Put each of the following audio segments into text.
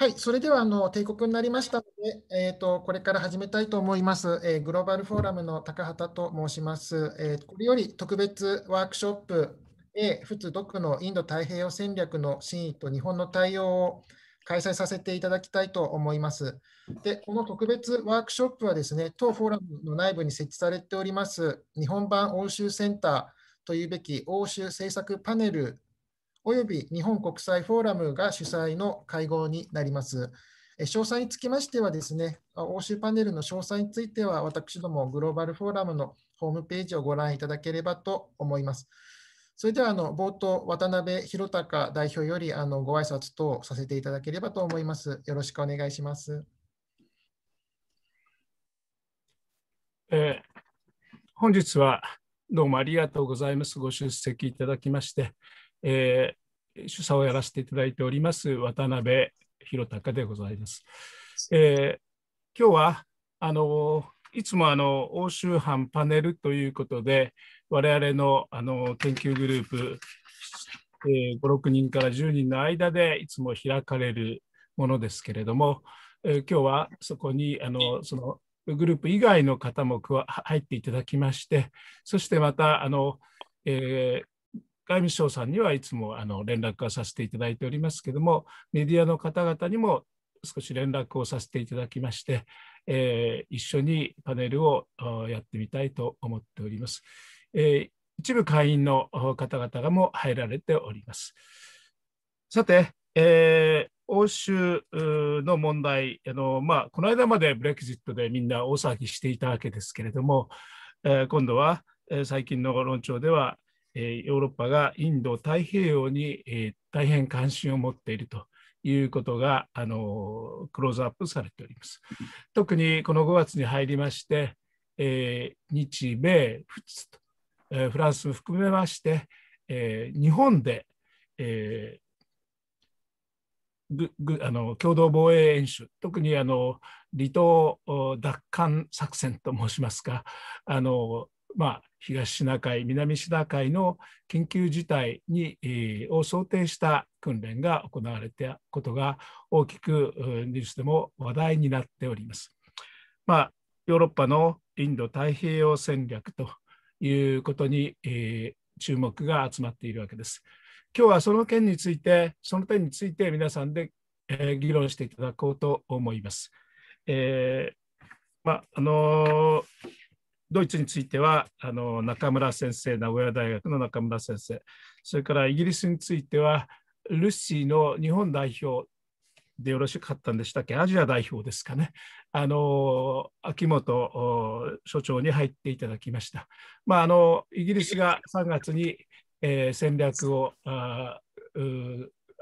はい、それではあの帝国になりましたので、えーと、とこれから始めたいと思います、えー、グローバルフォーラムの高畑と申します。えー、これより特別ワークショップ A、仏独のインド太平洋戦略の真意と日本の対応を開催させていただきたいと思います。で、この特別ワークショップはですね、当フォーラムの内部に設置されております、日本版欧州センターというべき欧州政策パネルおよび日本国際フォーラムが主催の会合になります。詳細につきましてはですね、欧州パネルの詳細については、私どもグローバルフォーラムのホームページをご覧いただければと思います。それではあの冒頭、渡辺弘隆代表よりあのご挨拶とさせていただければと思います。よろしくお願いします。えー、本日はどうもありがとうございます。ご出席いただきまして、えー、主査をやらせていただいております渡辺弘隆でございます。えー、今日はあのいつもあの欧州班パネルということで我々のあの研究グループ、えー、56人から10人の間でいつも開かれるものですけれども、えー、今日はそこにあのそのグループ以外の方も入っていただきましてそしてまたあの、えー、外務省さんにはいつもあの連絡はさせていただいておりますけども、メディアの方々にも少し連絡をさせていただきまして、えー、一緒にパネルをやってみたいと思っております。えー、一部会員の方々がも入られております。さて、えー、欧州の問題、あのまあ、この間までブレクジットでみんな大騒ぎしていたわけですけれども、えー、今度は最近の論調では、えヨーロッパがインド太平洋に、え大変関心を持っているということがあのクローズアップされております。特にこの5月に入りまして、えー、日米仏と、えー、フランスも含めまして、えー、日本で、えぐぐあの共同防衛演習特にあの離島奪還作戦と申しますかあの、まあ、東シナ海、南シナ海の緊急事態に、えー、を想定した訓練が行われたことが大きくニュースでも話題になっております。まあ、ヨーロッパのインド太平洋戦略ということに、えー、注目が集まっているわけです。今日はその件について、その点について皆さんで、えー、議論していただこうと思います。えーまあのードイツについてはあの中村先生、名古屋大学の中村先生、それからイギリスについては、ルッシーの日本代表でよろしかったんでしたっけ、アジア代表ですかね、あの秋元所長に入っていただきました。まあ、あのイギリスが3月に、えー、戦略をあ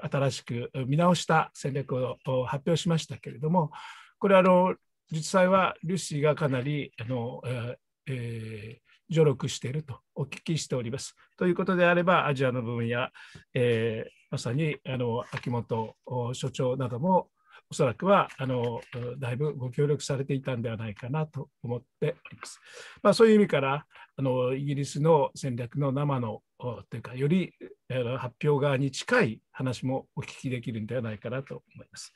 新しく見直した戦略を発表しましたけれども、これあの実際はルッシーがかなりあの、えー、えー、助力しているとお聞きしております。ということであれば、アジアの分野、えー、まさにあの秋元所長なども、おそらくはあのだいぶご協力されていたんではないかなと思っております。まあ、そういう意味からあのイギリスの戦略の生のというかより発表側に近い話もお聞きできるんではないかなと思います。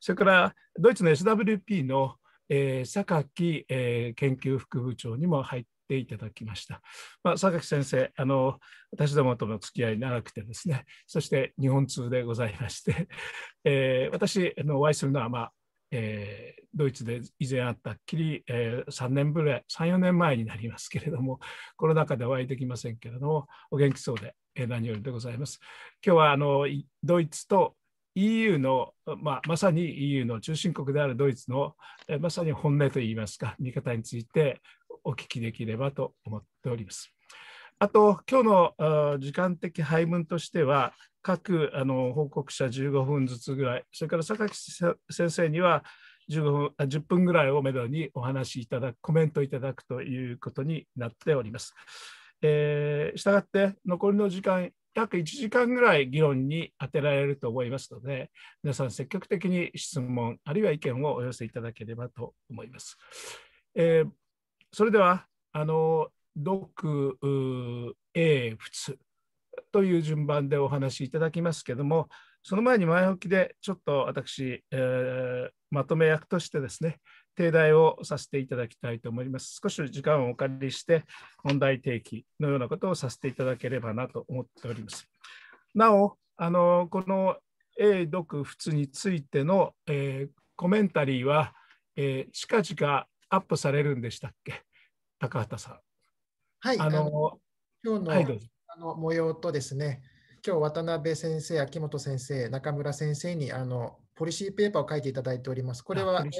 それからドイツの SWP のえー、榊、えー、研究副部長にも入っていただきました。まあ、榊先生あの、私どもとの付き合い長くてですね、そして日本通でございまして、えー、私あの、お会いするのは、まあえー、ドイツで以前あったっきり、えー、3年ぐらい、3、4年前になりますけれども、コロナ禍でお会いできませんけれども、お元気そうで、えー、何よりでございます。今日はあのドイツと EU の、まあ、まさに EU の中心国であるドイツの、えまさに本音といいますか、見方についてお聞きできればと思っております。あと、今日の時間的配分としては、各あの報告者15分ずつぐらい、それから榊先生には15分10分ぐらいをめどにお話しいただく、コメントいただくということになっております。えー、したがって残りの時間約1時間ぐらい議論に充てられると思いますので、皆さん積極的に質問、あるいは意見をお寄せいただければと思います。えー、それでは、あの、6、A、普通という順番でお話しいただきますけども、その前に前置きでちょっと私、えー、まとめ役としてですね、提題をさせていただきたいと思います。少し時間をお借りして、問題提起のようなことをさせていただければなと思っております。なお、あのこの A 読仏についての、えー、コメンタリーは、えー、近々アップされるんでしたっけ、高畑さん。はい、あの今日のはい、あの模様とですね、今日渡辺先生、秋元先生、中村先生にあのポリシーペーパーを書いていただいております。これは、ね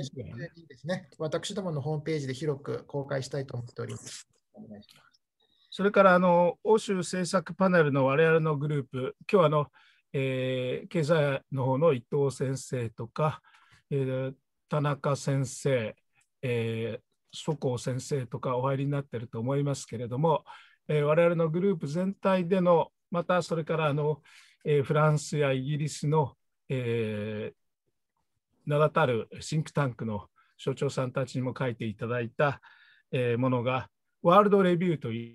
私どものホームページで広く公開したいと思っております。それからあの、欧州政策パネルの我々のグループ、今日あの、えー、経済の方の伊藤先生とか、えー、田中先生、えー、諸先生とかお入りになっていると思いますけれども、えー、我々のグループ全体での、またそれからあの、えー、フランスやイギリスの、えー、名だたるシンクタンクの所長さんたちにも書いていただいた、えものが、ワールドレビューとい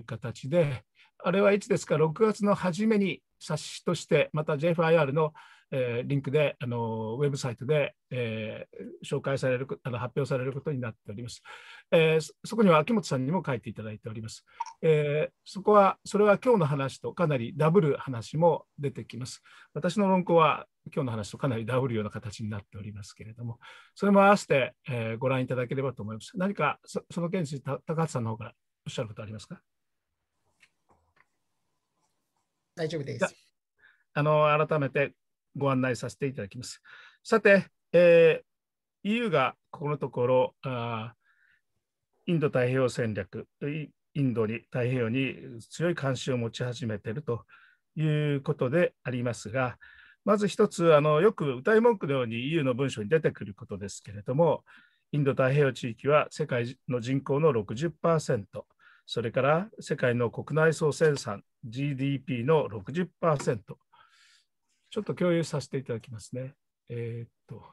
う形で、あれはいつですか、6月の初めに冊子として、また JFIR の、えリンクで、あのウェブサイトで、えー、紹介されるあの、発表されることになっております、えー、そこには秋元さんにも書いていただいております。えそこは、それは今日の話とかなりダブル話も出てきます。私の論考は今日の話とかなりダブるような形になっておりますけれども、それも合わせて、えー、ご覧いただければと思います。何かその件について、高橋さんの方からおっしゃることありますか大丈夫です。あの改めてご案内させていただきます。さて、えー、EU がここのところあインド太平洋戦略、インドに太平洋に強い関心を持ち始めているということでありますが、まず一つあの、よく歌い文句のように EU の文書に出てくることですけれども、インド太平洋地域は世界の人口の60%、それから世界の国内総生産 GDP の60%。ちょっと共有させていただきますね。えー、っと。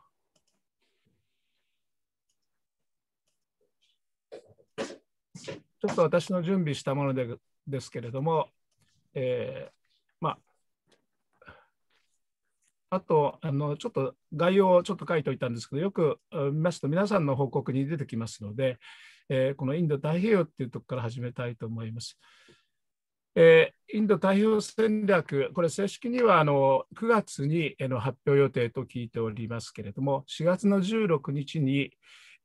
ちょっと私の準備したものでですけれども、えー、あとあの、ちょっと概要をちょっと書いておいたんですけど、よく見ますと、皆さんの報告に出てきますので、えー、このインド太平洋っていうとこから始めたいと思います。えー、インド太平洋戦略、これ正式にはあの9月にの発表予定と聞いておりますけれども、4月の16日に、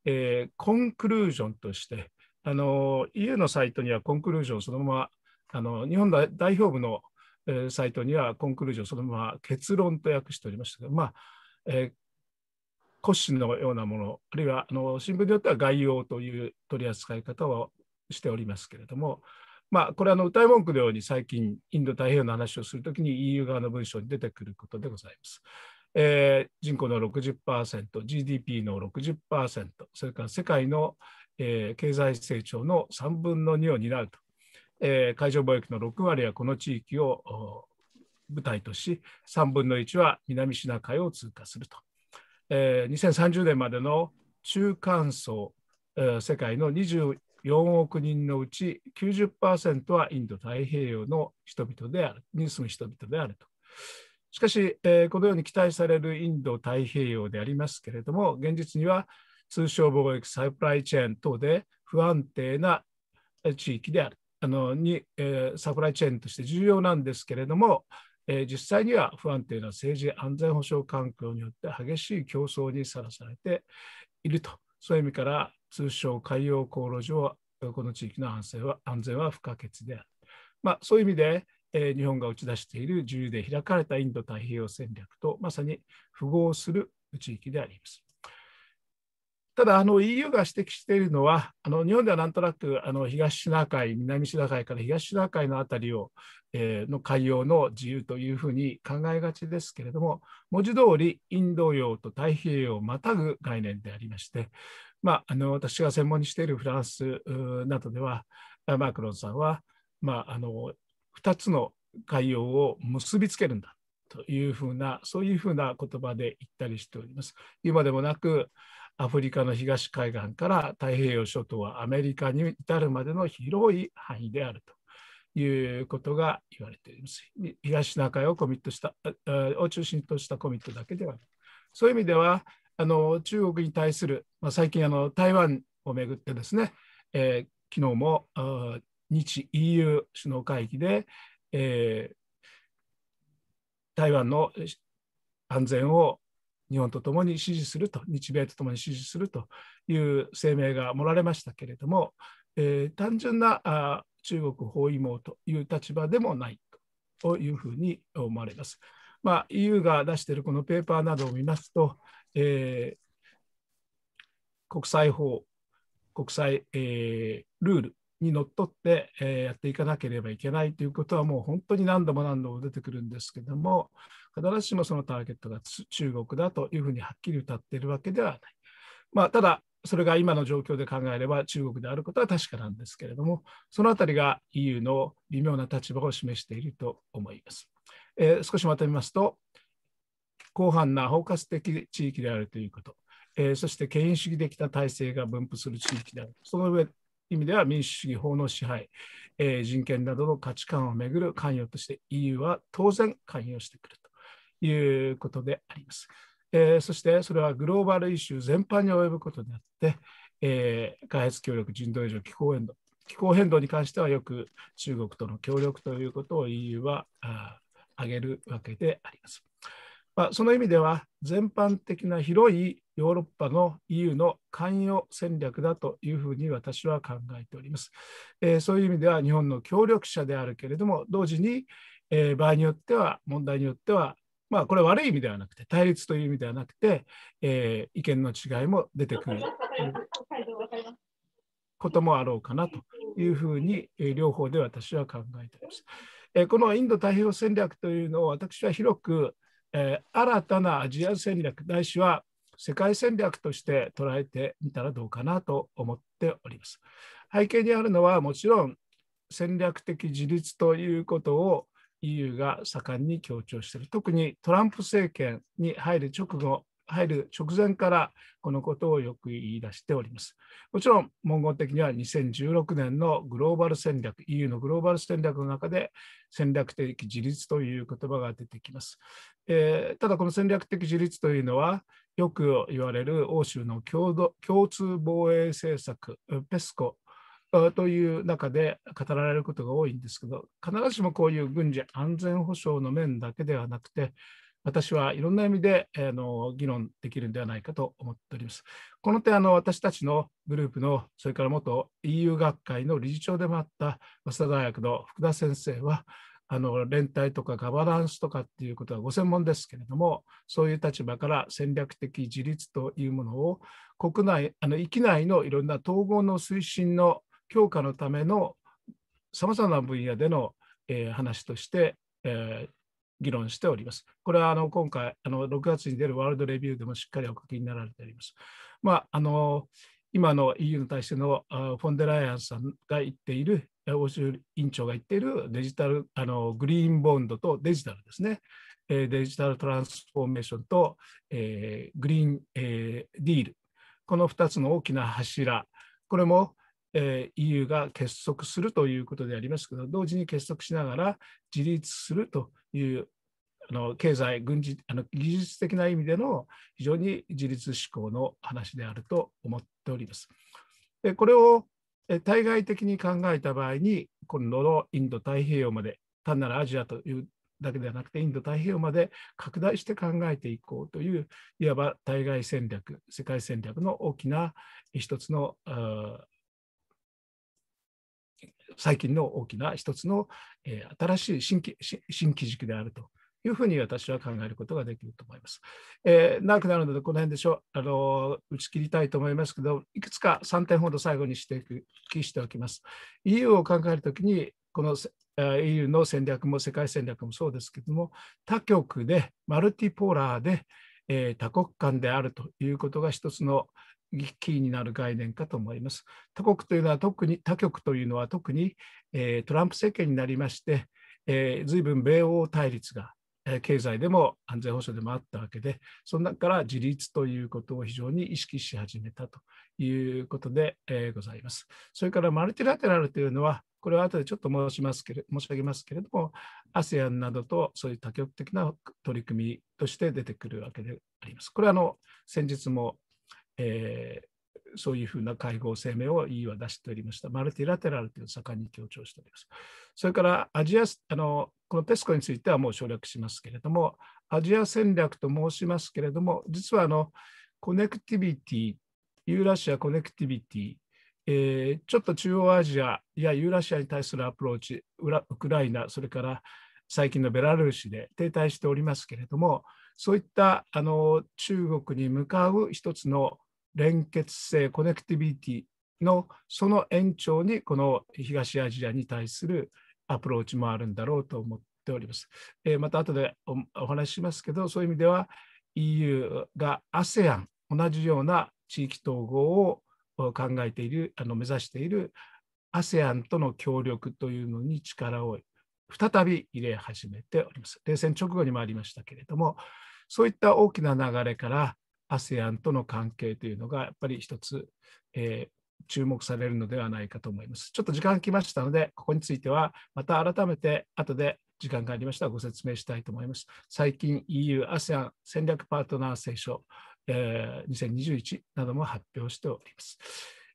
えー、コンクルージョンとして、あの EU のサイトにはコンクルージョンそのままあの日本代表部のえサイトにはコンクルージョンそのまま結論と訳しておりましたが、まあえー、骨子のようなものあるいはあの新聞によっては概要という取り扱い方をしておりますけれども、まあ、これはの歌い文句のように最近インド太平洋の話をするときに EU 側の文章に出てくることでございます。えー、人口の60%、GDP の60%、それから世界の、えー、経済成長の3分の2を担うとえー、海上貿易の6割はこの地域を舞台とし、3分の1は南シナ海を通過すると。えー、2030年までの中間層、えー、世界の24億人のうち90%はインド太平洋の人々である、に住む人々であると。しかし、えー、このように期待されるインド太平洋でありますけれども、現実には通商貿易、サプライチェーン等で不安定な地域である。あのに、えー、サプライチェーンとして重要なんですけれども、えー、実際には不安定な政治安全保障環境によって激しい競争にさらされていると、そういう意味から通称海洋航路上、この地域の安全は安全は不可欠である。まあ、そういう意味で、えー、日本が打ち出している自由で開かれたインド太平洋戦略とまさに符合する地域であります。ただあの EU が指摘しているのは、あの日本ではなんとなくあの東シナ海、南シナ海から東シナ海の辺りを、えー、の海洋の自由というふうに考えがちですけれども、文字通りインド洋と太平洋をまたぐ概念でありまして、まあ、あの私が専門にしているフランスなどでは、マクロンさんは、まあ、あの2つの海洋を結びつけるんだというふうな、そういうふうな言葉で言ったりしております。今でもなくアフリカの東海岸から太平洋諸島はアメリカに至るまでの広い範囲であるということが言われています。東シナ海をコミットしたを中心としたコミットだけではない。そういう意味ではあの中国に対する、まあ、最近あの台湾をめぐってですね、えー、昨日も日 EU 首脳会議で、えー、台湾の安全を日本とともに支持すると、日米とともに支持するという声明がもられましたけれども、えー、単純なあ中国包囲網という立場でもないというふうに思われます。まあ、EU が出しているこのペーパーなどを見ますと、えー、国際法、国際、えー、ルールにのっとって、えー、やっていかなければいけないということはもう本当に何度も何度も出てくるんですけども、必ずしもそのターゲットが中国だというふうにはっきり歌っているわけではない。まあ、ただ、それが今の状況で考えれば中国であることは確かなんですけれども、そのあたりが EU の微妙な立場を示していると思います。えー、少しまとめますと、広範な包括的地域であるということ、えー、そして権威主義的な体制が分布する地域である、その上、意味では民主主義、法の支配、えー、人権などの価値観をめぐる関与として EU は当然関与してくると。いうことであります。えー、そしてそれはグローバルイシュー全般に及ぶことであって、えー、開発協力、人道維持、気候変動、気候変動に関してはよく中国との協力ということを EU は挙げるわけであります。まあ、その意味では全般的な広いヨーロッパの EU の関与戦略だというふうに私は考えております。えー、そういう意味では日本の協力者であるけれども同時に、えー、場合によっては問題によってはまあ、これ悪い意味ではなくて、対立という意味ではなくて、えー、意見の違いも出てくることもあろうかなというふうに、えー、両方で私は考えています。えー、このインド太平洋戦略というのを私は広く、え新たなアジア戦略、ないしは世界戦略として捉えてみたらどうかなと思っております。背景にあるのはもちろん戦略的自立ということを EU が盛んに強調している。特にトランプ政権に入る直後、入る直前からこのことをよく言い出しております。もちろん文言的には2016年のグローバル戦略、EU のグローバル戦略の中で戦略的自立という言葉が出てきます。えー、ただこの戦略的自立というのはよく言われる欧州の共同共通防衛政策、ペスコという中で語られることが多いんですけど、必ずしもこういう軍事安全保障の面だけではなくて、私はいろんな意味で、えー、の議論できるんではないかと思っております。この点あの、私たちのグループの、それから元 EU 学会の理事長でもあった早稲田大学の福田先生は、あの連帯とかガバナンスとかっていうことはご専門ですけれども、そういう立場から戦略的自立というものを国内、あの域内のいろんな統合の推進の強化のためのさまざまな分野での、えー、話として、えー、議論しております。これはあの今回あの、6月に出るワールドレビューでもしっかりお書きになられております。まあ、あの今の EU に対してのフォンデライアンさんが言っている、欧州委員長が言っているデジタルあの、グリーンボンドとデジタルですね、デジタルトランスフォーメーションと、えー、グリーン、えー、ディール、この2つの大きな柱、これもえー、EU が結束するということでありますけど、同時に結束しながら自立するというあの経済、軍事あの、技術的な意味での非常に自立志向の話であると思っております。でこれを対外的に考えた場合に、今度のインド太平洋まで、単なるアジアというだけではなくて、インド太平洋まで拡大して考えていこうという、いわば対外戦略、世界戦略の大きな一つの最近の大きな一つの、えー、新しい新規新規軸であるというふうに私は考えることができると思います。えー、長くなるので、この辺でしょあの打ち切りたいと思いますけど、いくつか3点ほど最後にしていしておきます。EU を考えるときに、この EU の戦略も世界戦略もそうですけども、他局で、マルティポーラーで、えー、多国間であるということが一つの、キーになる概念かと思います。他国というのは特に他局というのは特に、えトランプ政権になりまして、えー、随分米欧対立が、え経済でも安全保障でもあったわけでその中から自立ということを非常に意識し始めたということで、えございます。それからマルティラテラルというのはこれは後でちょっと申しますけれ申し上げますけれども、ASEAN などとそういう多極的な取り組みとして出てくるわけであります。これはあの先日もえー、そういうふうな会合声明を委員は出しておりました。マルティラテラルという盛んに強調しております。それからアジアあの、このテスコについてはもう省略しますけれども、アジア戦略と申しますけれども、実はあのコネクティビティ、ユーラシアコネクティビティ、えー、ちょっと中央アジアやユーラシアに対するアプローチ、ウクライナ、それから最近のベラルーシで停滞しておりますけれども、そういったあの中国に向かう一つの連結性、コネクティビティのその延長に、この東アジアに対するアプローチもあるんだろうと思っております。えー、また後でお話ししますけど、そういう意味では EU が ASEAN、同じような地域統合を考えている、あの目指している ASEAN との協力というのに力を再び入れ始めております。冷戦直後にもありましたけれども、そういった大きな流れから、ASEAN との関係というのがやっぱり一つ、えー、注目されるのではないかと思います。ちょっと時間が来ましたので、ここについてはまた改めて後で時間がありましたらご説明したいと思います。最近 EU、ASEAN 戦略パートナー聖書、えー、2021なども発表しております。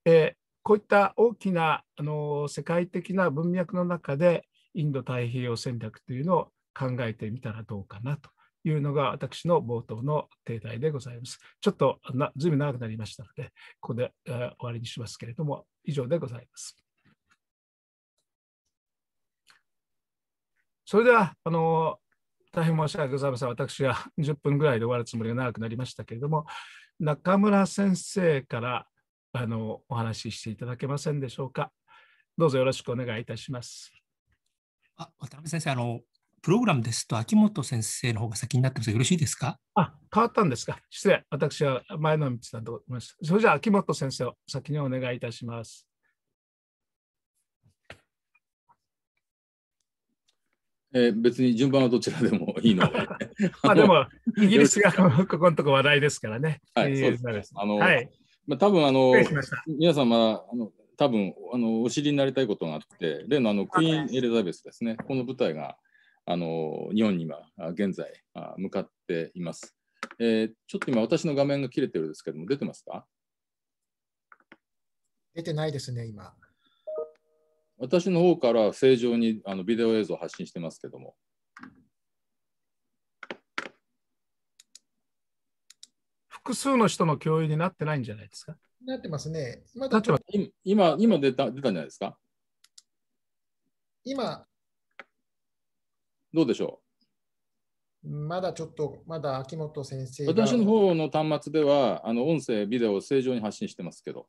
えー、こういった大きなあの世界的な文脈の中でインド太平洋戦略というのを考えてみたらどうかなというのが私の冒頭の提題でございます。ちょっとなずいぶん長くなりましたので、ここで、えー、終わりにしますけれども、以上でございます。それでは、あの大変申し訳ございません。私は10分ぐらいで終わるつもりが長くなりましたけれども、中村先生からあのお話ししていただけませんでしょうか。どうぞよろしくお願いいたします。あ渡辺先生あの、プログラムですと、秋元先生の方が先になってますよろしいですかあ変わったんですか。失礼、私は前の道だと思いました。それじゃあ、秋元先生を先にお願いいたします。えー、別に順番はどちらでもいいので。あでも、イギリスが ここのとこ話題ですからね。はい、そうです。あの、はい、まあ、多分あの皆さんまあの多分あのお知りになりたいことがあって、例のあのクイーン・エリザベスですね、この舞台があの日本に今現在向かっています。えー、ちょっと今私の画面が切れてるんですけども出てますか出てないですね今。私の方から正常にあのビデオ映像を発信してますけども。複数の人の共有になってないんじゃないですかなってますね。今今今出た出たんじゃないですか今、どうでしょうまだちょっと、まだ秋元先生私の方の端末では、あの音声、ビデオを正常に発信してますけど。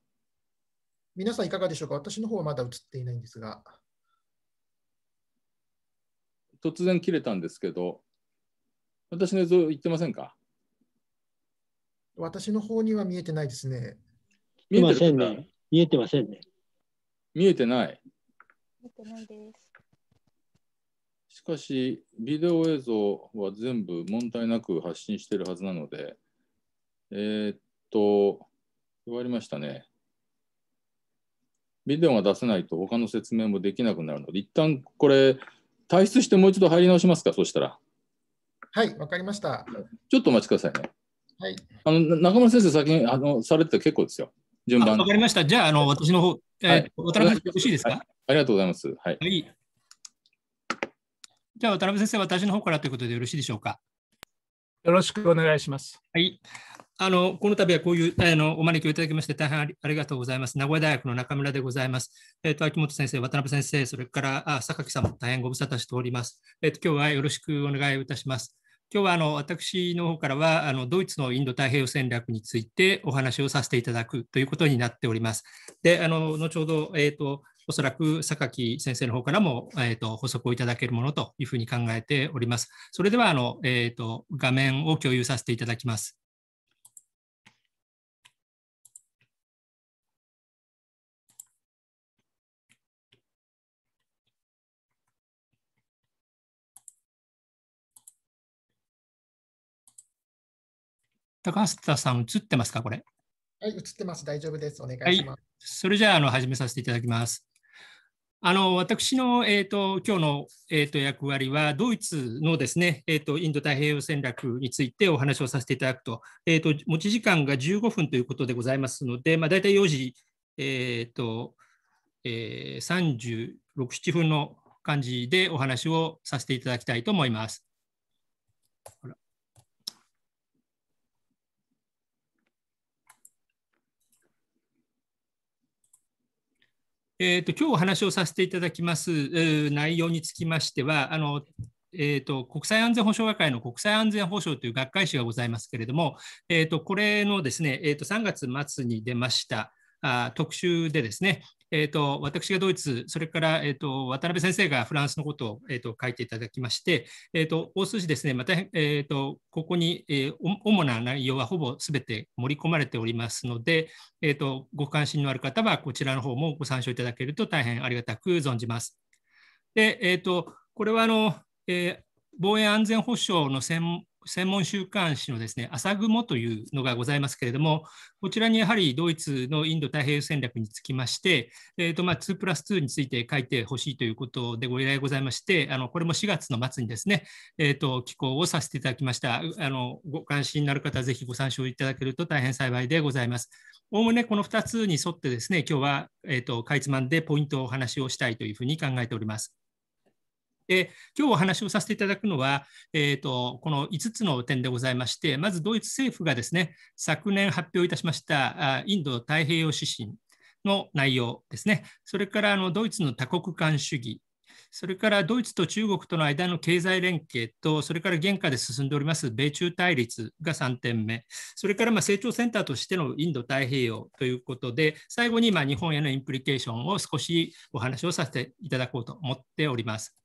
皆さんいかがでしょうか私の方はまだ映っていないんですが。突然切れたんですけど、私の映像言ってませんか私の方には見えてないですね。見えてませんね。見えてませんね。見えてない。見えてないです。かし、ビデオ映像は全部問題なく発信しているはずなので、えー、っと、終わりましたね。ビデオが出せないと他の説明もできなくなるので、一旦これ、退出してもう一度入り直しますか、そしたら。はい、わかりました。ちょっとお待ちくださいね。はい、あの中村先生、先にあのされてて結構ですよ。順番。わかりました。じゃあ、あの私の方、えー、はい、およろしいですか、はい、ありがとうございます。はい。はいじゃあ、渡辺先生、私の方からということでよろしいでしょうか。よろしくお願いします。はい。あの、この度はこういう、あの、お招きをいただきまして、大変ありがとうございます。名古屋大学の中村でございます。えっ、ー、と、秋元先生、渡辺先生、それから、あ、榊さんも大変ご無沙汰しております。えっ、ー、と、今日はよろしくお願いいたします。今日はあの私の方からはあのドイツのインド太平洋戦略についてお話をさせていただくということになっております。で、あの後ほど、えーとおそらく榊先生の方からも、えーと、補足をいただけるものというふうに考えております。それではあの、えーと、と画面を共有させていただきます。高橋さん、映ってますか、これ。はい、映ってます。大丈夫です。お願いします。はい、それじゃあ、あの始めさせていただきます。あの私の、えーと、今日の、えーと、役割は、ドイツのですね、えーと、インド太平洋戦略についてお話をさせていただくと、えー、と持ち時間が15分ということでございますので、まあ、大体4時、えーとえー、36、7分の感じでお話をさせていただきたいと思います。えーと、今日お話をさせていただきます、内容につきましてはあの、えーと、国際安全保障学会の国際安全保障という学会誌がございますけれども、えーと、とこれのですね、えー、と3月末に出ましたあ特集でですね、えーと、私がドイツ、それから、えーと、渡辺先生がフランスのことを、えーと、書いていただきまして、えー、と大筋ですね、また、えー、とここに、えー、主な内容はほぼすべて盛り込まれておりますので、えー、とご関心のある方はこちらの方もご参照いただけると大変ありがたく存じます。でえー、とこれはあの、えー、防衛安全保障の専専門週刊誌のですね、朝雲というのがございますけれども、こちらにやはりドイツのインド太平洋戦略につきまして、えーとまあ、2プラス2について書いてほしいということでご依頼ございまして、あのこれも4月の末にですね、えーと、寄稿をさせていただきました。あのご関心のある方、ぜひご参照いただけると大変幸いでございます。おおむねこの2つに沿ってですね、今日は、えーと、とかいつまんでポイントをお話をしたいというふうに考えております。で今日お話をさせていただくのは、えーと、この5つの点でございまして、まずドイツ政府がですね昨年発表いたしましたインド太平洋指針の内容ですね、それからあのドイツの多国間主義、それからドイツと中国との間の経済連携と、それから現下で進んでおります米中対立が3点目、それからま成長センターとしてのインド太平洋ということで、最後にま日本へのインプリケーションを少しお話をさせていただこうと思っております。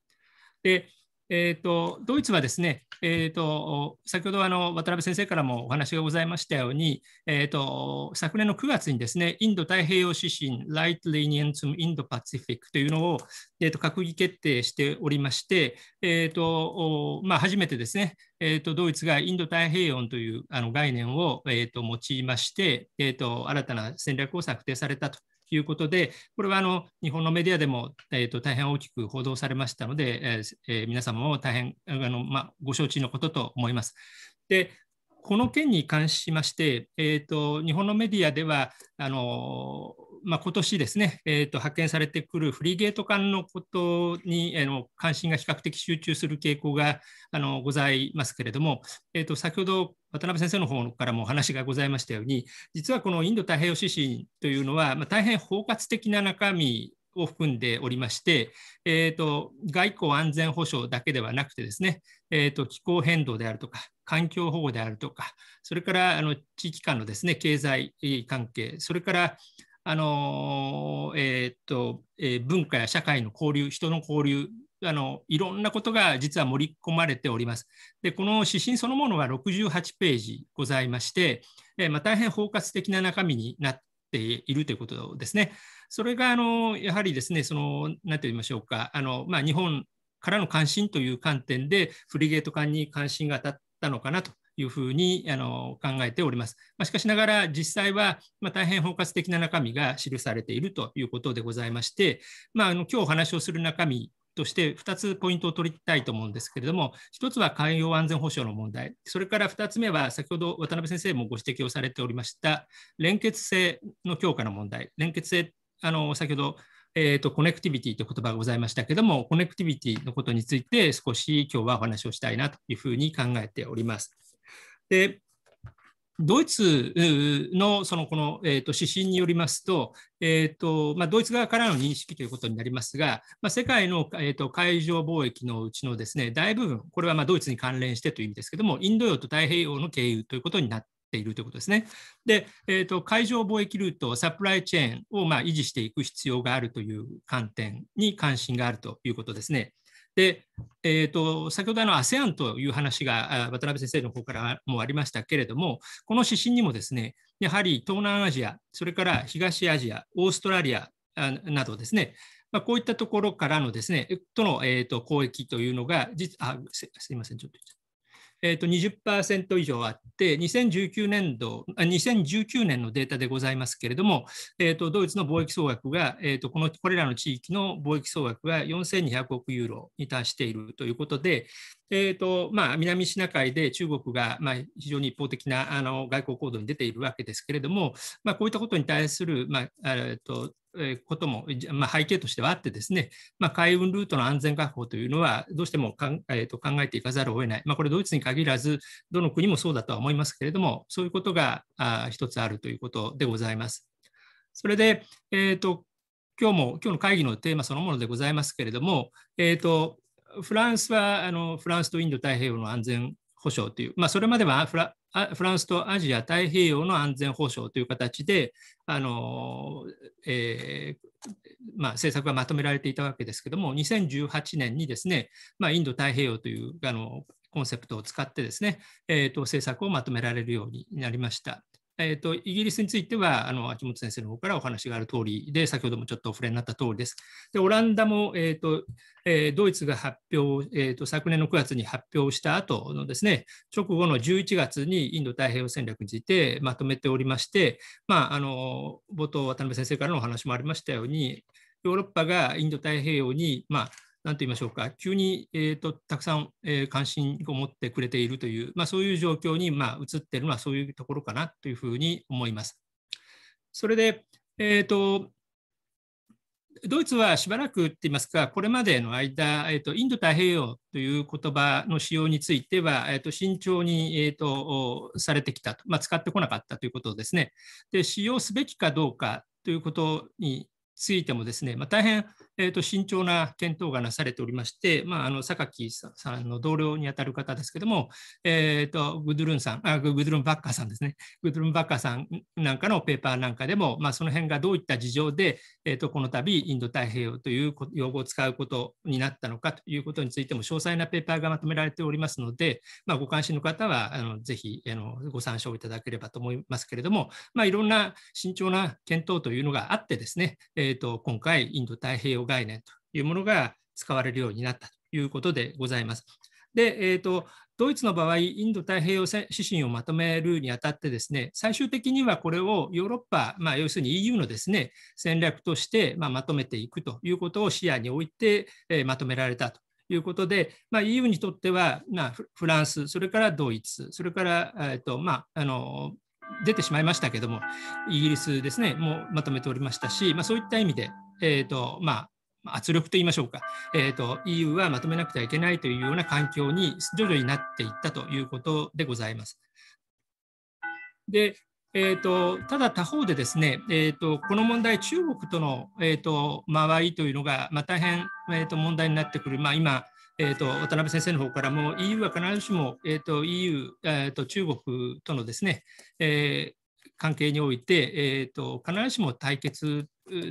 でえーと、ドイツはですね、えーと、先ほどあの渡辺先生からもお話がございましたように、えーと、昨年の9月にですねインド太平洋指針ライト・レニエンツム・インド・パシフィックというのを、えー、と閣議決定しておりまして、えーとまあ、初めてですね、えー、とドイツがインド太平洋というあの概念を、えー、と用いまして、えー、と新たな戦略を策定されたということで、これはあの日本のメディアでも、えーと、大変大きく報道されましたので、えー、皆様も大変あの、まあ、ご承知のことと思います。でこの件に関しまして、えーと、と日本のメディアではあのまあ、今年ですね、えーと、発見されてくるフリゲート艦のことに、えー、の関心が比較的集中する傾向があのございますけれども、えーと、先ほど渡辺先生の方からもお話がございましたように、実はこのインド太平洋指針というのは、まあ、大変包括的な中身を含んでおりまして、えーと、外交安全保障だけではなくてですね、えーと気候変動であるとか環境保護であるとかそれからあの地域間のですね経済関係それからあのえー、っとえー、文化や社会の交流、人の交流あの、いろんなことが実は盛り込まれております。で、この指針そのものは68ページございまして、えー、まあ、大変包括的な中身になっているということですね。それがあのやはりですね、その何て言いましょうか、あのまあ、日本からの関心という観点で、フリゲート艦に関心が当たったのかなというふうにあの考えております。まあ、しかしながら実際は、ま大変包括的な中身が記されているということでございまして、まあ、あの今日お話をする中身として2つポイントを取りたいと思うんですけれども、1つは海洋安全保障の問題、それから2つ目は先ほど渡辺先生もご指摘をされておりました連結性の強化の問題、連結性、あの先ほどえーと、コネクティビティという言葉がございましたけども、コネクティビティのことについて少し今日はお話をしたいなというふうに考えております。でドイツのそのこの、えー、と指針によりますと、えーとまあ、ドイツ側からの認識ということになりますが、まあ、世界の、えー、と海上貿易のうちのですね大部分、これはまドイツに関連してという意味ですけども、インド洋と太平洋の経由ということになっているということですね。で、えーと、と海上貿易ルート、サプライチェーンをまあ維持していく必要があるという観点に関心があるということですね。で、えーと、先ほどの ASEAN という話が渡辺先生の方からもありましたけれども、この指針にもですね、やはり東南アジア、それから東アジア、オーストラリアなどですね、まあ、こういったところからのですね、との、えーと、交易というのが、あすみません、ちょっと。えっと、20%以上あって、2019年度2019年のデータでございますけれども、えっと、ドイツの貿易総額が、えっとこの、これらの地域の貿易総額が4200億ユーロに達しているということで、えーとまあ、南シナ海で中国が、まあ、非常に一方的なあの外交行動に出ているわけですけれども、まあ、こういったことに対する、まあ、えーとことも、まあ、背景としてはあってですね、まあ、海運ルートの安全確保というのはどうしてもかん、えー、と考えていかざるを得ない、まあ、これドイツに限らずどの国もそうだとは思いますけれどもそういうことがあ一つあるということでございます。それで、えーと今日も今日の会議のテーマそのものでございますけれども、えーとフランスはあのフランスとインド太平洋の安全保障という、まあ、それまではフランスとアジア太平洋の安全保障という形であの、えー、まあ、政策がまとめられていたわけですけども2018年にですね、まあ、インド太平洋というあのコンセプトを使ってですね、えーと政策をまとめられるようになりました。えーと、イギリスについてはあの秋元先生の方からお話がある通りで先ほどもちょっとお触れになった通りです。でオランダも、えーとえー、ドイツが発表、えーと、と昨年の9月に発表した後のですね直後の11月にインド太平洋戦略についてまとめておりまして、まあ、あの冒頭渡辺先生からのお話もありましたようにヨーロッパがインド太平洋に、まあなんて言いましょうか、急に、えーと、たくさん、えー、関心を持ってくれているという、まあ、そういう状況に、まあ、移っているのはそういうところかなというふうに思います。それで、えーと、ドイツはしばらくって言いますか、これまでの間、えーと、とインド太平洋という言葉の使用については、えー、と慎重に、えー、とされてきたと、まあ、使ってこなかったということですね。で使用すべきかどうかということについてもですね、まあ、大変えーと、慎重な検討がなされておりまして、まあ、あの榊さんの同僚にあたる方ですけども、えーと、グドゥルンさんあ、グドゥルンバッカーさんですね、グドゥルンバッカーさんなんかのペーパーなんかでも、まあ、その辺がどういった事情で、えーと、とこの度インド太平洋という用語を使うことになったのかということについても詳細なペーパーがまとめられておりますので、まあ、ご関心の方はあのぜひあのご参照いただければと思いますけれども、まあ、いろんな慎重な検討というのがあってですね、えー、と今回インド太平洋概念というものが使われるようになったということでございます。で、えーと、ドイツの場合、インド太平洋指針をまとめるにあたってですね、最終的にはこれをヨーロッパ、まあ、要するに EU のですね戦略として、まあ、まとめていくということを視野において、えー、まとめられたということで、まあ、EU にとっては、まあ、フランス、それからドイツ、それから、えーとまあ、あの出てしまいましたけども、イギリスですね、もうまとめておりましたし、まあ、そういった意味で、えーとま圧力と言いましょうか、えーと、EU はまとめなくてはいけないというような環境に徐々になっていったということでございます。でえーと、ただ他方でですね、えーと、この問題、中国との、えー、と間合いというのが、まあ、大変、えー、と問題になってくる、まあ、今、えー、と渡辺先生の方からも EU は必ずしも、えー、と EU、えー、と中国とのですね、えー、関係において、えー、と必ずしも対決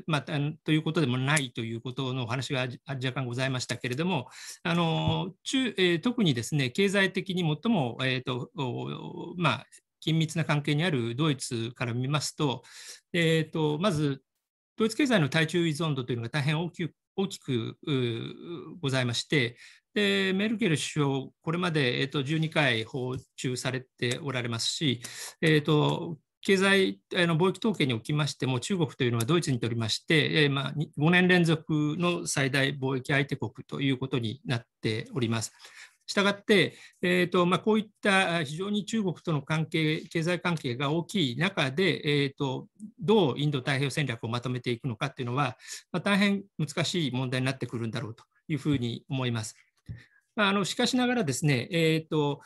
まあ、ということでもないということのお話が若干ございましたけれども、あの中えー、特にですね経済的に最も、えーとまあ、緊密な関係にあるドイツから見ますと、えーと、まずドイツ経済の対中依存度というのが大変大きく大きくございまして、でメルケル首相、これまで、えーと12回訪中されておられますし、えーと、経済あの貿易統計におきましても、中国というのはドイツにとりまして、えー、まあ、5年連続の最大貿易相手国ということになっております。したがって、えーとまあ、こういった非常に中国との関係、経済関係が大きい中で、えーと、どうインド太平洋戦略をまとめていくのかというのは、まあ、大変難しい問題になってくるんだろうというふうに思います。まあ、あのしかしながらですね、えーと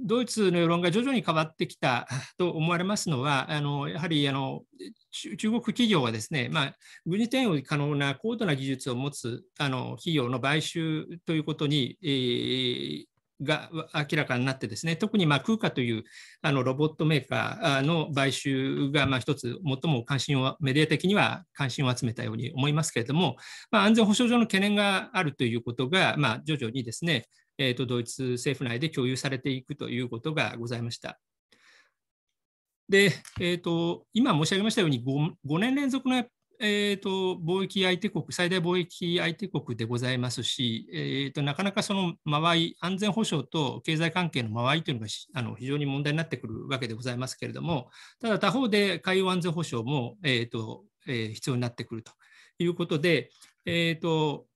ドイツの世論が徐々に変わってきた と思われますのは、あのやはりあの中国企業はですね、まあ、軍事転用可能な高度な技術を持つあの企業の買収ということに、えーが明らかになってですね特にまあ空化というあのロボットメーカーの買収がまあ一つ最も関心をメディア的には関心を集めたように思いますけれども、まあ、安全保障上の懸念があるということがまあ徐々にですねえーと、ドイツ政府内で共有されていくということがございました。で、えーと、今申し上げましたように 5, 5年連続の、えーと、と貿易相手国最大貿易相手国でございますし、えー、となかなかその間合い安全保障と経済関係の間合いというのがあの非常に問題になってくるわけでございますけれどもただ他方で海洋安全保障も、えーとえー、必要になってくるということで、えーと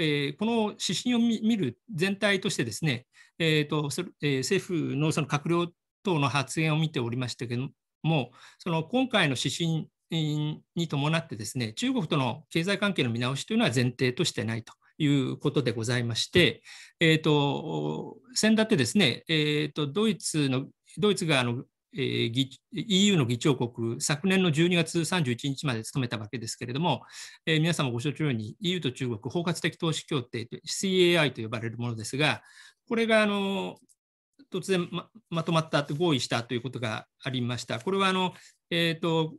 えー、この指針を見る全体としてですね、えーとえー、政府のその閣僚等の発言を見ておりましたけども、その今回の指針に伴ってですね、中国との経済関係の見直しというのは前提としてないと。いうことでございまして、えーと、先だってですね、えーと、とドイツのドイツがあのえー、EU の議長国、昨年の12月31日まで務めたわけですけれども、えー、皆様ご承知のように EU と中国包括的投資協定、CAI と呼ばれるものですが、これがあの突然ままとまった合意したということがありました。これはあの、えーと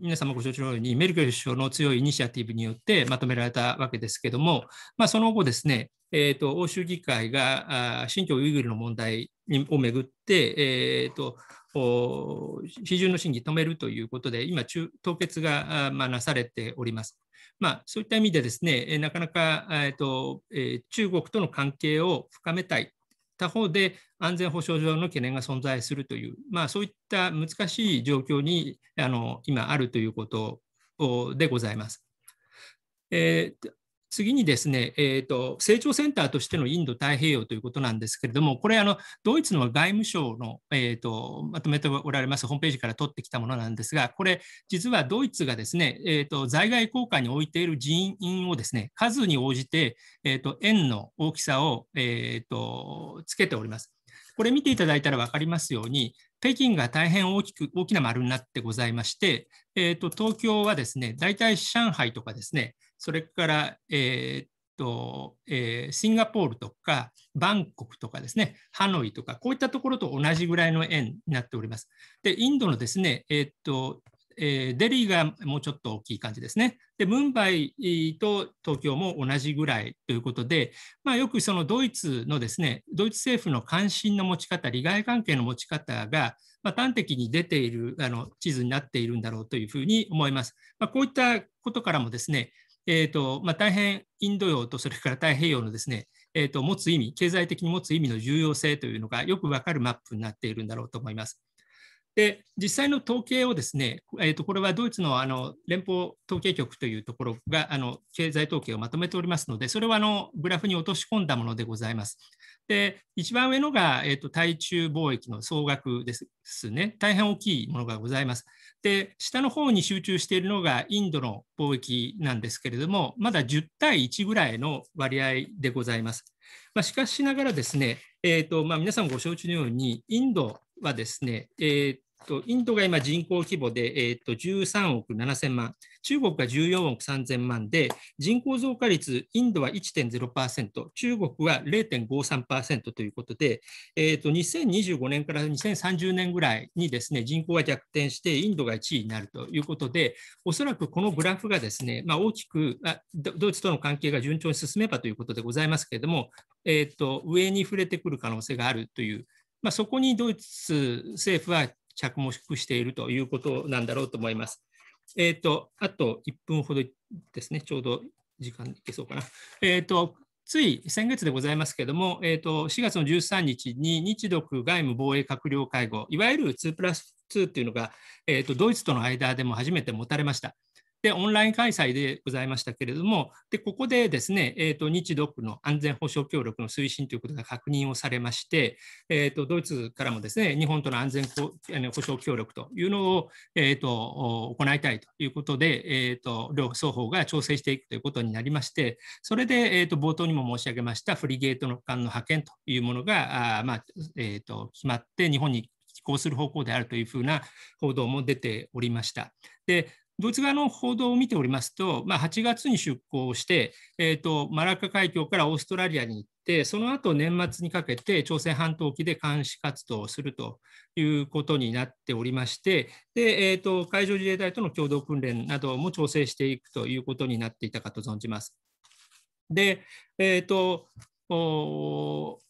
皆様ご承知のようにメルケル首相の強いイニシアティブによってまとめられたわけですけれども、まあ、その後ですね、えーと、欧州議会が新疆ウイグルの問題をめぐって、えーと、批准の審議止めるということで、今、中凍結が、まあ、なされております。まあ、そういった意味で、ですねなかなか、えーとえ中国との関係を深めたい。他方で安全保障上の懸念が存在するという、まあ、そういった難しい状況にあの今あるということでございます。えー、次にですね、えーと、成長センターとしてのインド太平洋ということなんですけれども、これ、あのドイツの外務省の、えーと、まとめておられますホームページから取ってきたものなんですが、これ、実はドイツがですね、えーと、在外公館に置いている人員をですね数に応じて、えー、と円の大きさを、えー、とつけております。これ見ていただいたら分かりますように、北京が大変大きく大きな丸になってございまして、えー、と東京はですね、大体上海とかですね、それから、えー、っとえシンガポールとかバンコクとかですね、ハノイとか、こういったところと同じぐらいの円になっております。で、インドのですね、えー、っとえー、デリーがもうちょっと大きい感じですね。で、ムンバイと東京も同じぐらいということで、まあ、よくそのドイツのですね、ドイツ政府の関心の持ち方、利害関係の持ち方が、まあ、端的に出ているあの地図になっているんだろうというふうに思います。まあ、こういったことからもですね、えーとまあ、大変インド洋とそれから太平洋のですね、えー、と持つ意味、経済的に持つ意味の重要性というのがよくわかるマップになっているんだろうと思います。で実際の統計をですね、えー、とこれはドイツのあの連邦統計局というところがあの経済統計をまとめておりますので、それはあのグラフに落とし込んだものでございます。で一番上のが、えー、と対中貿易の総額ですね、大変大きいものがございます。で、下の方に集中しているのがインドの貿易なんですけれども、まだ10対1ぐらいの割合でございます。まあ、しかしながらですね、えーとまあ、皆さんご承知のように、インドはですね、えーと、インドが今人口規模で、えーと、13億7000万、中国が14億3000万で、人口増加率、インドは1.0%、中国は0.53%ということで、えーと、2025年から2030年ぐらいにですね人口が逆転して、インドが1位になるということで、おそらくこのグラフがですね、まあ、大きくあドイツとの関係が順調に進めばということでございますけれども、えーと上に触れてくる可能性があるという。まあ、そこにドイツ政府は着目しているということなんだろうと思います。えーと、あと1分ほどですね、ちょうど時間いけそうかな。えーと、つい先月でございますけれども、えーと、4月の13日に日独外務防衛閣僚会合、いわゆる2プラス2というのが、えーとドイツとの間でも初めて持たれました。で、オンライン開催でございましたけれども、でここでですね、えーと、日独の安全保障協力の推進ということが確認をされまして、えーと、ドイツからもですね、日本との安全保障協力というのを、えーと、行いたいということで、えーと、両双方が調整していくということになりまして、それで、えー、と冒頭にも申し上げましたフリゲートの艦の派遣というものが、あまあ、えー、と決まって、日本に寄港する方向であるというふうな報道も出ておりました。でドイツ側の報道を見ておりますと、まあ、8月に出港して、えーと、マラッカ海峡からオーストラリアに行って、その後年末にかけて朝鮮半島沖で監視活動をするということになっておりまして、でえーと、海上自衛隊との共同訓練なども調整していくということになっていたかと存じます。で、えーと、と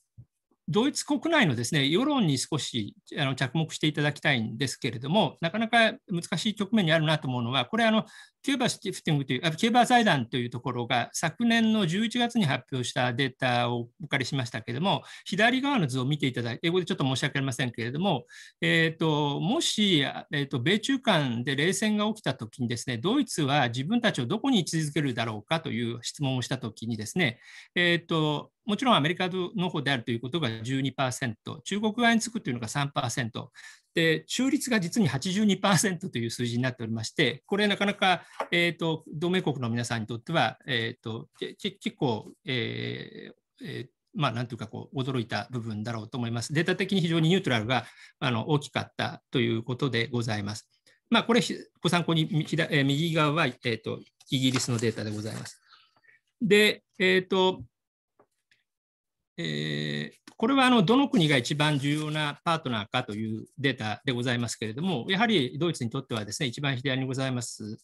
ドイツ国内のですね世論に少しあの着目していただきたいんですけれども、なかなか難しい局面にあるなと思うのは、これあの、キューバティフティングという、キューバ財団というところが昨年の11月に発表したデータをお借りしましたけれども、左側の図を見ていただいて、英語でちょっと申し訳ありませんけれども、えーと、もし、えーと米中間で冷戦が起きたときにです、ね、ドイツは自分たちをどこに位置づけるだろうかという質問をしたときにですね、えーと、もちろんアメリカの方であるということが12%、中国側につくというのが3%、で中立が実に82%という数字になっておりまして、これ、なかなか、えーと、同盟国の皆さんにとっては、えーと、結構、えーえー、まあ、なんていうかこう驚いた部分だろうと思います。データ的に非常にニュートラルがあの大きかったということでございます。まあ、これ、ご参考に右側は、えーと、イギリスのデータでございます。で、えっ、ー、と、えー、これはあのどの国が一番重要なパートナーかというデータでございますけれども、やはりドイツにとってはですね、一番左にございます、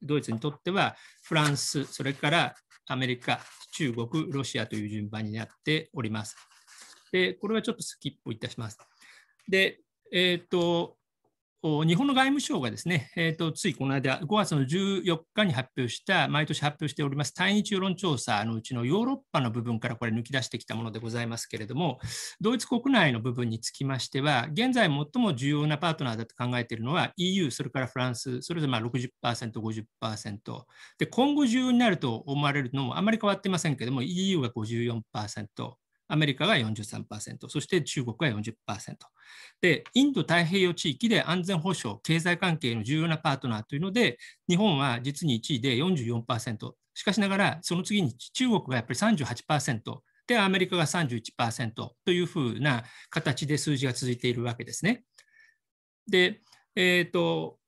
ドイツにとってはフランス、それからアメリカ、中国、ロシアという順番になっております。で、これはちょっとスキップいたします。で、えっ、ー、と、日本の外務省がですね、えーと、ついこの間、5月の14日に発表した、毎年発表しております対日世論調査のうちのヨーロッパの部分からこれ抜き出してきたものでございますけれども、ドイツ国内の部分につきましては、現在最も重要なパートナーだと考えているのは EU、それからフランス、それぞれまあ60%、50%で、今後重要になると思われるのもあまり変わっていませんけれども、EU が54%。アメリカが43%、そして中国が40%。で、インド太平洋地域で安全保障、経済関係の重要なパートナーというので、日本は実に1位で44%、しかしながら、その次に中国がやっぱり38%、で、アメリカが31%というふうな形で数字が続いているわけですね。で、えーと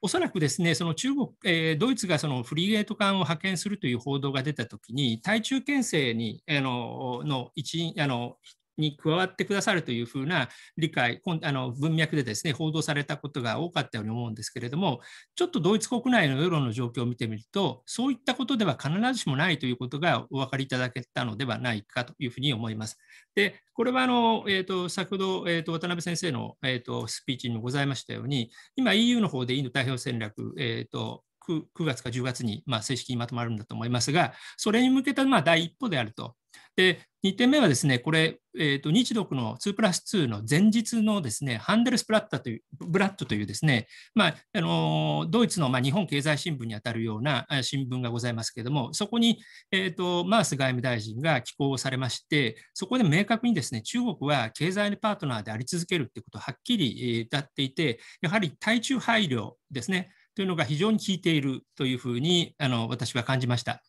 おそらくですね、その中国、えー、ドイツがそのフリーゲート艦を派遣するという報道が出たときに、対中牽制にあのの一あのに加わってくださるというふうな理解、あの文脈でですね報道されたことが多かったように思うんですけれども、ちょっとドイツ国内の世論の状況を見てみると、そういったことでは必ずしもないということがお分かりいただけたのではないかというふうに思います。でこれはあの、えーと、先ほど、えーと、渡辺先生の、えーと、スピーチにもございましたように、今 EU の方でインド太平洋戦略、えー、と 9, 月か10月に、まあ、正式にまとまるんだと思いますが、それに向けた、まあ、第一歩であるとで、2点目はですね、これ、えーと、日独の2プラス2の前日のですね、ハンデルスプラッタという、ブラッドというですね、まあ、あのドイツの、まあ、日本経済新聞にあたるような新聞がございますけれども、そこに、えーと、マース外務大臣が寄稿されまして、そこで明確にですね、中国は経済パートナーであり続けるということをはっきり言っていて、やはり対中配慮ですね、というのが非常に効いているというふうにあの私は感じました。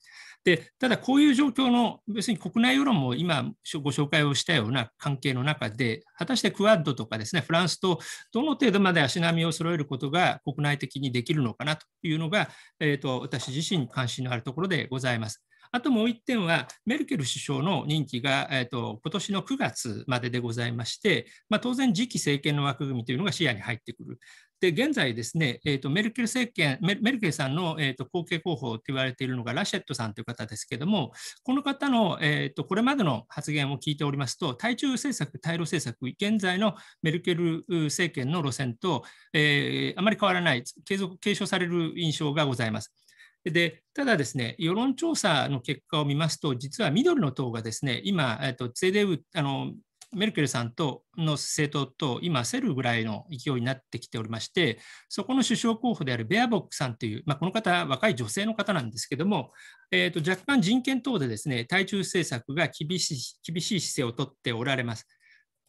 でただ、こういう状況の別に国内世論も今、ご紹介をしたような関係の中で、果たしてクアッドとかですねフランスとどの程度まで足並みを揃えることが国内的にできるのかなというのが、えーと、私自身関心のあるところでございます。あともう1点は、メルケル首相の任期が、えーと、と今年の9月まででございまして、まあ、当然、次期政権の枠組みというのが視野に入ってくる。で現在ですね、えーと、メルケル政権メルケルさんの、えーと、後継候補と言われているのがラシェットさんという方ですけどもこの方の、えーと、これまでの発言を聞いておりますと対中政策対ロ政策現在のメルケル政権の路線と、えー、あまり変わらない継続継承される印象がございます。でただですね、世論調査の結果を見ますと、実は緑の党がですね、今、えっと、ゼデウあのメルケルさんとの政党と今、セるぐらいの勢いになってきておりまして、そこの首相候補であるベアボックさんという、まあ、この方、若い女性の方なんですけども、えー、と若干人権等でですね対中政策が厳しい厳しい姿勢をとっておられます。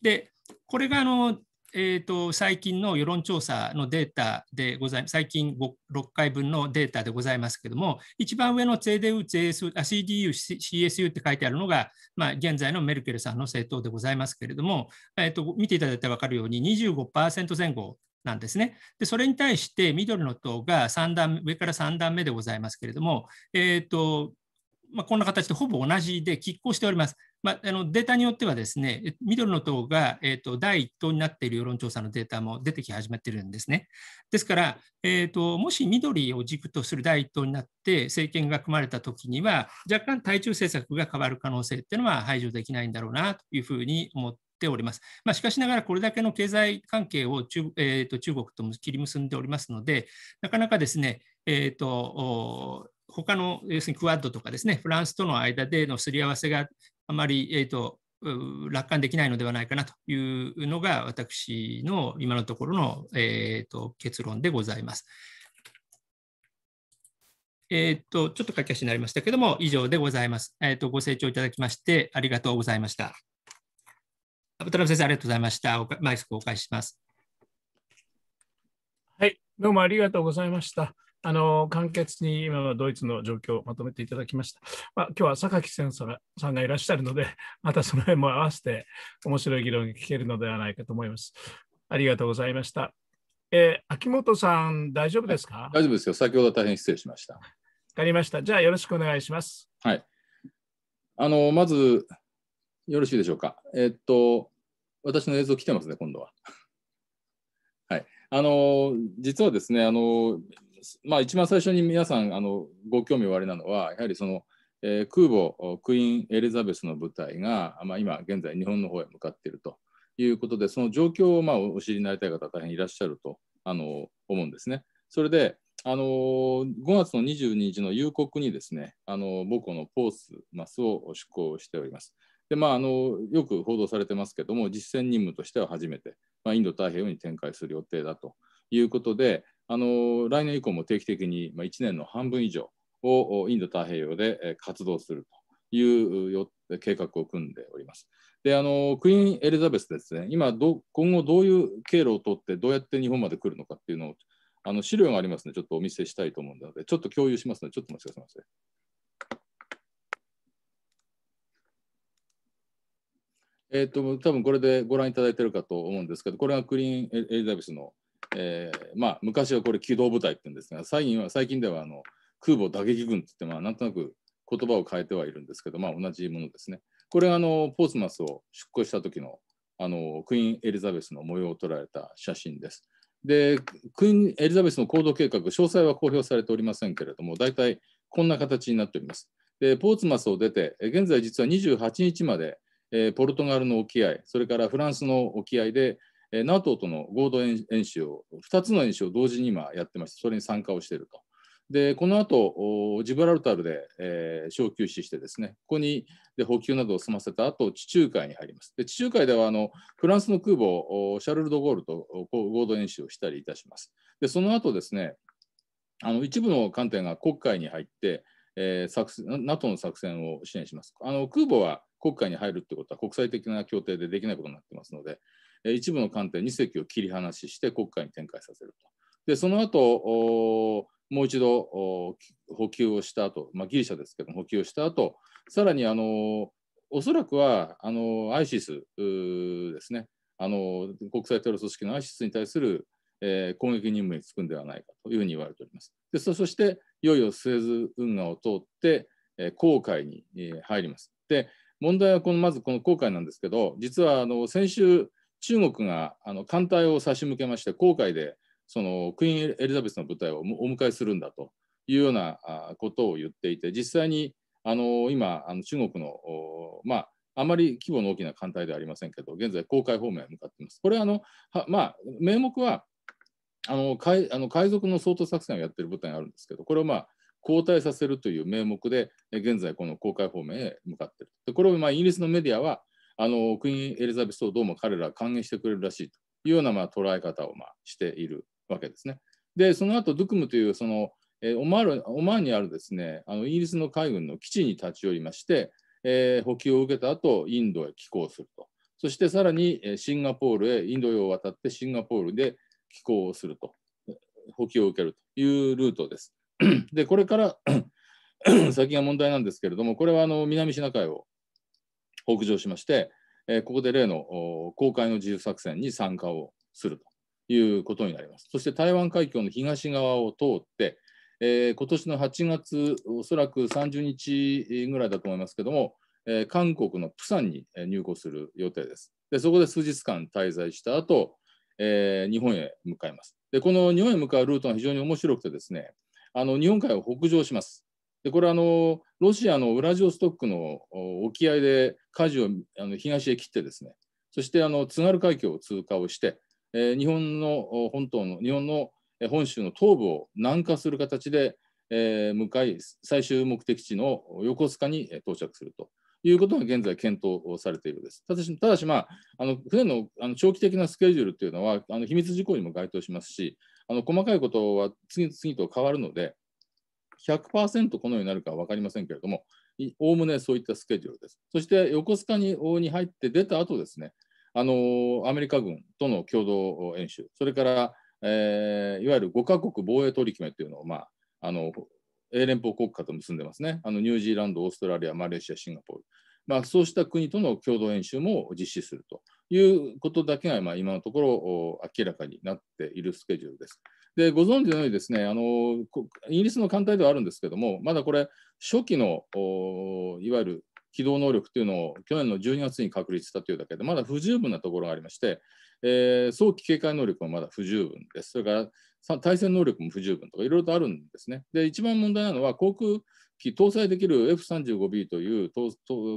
でこれがあのえーと、最近の世論調査のデータでございます、最近6回分のデータでございますけれども、一番上の CDU、CSU、って書いてあるのが、まあ、現在のメルケルさんの政党でございますけれども、えーと、見ていただいて分かるように25%前後なんですね。で、それに対して緑の党が3段上から3段目でございますけれども、えーとまあ、こんな形でほぼ同じで拮抗しております。まあ、あのデータによってはですね、緑の党が、えーと、第1党になっている世論調査のデータも出てき始めてるんですね。ですから、えーと、もし緑を軸とする第1党になって政権が組まれたときには、若干対中政策が変わる可能性っていうのは排除できないんだろうなというふうに思っております。まあ、しかしながら、これだけの経済関係を中,、えーと、と中国と切り結んでおりますので、なかなかですね、えーと他の要するにクワッドとかですね、フランスとの間でのすり合わせがあまり、えーと、楽観できないのではないかなというのが私の今のところの、えーと、結論でございます。えっ、ー、と、ちょっと書き足しになりましたけども、以上でございます。えっ、ー、と、ご清聴いただきまして、ありがとうございました。渡辺先生、ありがとうございました。マイスクをお返しします。はい、どうもありがとうございました。あの簡潔に今のドイツの状況をまとめていただきました。まあ、今日は榊先生さんがいらっしゃるので、またその辺も合わせて面白い議論が聞けるのではないかと思います。ありがとうございました。えー、秋元さん、大丈夫ですか、大丈夫ですよ。先ほど大変失礼しました。わかりました。じゃあ、よろしくお願いします。はい。あの、まず、よろしいでしょうか。えー、っと、私の映像来てますね、今度は。はい。あの、実はですね、あの、まあ、一番最初に皆さんあのご興味おありなのはやはりその、えー、空母クイーン・エリザベスの部隊が、まあ、今現在日本の方へ向かっているということでその状況をまあお知りになりたい方大変いらっしゃるとあの思うんですね。それであの5月の22日の夕刻にですねあの母校のポースマスを出港しております。でまあ、あのよく報道されてますけども実戦任務としては初めて、まあ、インド太平洋に展開する予定だということで、あの来年以降も定期的に、まあ、1年の半分以上をインド太平洋で活動するという計画を組んでおります。であのクイーン・エリザベスですね、今ど、今後どういう経路を取って、どうやって日本まで来るのかっていうのを、あの資料がありますの、ね、で、ちょっとお見せしたいと思うので、ちょっと共有しますので、ちょっとお待ちください。えーと、と多分これでご覧いただいているかと思うんですけど、これがクリーン・エリザベスのえー、まあ、昔はこれ機動部隊って言うんですが最近は最近ではあの空母打撃軍って言って、まあ、なんとなく言葉を変えてはいるんですけど、まあ、同じものですね。これがあのポーツマスを出航した時のあのクイーン・エリザベスの模様を撮られた写真です。でクイーン・エリザベスの行動計画詳細は公表されておりませんけれども大体こんな形になっております。でポーツマスを出て現在実は28日まで、えー、ポルトガルの沖合それからフランスの沖合でえー、NATO との合同演習を、2つの演習を同時に今やってまして、それに参加をしていると。で、この後、ジブラルタルで、えー、小休止してですね、ここにで補給などを済ませた後、地中海に入ります。で、地中海ではあのフランスの空母、シャルル・ド・ゴールと合同演習をしたりいたします。で、その後ですね、あの一部の艦艇が黒海に入って、えー、作戦 NATO の作戦を支援します。あの空母は国会に入るということは国際的な協定でできないことになってますので、一部の観点2隻を切り離しして国会に展開させると。でその後もう一度補給をした後、まあ、ギリシャですけども補給をした後さらにあのおそらくはあのアイシスですねあの国際テロ組織のアイシスに対する、えー、攻撃任務に就くんではないかというふうに言われております。でそしていよいよスエズ運河を通って、えー、航海に、え入ります。で問題はこのまずこの航海なんですけど実はあの先週中国があの艦隊を差し向けまして、航海でそのクイーン・エリザベスの部隊をお迎えするんだというようなことを言っていて、実際にあの今、あの中国の、まあ、あまり規模の大きな艦隊ではありませんけど、現在、航海方面へ向かっています。これはあのは、まあ、名目はあの海あの海賊の相当作戦をやっている部隊があるんですけど、これを、まあ、後退させるという名目で、現在、この航海方面へ向かっている。でこれを、まあ、イギリスのメディアは、あのクイーン・エリザベスをどうも彼ら歓迎してくれるらしいというようなまあ捉え方をまあしているわけですね。で、その後ドゥクムというその、えー、オマールオマーにあるですねあのイギリスの海軍の基地に立ち寄りまして、えー、補給を受けた後インドへ寄港すると。そしてさらにシンガポールへインド洋を渡ってシンガポールで寄港をすると、補給を受けるというルートです。で、これから 先が問題なんですけれども、これはあの南シナ海を北上しまして、えここで例の公海の自由作戦に参加をするということになります。そして台湾海峡の東側を通って、えー、今年の8月、おそらく30日ぐらいだと思いますけども、えー、韓国のプサンに入港する予定です。でそこで数日間滞在した後、えー、日本へ向かいます。でこの日本へ向かうルートが非常に面白くてですねあの日本海を北上します。でこれあのロシアのウラジオストックの沖合で舵をあの東へ切ってですねそしてあの津軽海峡を通過をして、えー、日本の本島の日本の本州の東部を南下する形で、えー、向かい最終目的地の横須賀に到着するということが現在検討されているです。ただし、ただしまあ、あの船のあの長期的なスケジュールというのはあの秘密事項にも該当しますしあの細かいことは次々と変わるので100%このようになるかは分かりませんけれども、おおむねそういったスケジュールです。そして横須賀にに入って出た後ですね、あのアメリカ軍との共同演習、それから、えー、いわゆる5か国防衛取り決めというのを、まあ、あの英連邦国家と結んでますね、あのニュージーランド、オーストラリア、マレーシア、シンガポール、まあ、そうした国との共同演習も実施するということだけが、まあ、今のところ明らかになっているスケジュールです。でご存知のようにですねあのイギリスの艦隊ではあるんですけどもまだこれ初期のいわゆる機動能力というのを去年の12月に確立したというだけでまだ不十分なところがありまして、えー、早期警戒能力もまだ不十分ですそれから対戦能力も不十分とかいろいろとあるんですねで一番問題なのは航空機搭載できる F35B という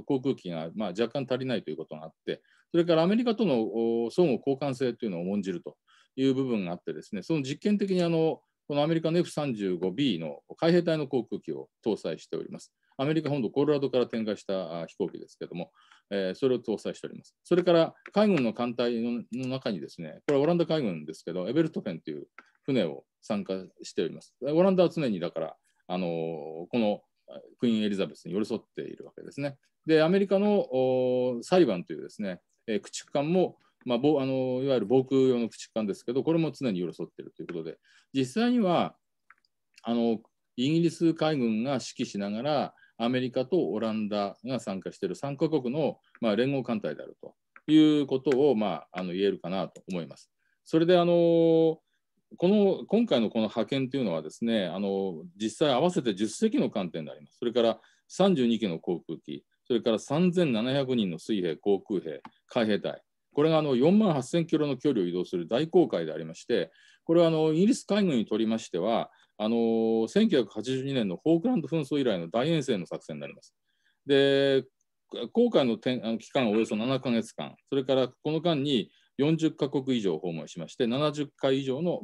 航空機が、まあ、若干足りないということがあってそれからアメリカとの相互交換性というのを重んじるという部分があってですねその実験的にあのこのアメリカの F35B の海兵隊の航空機を搭載しております。アメリカ本土コロラドから展開した飛行機ですけども、えー、それを搭載しております。それから海軍の艦隊の中にですね、これはオランダ海軍ですけど、エベルトフェンという船を参加しております。オランダは常にだから、あのー、このクイーン・エリザベスに寄り添っているわけですね。で、アメリカのサリバンというですね、えー、駆逐艦もまあ、あのいわゆる防空用の駆逐艦ですけど、これも常に寄り添っているということで、実際にはあのイギリス海軍が指揮しながら、アメリカとオランダが参加している3カ国の、まあ、連合艦隊であるということを、まあ、あの言えるかなと思います。それであのこの今回のこの派遣というのはですねあの実際合わせて10隻の艦艇になります。それから32機の航空機、それから3700人の水兵、航空兵、海兵隊、これがあの4万8000キロの距離を移動する大航海でありまして、これはあのイギリス海軍にとりましては、あの1982年のフォークランド紛争以来の大遠征の作戦になります。で、航海のてん期間はおよそ7か月間、それからこの間に40か国以上訪問しまして、70回以上の、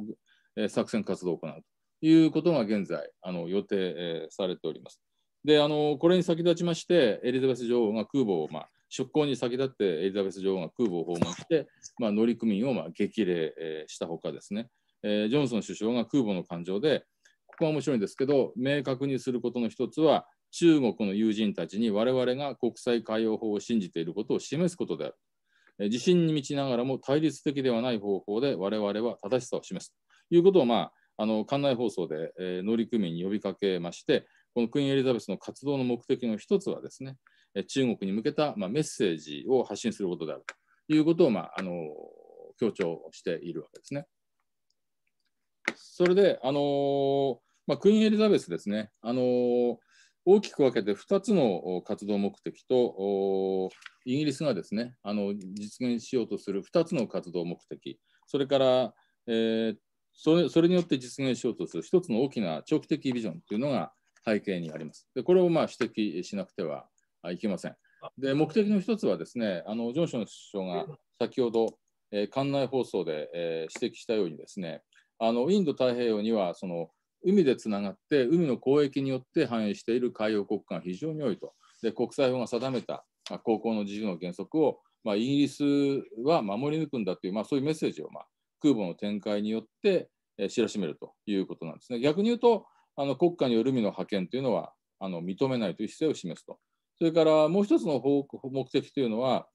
え作戦活動を行うということが現在、あの予定、えされております。であのこれに先立ちまして、エリザベス女王が空母を、まあ出港に先立ってエリザベス女王が空母を訪問して、まあ、乗組員をまあ激励、したほかですね、えジョンソン首相が空母の艦上で、ここは面白いんですけど、明確にすることの一つは、中国の友人たちに我々が国際海洋法を信じていることを示すことである。自信に満ちながらも対立的ではない方法で我々は正しさを示すということを、まあ、あの館内放送で、えー、乗組員に呼びかけまして、このクイーン・エリザベスの活動の目的の一つはですね、中国に向けた、まあ、メッセージを発信することであるということを、まあ、あの強調しているわけですね。それで、あのまあ、クイーン・エリザベスですね、あの大きく分けて2つの活動目的と、イギリスがですねあの実現しようとする2つの活動目的、それから、えー、それそれによって実現しようとする1つの大きな長期的ビジョンというのが背景にあります。でこれをまあ指摘しなくてはいけません。で目的の一つはですねあのジョンソン首相が先ほど、えー、館内放送で、えー、指摘したようにですねあのインド太平洋にはその海でつながって海の交易によって繁栄している海洋国家が非常に多いとで国際法が定めた、あ、航行の自由の原則を、まあ、イギリスは守り抜くんだという、まあ、そういうメッセージを、まあ、空母の展開によって、えー、知らしめるということなんですね。逆に言うとあの国家による海の派遣というのはあの認めないという姿勢を示すと。それからもう一つの目的というのは、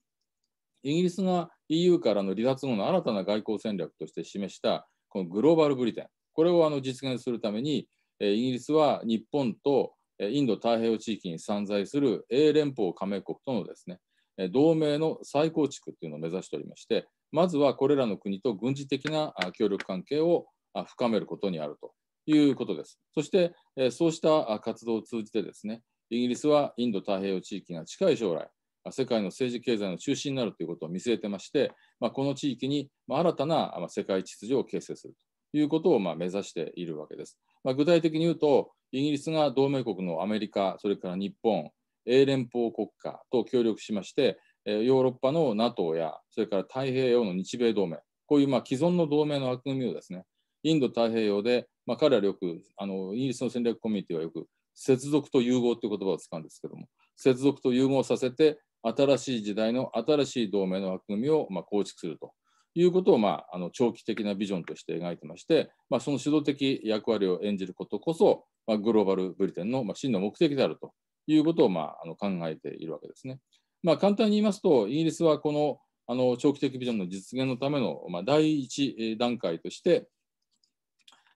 イギリスが EU からの離脱後の新たな外交戦略として示したこのグローバル・ブリテン、これをあの実現するために、イギリスは日本とインド太平洋地域に散在する英連邦加盟国とのですね同盟の再構築というのを目指しておりまして、まずはこれらの国と軍事的な協力関係を深めることにあるということです。そして、そうした活動を通じてですね、イギリスはインド太平洋地域が近い将来、世界の政治経済の中心になるということを見据えてまして、まあ、この地域に新たな世界秩序を形成するということをまあ目指しているわけです。まあ、具体的に言うと、イギリスが同盟国のアメリカ、それから日本、英連邦国家と協力しまして、ヨーロッパの NATO や、それから太平洋の日米同盟、こういうまあ既存の同盟の枠組みをですね、インド太平洋で、まあ、彼らよく、あのイギリスの戦略コミュニティはよく、接続と融合という言葉を使うんですけども、接続と融合させて、新しい時代の新しい同盟の枠組みをま構築するということを、まあ、あの長期的なビジョンとして描いてまして、まあ、その主導的役割を演じることこそ、まあ、グローバルブリテンの、ま真の目的であるということを、まあ、あの考えているわけですね。まあ、簡単に言いますと、イギリスはこのあの長期的ビジョンの実現のための、ま第一段階として、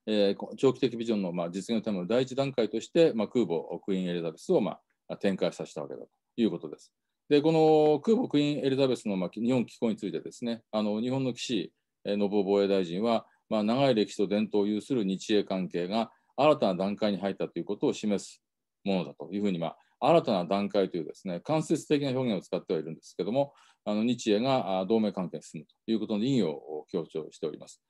えー、長期的ビジョンのまあ実現のための第一段階として、まあ、空母クイーン・エリザベスをまあ展開させたわけだということです。で、この空母クイーン・エリザベスのまあ日本機構についてですね、あの日本の岸信夫防衛大臣は、まあ、長い歴史と伝統を有する日英関係が新たな段階に入ったということを示すものだというふうに、まあ、新たな段階というですね間接的な表現を使ってはいるんですけども、あの日英が同盟関係に進むということの意義を強調しております。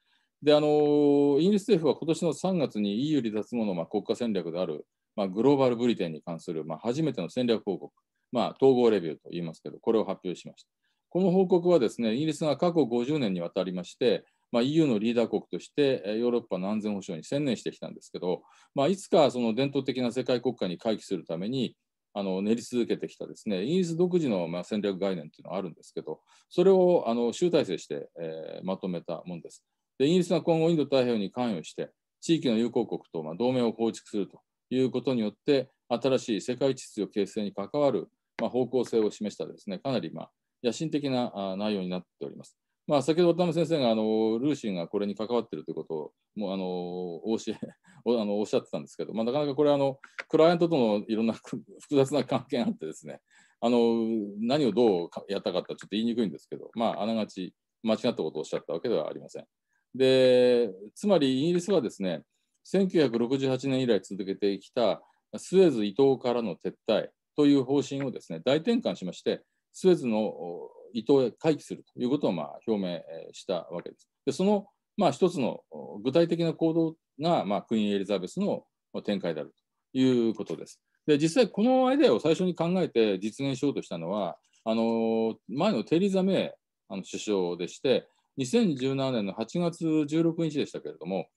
であのイギリス政府は今年の3月に EU 離脱後のまあ国家戦略である、まあ、グローバル・ブリテンに関する、まあ、初めての戦略報告、まあ、統合レビューと言いますけど、これを発表しました。この報告はですね、イギリスが過去50年にわたりまして、まあ、EU のリーダー国としてヨーロッパの安全保障に専念してきたんですけど、まあ、いつかその伝統的な世界国家に回帰するためにあの練り続けてきたですねイギリス独自のまあ戦略概念というのはあるんですけどそれをあの集大成して、えー、まとめたものです。で、イギリスが今後、インド太平洋に関与して、地域の友好国とま同盟を構築するということによって、新しい世界秩序形成に関わるま方向性を示したですね、かなりま野心的な内容になっております。まあ、先ほど渡辺先生があのルーシンがこれに関わっているということをもうあのお教え あのおっしゃってたんですけど、まあ、なかなかこれあのクライアントとのいろんな 複雑な関係があってですねあの何をどうやったかってちょっと言いにくいんですけど、まあ、あながち間違ったことをおっしゃったわけではありません。でつまりイギリスはですね1968年以来続けてきたスエズ伊東からの撤退という方針をですね大転換しましてスエズの伊東へ回帰するということをまあ表明したわけです。でそのまあ一つの具体的な行動がまあクイーン・エリザベスの展開であるということです。で実際このアイデアを最初に考えて実現しようとしたのはあの前のテリーザ・メイ首相でして2017年の8月16日でしたけれども、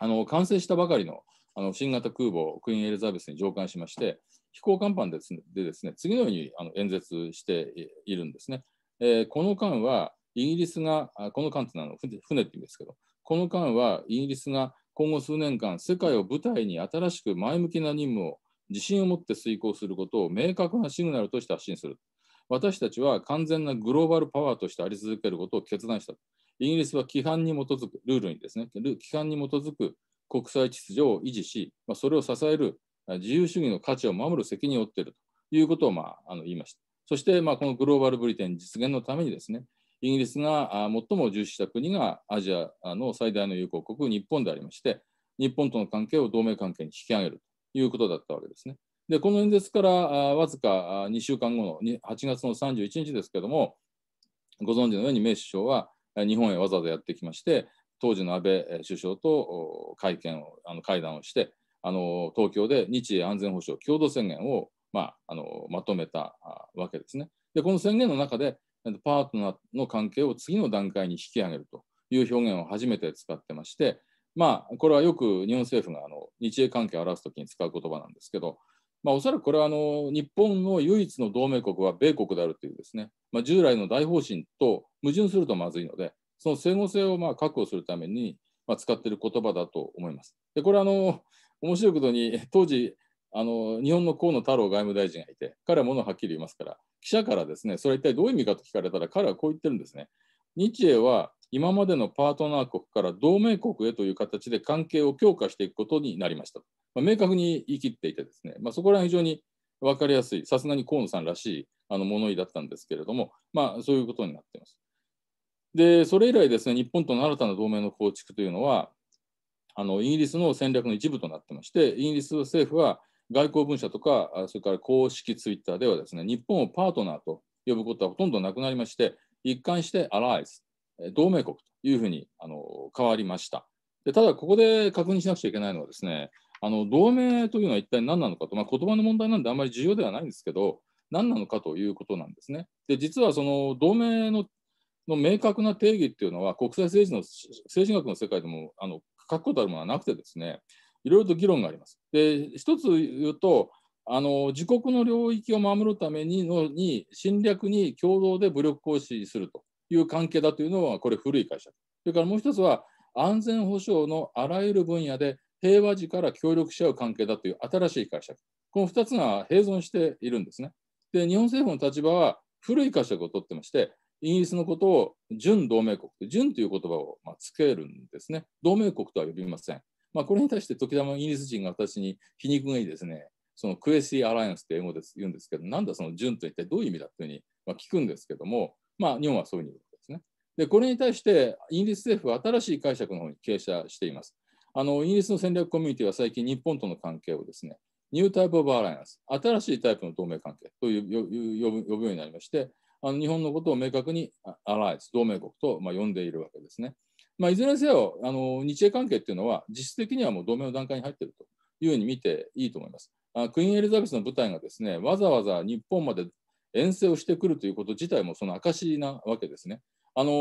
あの完成したばかりのあの新型空母、クイーン・エリザベスに乗艦しまして、飛行甲板ですねでですね次のようにあの演説しているんですね。えー、この間はイギリスが、この間というのは船って言うんですけど、この間はイギリスが今後数年間、世界を舞台に新しく前向きな任務を自信を持って遂行することを明確なシグナルとして発信する私たちは完全なグローバルパワーとしてあり続けることを決断した。イギリスは規範に基づく、ルールにですね、規範に基づく国際秩序を維持し、まあ、それを支える自由主義の価値を守る責任を負っているということを、まあ、あの言いました。そして、まあ、このグローバルブリテン実現のためにですね、イギリスが最も重視した国がアジアの最大の友好国、日本でありまして、日本との関係を同盟関係に引き上げるということだったわけですね。でこの演説からわずか2週間後の8月の31日ですけども、ご存知のようにメイ首相は日本へわざわざやってきまして、当時の安倍首相と会見をあの会談をして、あの東京で日英安全保障共同宣言を、まあ、あのまとめたわけですね。で、この宣言の中で、パートナーの関係を次の段階に引き上げるという表現を初めて使ってまして、まあ、これはよく日本政府があの日英関係を表すときに使う言葉なんですけど、まあ、おそらくこれはあの日本の唯一の同盟国は米国であるというですね、まあ、従来の大方針と矛盾するとまずいので、その整合性をまあ確保するために、まあ、使っている言葉だと思います。でこれはあの面白いことに当時あの日本の河野太郎外務大臣がいて彼はものはっきり言いますから記者からですねそれは一体どういう意味かと聞かれたら彼はこう言ってるんですね。日英は今までのパートナー国から同盟国へという形で関係を強化していくことになりました。まあ、明確に言い切っていてですね、まあ、そこら辺非常に分かりやすい、さすがに河野さんらしいあの物言いだったんですけれども、まあ、そういうことになっています。で、それ以来ですね、日本との新たな同盟の構築というのは、あのイギリスの戦略の一部となってまして、イギリス政府は外交文書とか、それから公式ツイッターではですね、日本をパートナーと呼ぶことはほとんどなくなりまして、一貫してアライズ、同盟国というふうにあの変わりました。でただ、ここで確認しなくちゃいけないのはですね、あの同盟というのは一体何なのかと、まあ、言葉の問題なんであんまり重要ではないんですけど、何なのかということなんですね。で実はその同盟の明確な定義っていうのは国際政治の政治学の世界でもあの書くことあるものはなくてですねいろいろと議論があります。で一つ言うとあの自国の領域を守るためにのに侵略に共同で武力行使するという関係だというのはこれ古い会社それからもう一つは安全保障のあらゆる分野で平和時から協力し合う関係だという新しい解釈。この2つが併存しているんですね。で、日本政府の立場は古い解釈をとってまして、イギリスのことを準同盟国、準という言葉をまつけるんですね。同盟国とは呼びません。まあ、これに対して時たまイギリス人が私に皮肉がいいですね。そのクエシーアライアンスって英語で言うんですけど、なんだその準と一体どういう意味だというふうにま聞くんですけども、まあ、日本はそういうふうに言うことですね。で、これに対してイギリス政府は新しい解釈の方に傾斜しています。あのイギリスの戦略コミュニティは最近日本との関係をですねニュータイプ・オブ・アライアンス新しいタイプの同盟関係という呼ぶようになりましてあの日本のことを明確にアライアンス同盟国と、まあ、呼んでいるわけですね。まあ、いずれにせよあの日英関係っていうのは実質的にはもう同盟の段階に入っているというふうに見ていいと思います。あクイーン・エリザベスの部隊がですねわざわざ日本まで遠征をしてくるということ自体もその証なわけですね。あの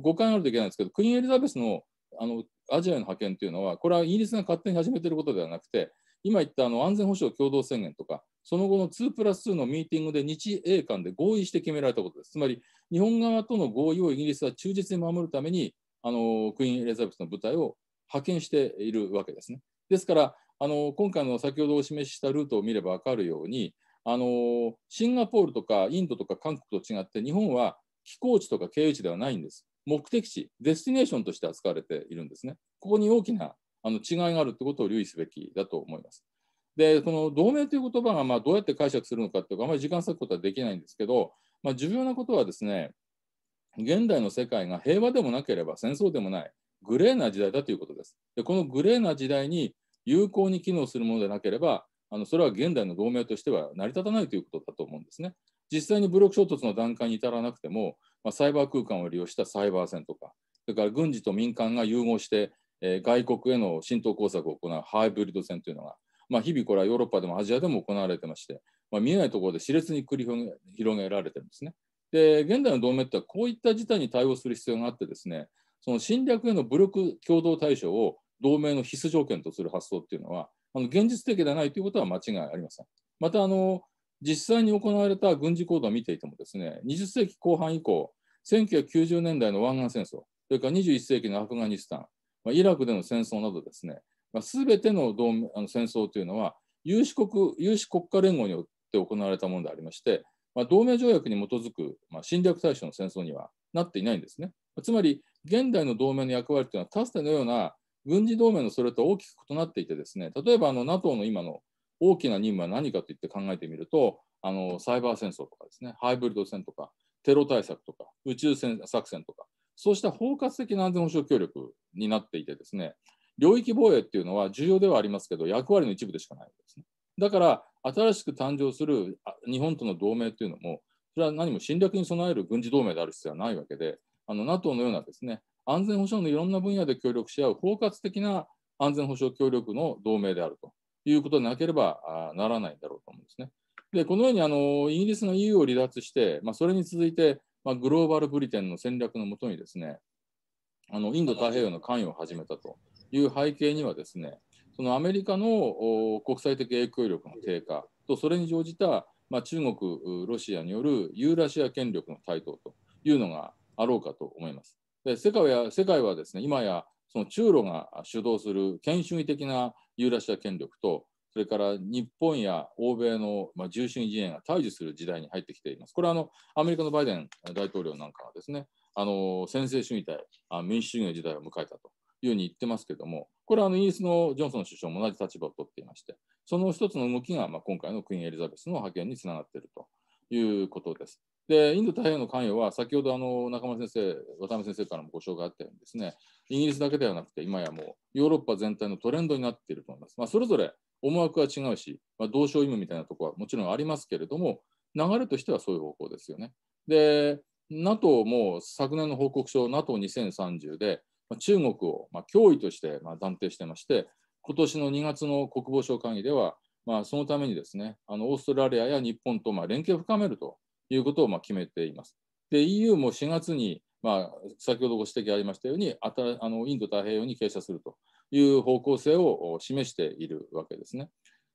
誤解あるといけないんですけどクイーン・エリザベスのあのアジアへの派遣というのは、これはイギリスが勝手に始めていることではなくて、今言ったあの安全保障共同宣言とか、その後の2プラス2のミーティングで日英間で合意して決められたことです。つまり、日本側との合意をイギリスは忠実に守るために、あのクイーン・エリザベスの部隊を派遣しているわけですね。ですから、あの今回の先ほどお示ししたルートを見れば分かるように、あのシンガポールとかインドとか韓国と違って、日本は寄港地とか経由地ではないんです。目的地、デスティネーションとして扱われているんですね。ここに大きなあの違いがあるということを留意すべきだと思います。で、この同盟という言葉がまどうやって解釈するのかというか、あまり時間割くことはできないんですけど、まあ、重要なことはですね、現代の世界が平和でもなければ戦争でもないグレーな時代だということです。でこのグレーな時代に有効に機能するものでなければあのそれは現代の同盟としては成り立たないということだと思うんですね。実際に武力衝突の段階に至らなくてもまあ、サイバー空間を利用したサイバー戦とか、それから軍事と民間が融合して、えー、外国への浸透工作を行うハイブリッド戦というのが、まあ、日々これはヨーロッパでもアジアでも行われてまして、まあ、見えないところで熾烈に繰り広げられてるんですね。で、現代の同盟ってはこういった事態に対応する必要があってですね、その侵略への武力共同対処を同盟の必須条件とする発想っていうのは、あの現実的ではないということは間違いありません。またあの実際に行われた軍事行動を見ていてもですね、20世紀後半以降、1990年代の湾岸戦争、それから21世紀のアフガニスタン、まイラクでの戦争などですね、ま、べ、ての同あの戦争というのは有志国、有志国家連合によって行われたものでありまして、まあ、同盟条約に基づく、まあ、侵略対象の戦争にはなっていないんですね。つまり、現代の同盟の役割というのは、かつてのような軍事同盟のそれと大きく異なっていてですね、例えばあの NATO の今の大きな任務は何かといって考えてみるとあのサイバー戦争とかですねハイブリッド戦とかテロ対策とか宇宙戦作戦とかそうした包括的な安全保障協力になっていてですね領域防衛っていうのは重要ではありますけど役割の一部でしかないわけですね。だから新しく誕生する日本との同盟というのもそれは何も侵略に備える軍事同盟である必要はないわけであの NATO のようなですね安全保障のいろんな分野で協力し合う包括的な安全保障協力の同盟であるということでなければならないんだろうと思うんですね。で、このようにあのイギリスの EU を離脱して、まあ、それに続いて、まあ、グローバル・ブリテンの戦略のもとにですね、あのインド太平洋の関与を始めたという背景にはですね、そのアメリカの国際的影響力の低下と、それに乗じた、まあ、中国、ロシアによるユーラシア権力の台頭というのがあろうかと思います。で世界は世界はですね、今やその中ロが主導する権威主義的なユーラシア権力と、それから日本や欧米の、まあ、重心陣営が対峙する時代に入ってきています。これはあのアメリカのバイデン大統領なんかはですね、あの専制主義対あ民主主義の時代を迎えたというふうに言ってますけども、これはあのイギリスのジョンソン首相も同じ立場を取っていまして、その一つの動きが、まあ、今回のクイーン・エリザベスの派遣につながっているということです。でインド太平洋の関与は先ほどあの中村先生渡辺先生からもご紹介あったようにですねイギリスだけではなくて、今やもうヨーロッパ全体のトレンドになっていると思います。まあ、それぞれ思惑は違うし、まあ、同床異夢みたいなところはもちろんありますけれども、流れとしてはそういう方向ですよね。で、NATO も昨年の報告書、NATO2030 で、中国をまあ脅威としてまあ断定してまして、今年の2月の国防相会議では、まあ、そのためにですね、あのオーストラリアや日本とまあ連携を深めるということをまあ決めています。で、EU も4月にまあ、先ほどご指摘ありましたように、あたあのインド太平洋に傾斜するという方向性を示しているわけですね。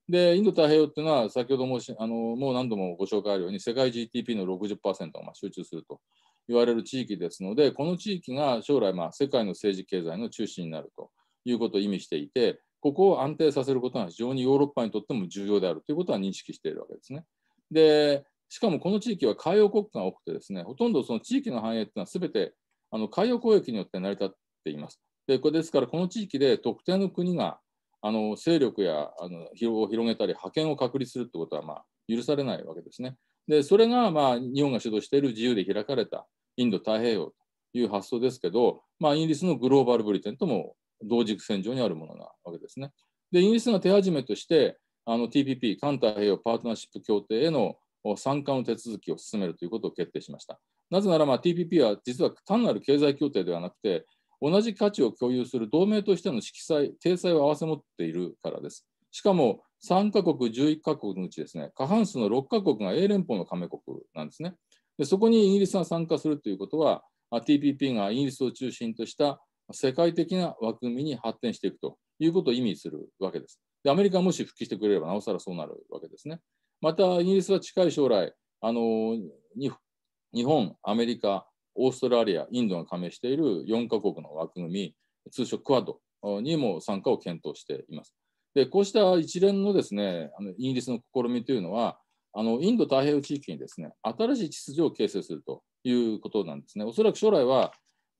で、インド太平洋っていうのは、先ほどもあのもう何度もご紹介あるように、世界 GDP の60%がま集中すると言われる地域ですので、この地域が将来、まあ、世界の政治経済の中心になるということを意味していて、ここを安定させることが非常にヨーロッパにとっても重要であるということは認識しているわけですね。で、しかもこの地域は海洋国家が多くてですね、ほとんどその地域の繁栄というのはすべてあの海洋交易によって成り立っています。でこれですから、この地域で特定の国があの勢力やあの広を広げたり、覇権を確立するということはまあ許されないわけですね。でそれがまあ日本が主導している自由で開かれたインド太平洋という発想ですけど、まあ、イギリスのグローバル・ブリテンとも同軸線上にあるものなわけですね。でイギリスが手始めとしてあの TPP・ 環太平洋パートナーシップ協定への参加の手続きを進めるということを決定しました。なぜなら、まあ、TPP は実は単なる経済協定ではなくて、同じ価値を共有する同盟としての色彩、体裁を併せ持っているからです。しかも、3カ国、11カ国のうちですね、過半数の6カ国が英連邦の加盟国なんですね。でそこにイギリスが参加するということは、TPP がイギリスを中心とした世界的な枠組みに発展していくということを意味するわけです。でアメリカもし復帰してくれれば、なおさらそうなるわけですね。またイギリスは近い将来あの日本、アメリカ、オーストラリア、インドが加盟している4カ国の枠組み、通称クアッドにも参加を検討しています。でこうした一連のですねあのイギリスの試みというのは、あのインド太平洋地域にですね新しい秩序を形成するということなんですね。おそらく将来は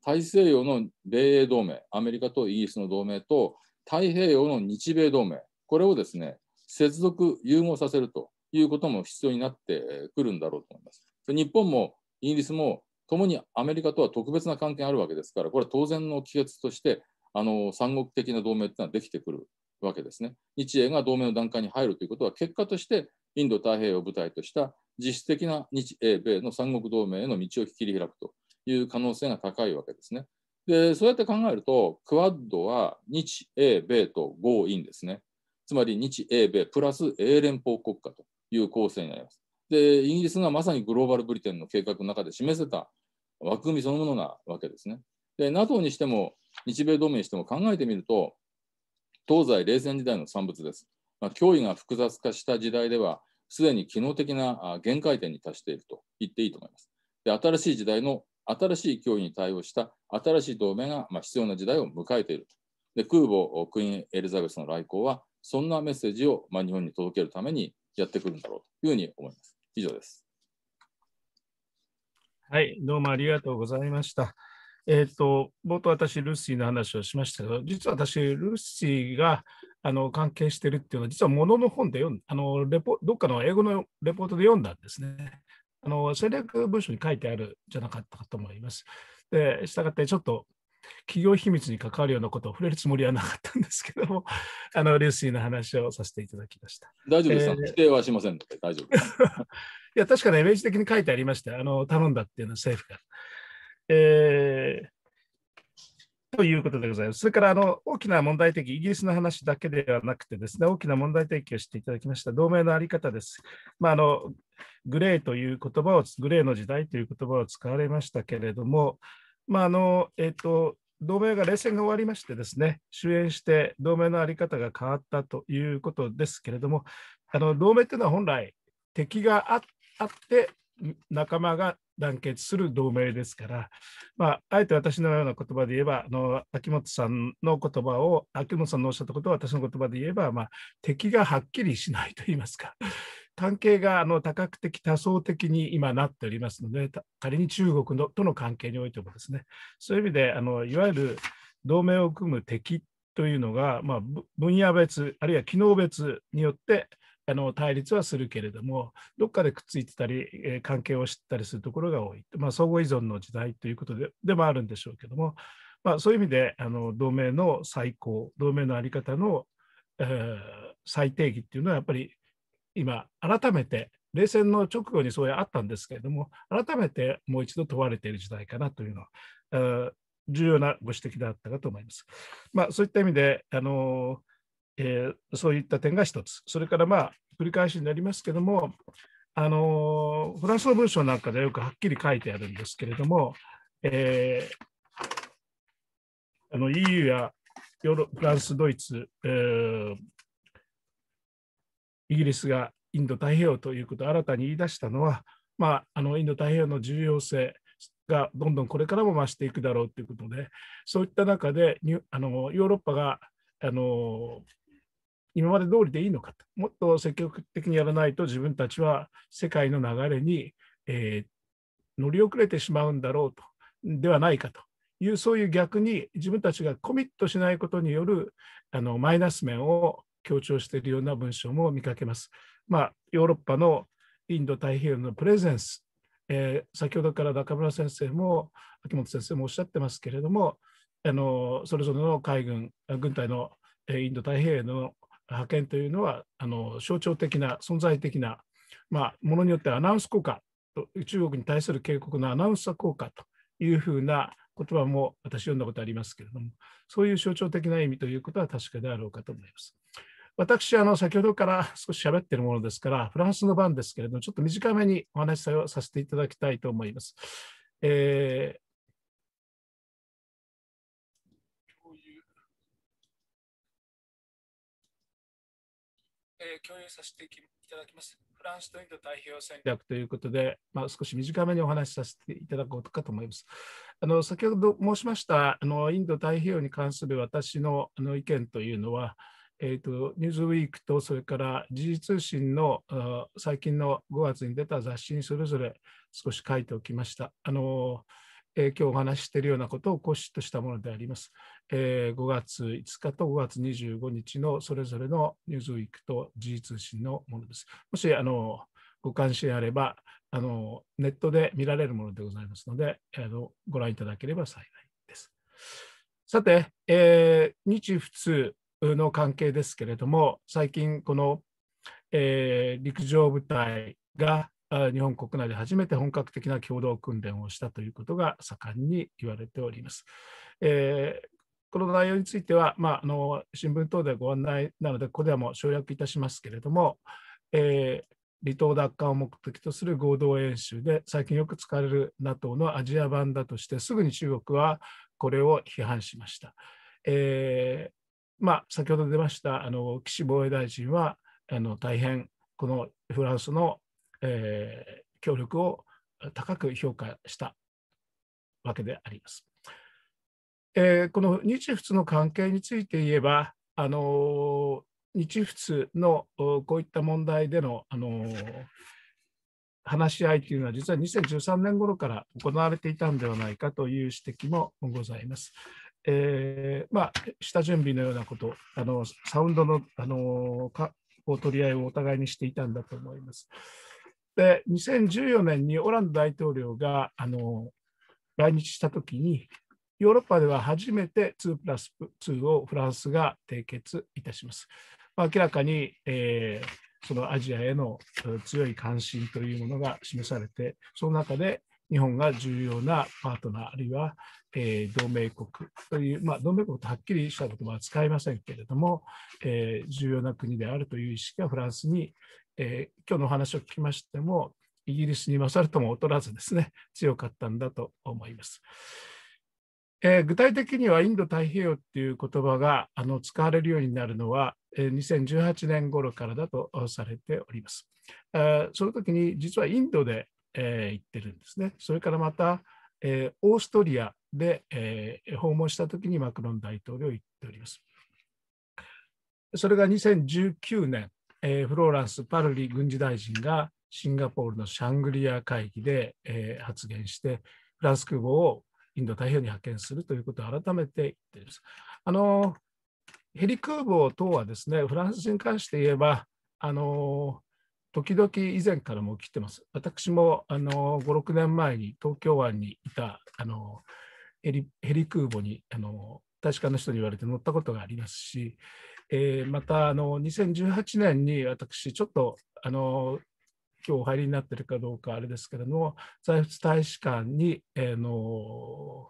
大西洋の米英同盟、アメリカとイギリスの同盟と太平洋の日米同盟、これをですね接続、融合させるということも必要になってくるんだろうと思います。日本もイギリスも共にアメリカとは特別な関係があるわけですから、これは当然の帰結として、あの三国的な同盟というのはできてくるわけですね。日英が同盟の段階に入るということは、結果としてインド太平洋を舞台とした実質的な日英米の三国同盟への道を切り開くという可能性が高いわけですね。で、そうやって考えると、クアッドは日英米と合意ですね。つまり日英米プラス英連邦国家という構成になります。で、イギリスがまさにグローバル・ブリテンの計画の中で示せた枠組みそのものなわけですね。で、NATO にしても、日米同盟にしても考えてみると、東西冷戦時代の産物です。まあ、脅威が複雑化した時代では、すでに機能的な限界点に達していると言っていいと思います。で、新しい時代の新しい脅威に対応した新しい同盟が、まあ、必要な時代を迎えているで空母クイーン・エリザベスの来航はそんなメッセージを、まあ、日本に届けるためにやってくるんだろうというふうに思います。以上です。はい、どうもありがとうございました。えーと、と冒頭、私、ルーシーの話をしましたけど、実は私、ルーシーがあの関係してるっていうのは、実はものの本で読んあのレポ、どっかの英語のレポートで読んだんですね。あの戦略文書に書いてあるじゃなかったかと思います。で、したがって、ちょっと企業秘密に関わるようなことを触れるつもりはなかったんですけども、あの流水ーの話をさせていただきました。大丈夫です、えー、否定はしませんので、大丈夫です。いや、確かにイメージ的に書いてありました。あの頼んだっていうのは政府が。えーということでございます。それからあの大きな問題提起、イギリスの話だけではなくてですね、大きな問題提起をしていただきました、同盟のあり方です。まあ、あのグレーという言葉を、グレーの時代という言葉を使われましたけれども、まああのえっ、と同盟が冷戦が終わりましてですね、終焉して同盟の在り方が変わったということですけれども、あの同盟というのは本来、敵があって仲間が団結する同盟ですから、まあ、あえて私のような言葉で言えば、あの秋元さんの言葉を、秋元さんのおっしゃったことを私の言葉で言えば、まあ、敵がはっきりしないと言いますか、関係があの多角的、多層的に今なっておりますので、仮に中国のとの関係においてもですね、そういう意味で、あのいわゆる同盟を組む敵というのが、まあ、分野別、あるいは機能別によって、あの対立はするけれども、どっかでくっついてたり、え関係を知ったりするところが多い、まあ、相互依存の時代ということででもあるんでしょうけども、まあ、そういう意味であの同盟の最高、同盟の在り方の、えー、最定義っていうのは、やっぱり今、改めて、冷戦の直後にそうあったんですけれども、改めてもう一度問われている時代かなというのは、重要なご指摘だったかと思います。まあ、そういった意味で、あのえー、そういった点が一つ、それから、まあ、繰り返しになりますけれども、あのフランスの文章なんかでよくはっきり書いてあるんですけれども、えー、あの EU やヨーロフランス、ドイツ、えー、イギリスがインド太平洋ということを新たに言い出したのは、まあ、あのインド太平洋の重要性がどんどんこれからも増していくだろうということでそういった中であのヨーロッパがあの今まで通りでいいのかともっと積極的にやらないと自分たちは世界の流れに、えー、乗り遅れてしまうんだろうとではないかというそういう逆に自分たちがコミットしないことによるあのマイナス面を強調しているような文章も見かけます。まあ、ヨーロッパのインド太平洋のプレゼンス、えー、先ほどから中村先生も秋元先生もおっしゃってますけれども、あのそれぞれの海軍、軍隊のインド太平洋の派遣というのはあの象徴的な存在的な、まあ、ものによってアナウンス効果中国に対する警告のアナウンサー効果というふうな言葉も私読んだことありますけれどもそういう象徴的な意味ということは確かであろうかと思います。私、あの、先ほどから少し喋っているものですから、フランスの番ですけれども、ちょっと短めにお話しさせていただきたいと思います。えーえー、共有させていただきます。フランスとインド太平洋戦略ということで、まあ、少し短めにお話しさせていただこうかと思います。あの先ほど申しましたあのインド太平洋に関する私のあの意見というのは、えーと、ニューズウィークとそれから時事通信の最近の5月に出た雑誌にそれぞれ少し書いておきました。あのえー、今日お話ししているようなことを骨子としたものであります。えー、5月5日と5月25日のそれぞれのニューズウィークと時事通信のものです。もしあのご関心あればあの、ネットで見られるものでございますので、あのご覧いただければ幸いです。さて、えー、日通の関係ですけれども、最近、この、えー、陸上部隊が日本国内で初めて本格的な共同訓練をしたということが盛んに言われております。えー、この内容については、まあ、あの新聞等でご案内なので、ここではもう省略いたしますけれども、えー離島奪還を目的とする合同演習で最近よく使われる NATO のアジア版だとしてすぐに中国はこれを批判しました。えー、まあ、先ほど出ましたあの岸防衛大臣はあの大変このフランスの、えー、協力を高く評価したわけであります。えー、この日仏の関係について言えば、あの日仏のこういった問題での、あの話し合いというのは実は2013年頃から行われていたんではないかという指摘もございます。えー、まあ、下準備のようなこと、あのサウンドのあのかを取り合いをお互いにしていたんだと思います。で、2014年にオランダ大統領があの来日したときに、ヨーロッパでは初めて2プラス2をフランスが締結いたします。まあ、明らかに、えー、そのアジアへの強い関心というものが示されて、その中で日本が重要なパートナー、あるいは、えー、同盟国という、まあ、同盟国とはっきりした言葉は使いませんけれども、えー、重要な国であるという意識がフランスに、えー、今日のお話を聞きましても、イギリスに勝るとも劣らずですね、強かったんだと思います。えー、具体的にはインド太平洋っていう言葉があの使われるようになるのは、えー、2018年頃からだとされております。あその時に実はインドでえー、行ってるんですね。それからまた、えー、オーストリアで、えー、訪問した時にマクロン大統領行っております。それが2019年、えー、フローランス・パルリ軍事大臣がシンガポールのシャングリア会議で、えー、発言して、フランス空母をインド太平洋に派遣するということを改めて言っています。あのヘリ空母等はですね、フランスに関して言えば、あの時々以前からも来てます。私もあの5、6年前に東京湾にいたあのヘリヘリ空母にあの大使館の人に言われて乗ったことがありますし、えー、またあの2018年に私ちょっとあの今日お入りになってるかどうかあれですけれども財閥大使館に、えー、の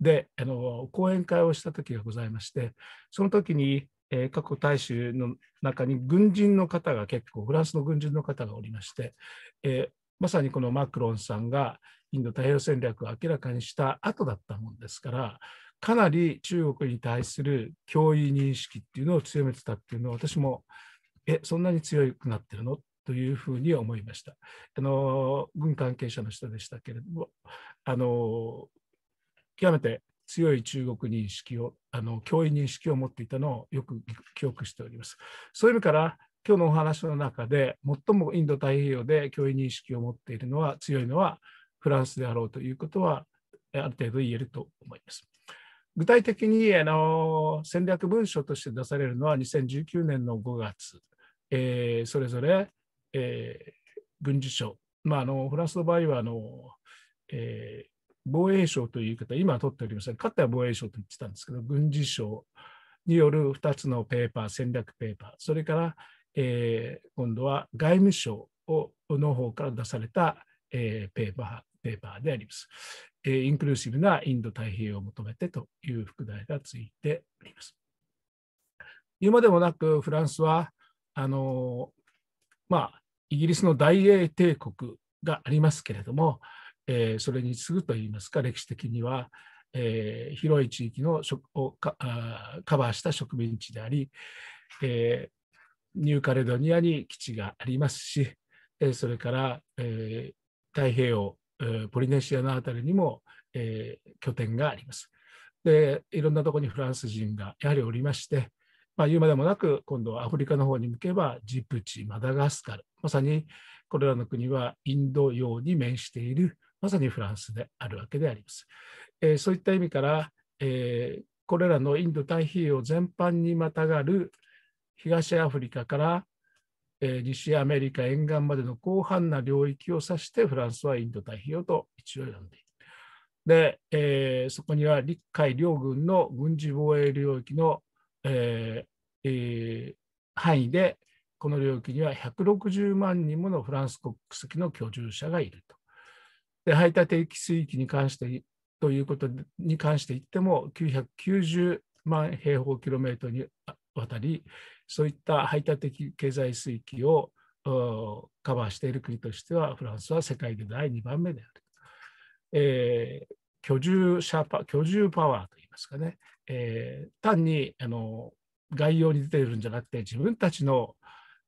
であの講演会をした時がございましてその時にえー、各大衆の中に軍人の方が結構、フランスの軍人の方がおりまして、えー、まさにこのマクロンさんがインド太平洋戦略を明らかにした後だったもんですから、かなり中国に対する脅威認識っていうのを強めてたっていうのは、私も、え、そんなに強くなってるのというふうに思いました。あの軍関係者の人でしたけれども、あの極めて強い中国認識をあの認識を持っていたのをよく記憶しております。そういう意味から今日のお話の中で最もインド太平洋で脅威認識を持っているのは強いのはフランスであろうということはある程度言えると思います。具体的にあの戦略文書として出されるのは2019年の5月、えー、それぞれ、えー、軍事省、まあ、あのフランスの場合はあの、えー、防衛省という言い方、今は取っておりません。かつては防衛省と言ってたんですけど、軍事省による2つのペーパー、戦略ペーパー、それから、えー、今度は外務省をの方から出された、えー、ペーパー、ペーパーであります、えー。インクルーシブなインド太平洋を求めてという副題がついております。今でもなく、フランスは、あのまあ、イギリスの大英帝国がありますけれども、えー、それに次ぐといいますか歴史的には、えー、広い地域のをカバーした植民地であり、えー、ニューカレドニアに基地がありますし、えそれから、え太平洋、えポリネシアの辺りにも、え拠点があります。でいろんなとこにフランス人がやはりおりまして、まあ、言うまでもなく今度はアフリカの方に向けばジブチマダガスカルまさにこれらの国はインド洋に面しているまさにフランスであるわけであります。えー、そういった意味から、えー、これらのインド太平洋全般にまたがる東アフリカから、えー、西アメリカ沿岸までの広範な領域を指してフランスはインド太平洋と一応呼んでいる。で、えー、そこには陸海両軍の軍事防衛領域の、えーえー、範囲でこの領域には160万人ものフランス国籍の居住者がいると。で排他的水域に関してということに関して言っても990万平方キロメートルにわたりそういった排他的経済水域をカバーしている国としてはフランスは世界で第2番目である。えー、居住者パ居住パワーといいますかね、えー、単にあの概要に出ているんじゃなくて自分たちの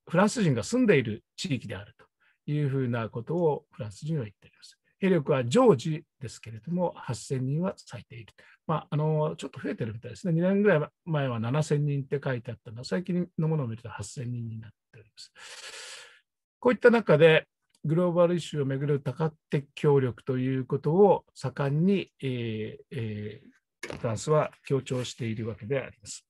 フランス人が住んでいる地域であるというふうなことをフランス人は言っています。兵力は常時ですけれども、8000人はいている。まあ、あのちょっと増えてるみたいですね。2年ぐらい前は7000人って書いてあったのが、最近のものを見ると8000人になっております。こういった中で、グローバルイシューをめぐる多角的協力ということを盛んに、えーえー、フランスは強調しているわけであります。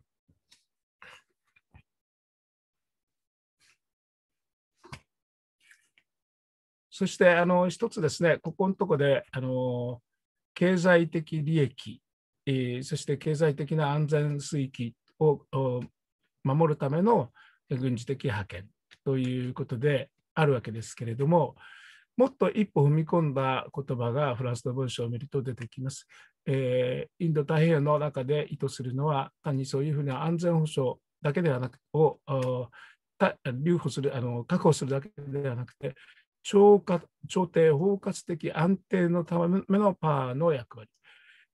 そしてあの一つですね、ここのところであの経済的利益、えー、そして経済的な安全水域を守るための軍事的派遣ということであるわけですけれども、もっと一歩踏み込んだ言葉がフランスの文章を見ると出てきます。えー、インド太平洋の中で意図するのは、単にそういうふうな安全保障だけではなくを留保するあの、確保するだけではなくて、調調停包括的安定のためのパワーの役割、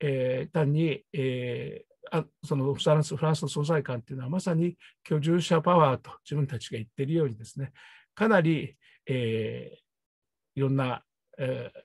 えー、単に、えー、あそのフランスフランスの総裁官というのはまさに居住者パワーと自分たちが言っているようにですねかなり、えー、いろんな、えー、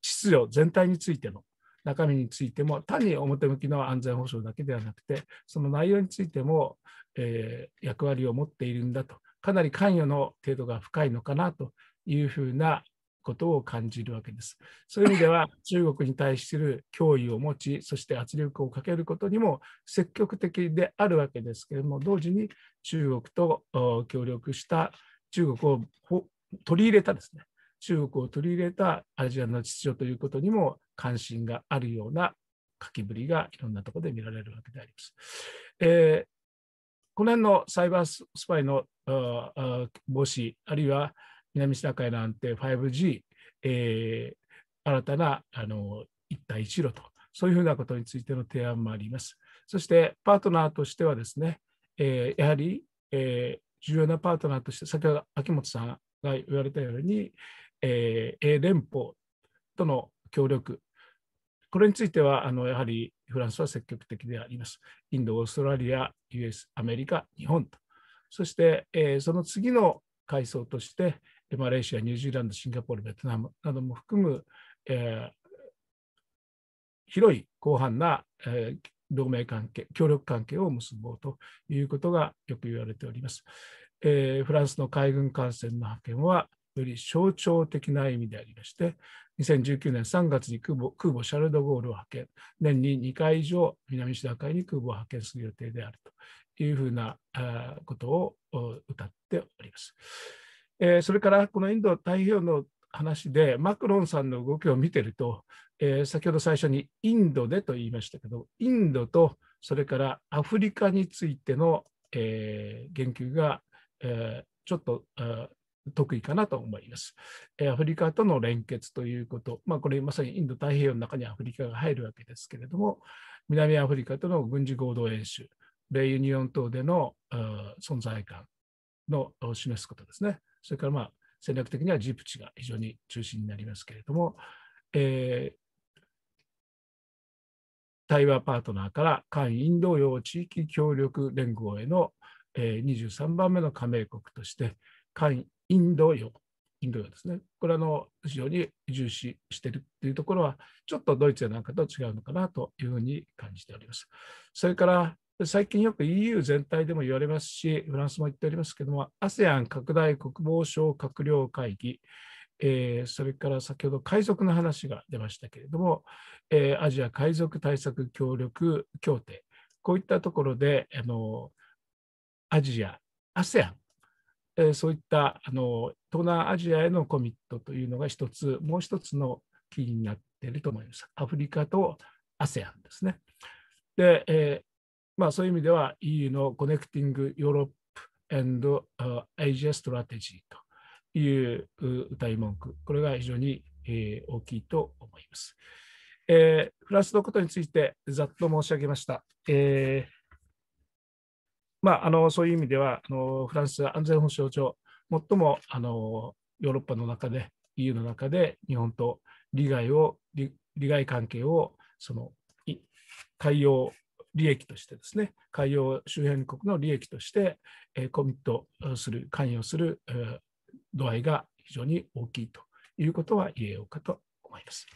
秩序全体についての中身についても単に表向きの安全保障だけではなくてその内容についても、えー、役割を持っているんだとかなり関与の程度が深いのかなというふうなことを感じるわけです。そういう意味では中国に対する脅威を持ち、そして圧力をかけることにも積極的であるわけですけれども、同時に中国と協力した中国を取り入れたですね、中国を取り入れたアジアの秩序ということにも関心があるような書きぶりがいろんなところで見られるわけであります。えー、この辺のサイバースパイの防止、あるいは南シナ海の安定 5G、えー、新たなあの一帯一路とそういうふうなことについての提案もあります。そしてパートナーとしてはですね、えー、やはり、えー、重要なパートナーとして先ほど秋元さんが言われたように、えー、連邦との協力これについてはあのやはりフランスは積極的であります。インド、オーストラリア、US、アメリカ、日本と。そして、えー、その次の階層として、マレーシア、ニュージーランド、シンガポール、ベトナムなども含む、えー、広い広範な、えー、同盟関係、協力関係を結ぼうということがよく言われております。えー、フランスの海軍艦船の派遣は、より象徴的な意味でありまして、2019年3月に空母空母シャルド・ゴールを派遣、年に2回以上南シナ海に空母を派遣する予定であるというふうなことを謳っております。えー、それからこのインド太平洋の話で、マクロンさんの動きを見てると、えー、先ほど最初にインドでと言いましたけど、インドとそれからアフリカについての、えー、言及が、えー、ちょっと、得意かなと思います。アフリカとの連結ということ、まあ、これまさにインド太平洋の中にアフリカが入るわけですけれども、南アフリカとの軍事合同演習、米ユニオン等での存在感の示すことですね。それからまあ戦略的にはジプチが非常に中心になりますけれども、えー、対話パートナーから韓インド洋地域協力連合への、えー、23番目の加盟国として、韓インド洋、インド洋ですね、これはの非常に重視しているというところは、ちょっとドイツやなんかと違うのかなというふうに感じております。それから、最近よく EU 全体でも言われますし、フランスも言っておりますけども、ASEAN 拡大国防省閣僚会議、えー、それから先ほど海賊の話が出ましたけれども、えー、アジア海賊対策協力協定、こういったところで、あのアジア、ASEAN、えー、そういったあの東南アジアへのコミットというのが一つ、もう一つのキーになっていると思います。アフリカと ASEAN ですね。で、えまあ、そういう意味では EU のコネクティングヨーロッパ and アジアストラテジーという歌い文句、これが非常に、え大きいと思います、えー、フランスのことについてざっと申し上げました。えーまあ、あのそういう意味ではあのフランス安全保障上最もあのヨーロッパの中で EU の中で日本と利害を利害関係をその海洋利益としてですね、海洋周辺国の利益として、えコミットする、関与する、え度合いが非常に大きいということは言えようかと思います。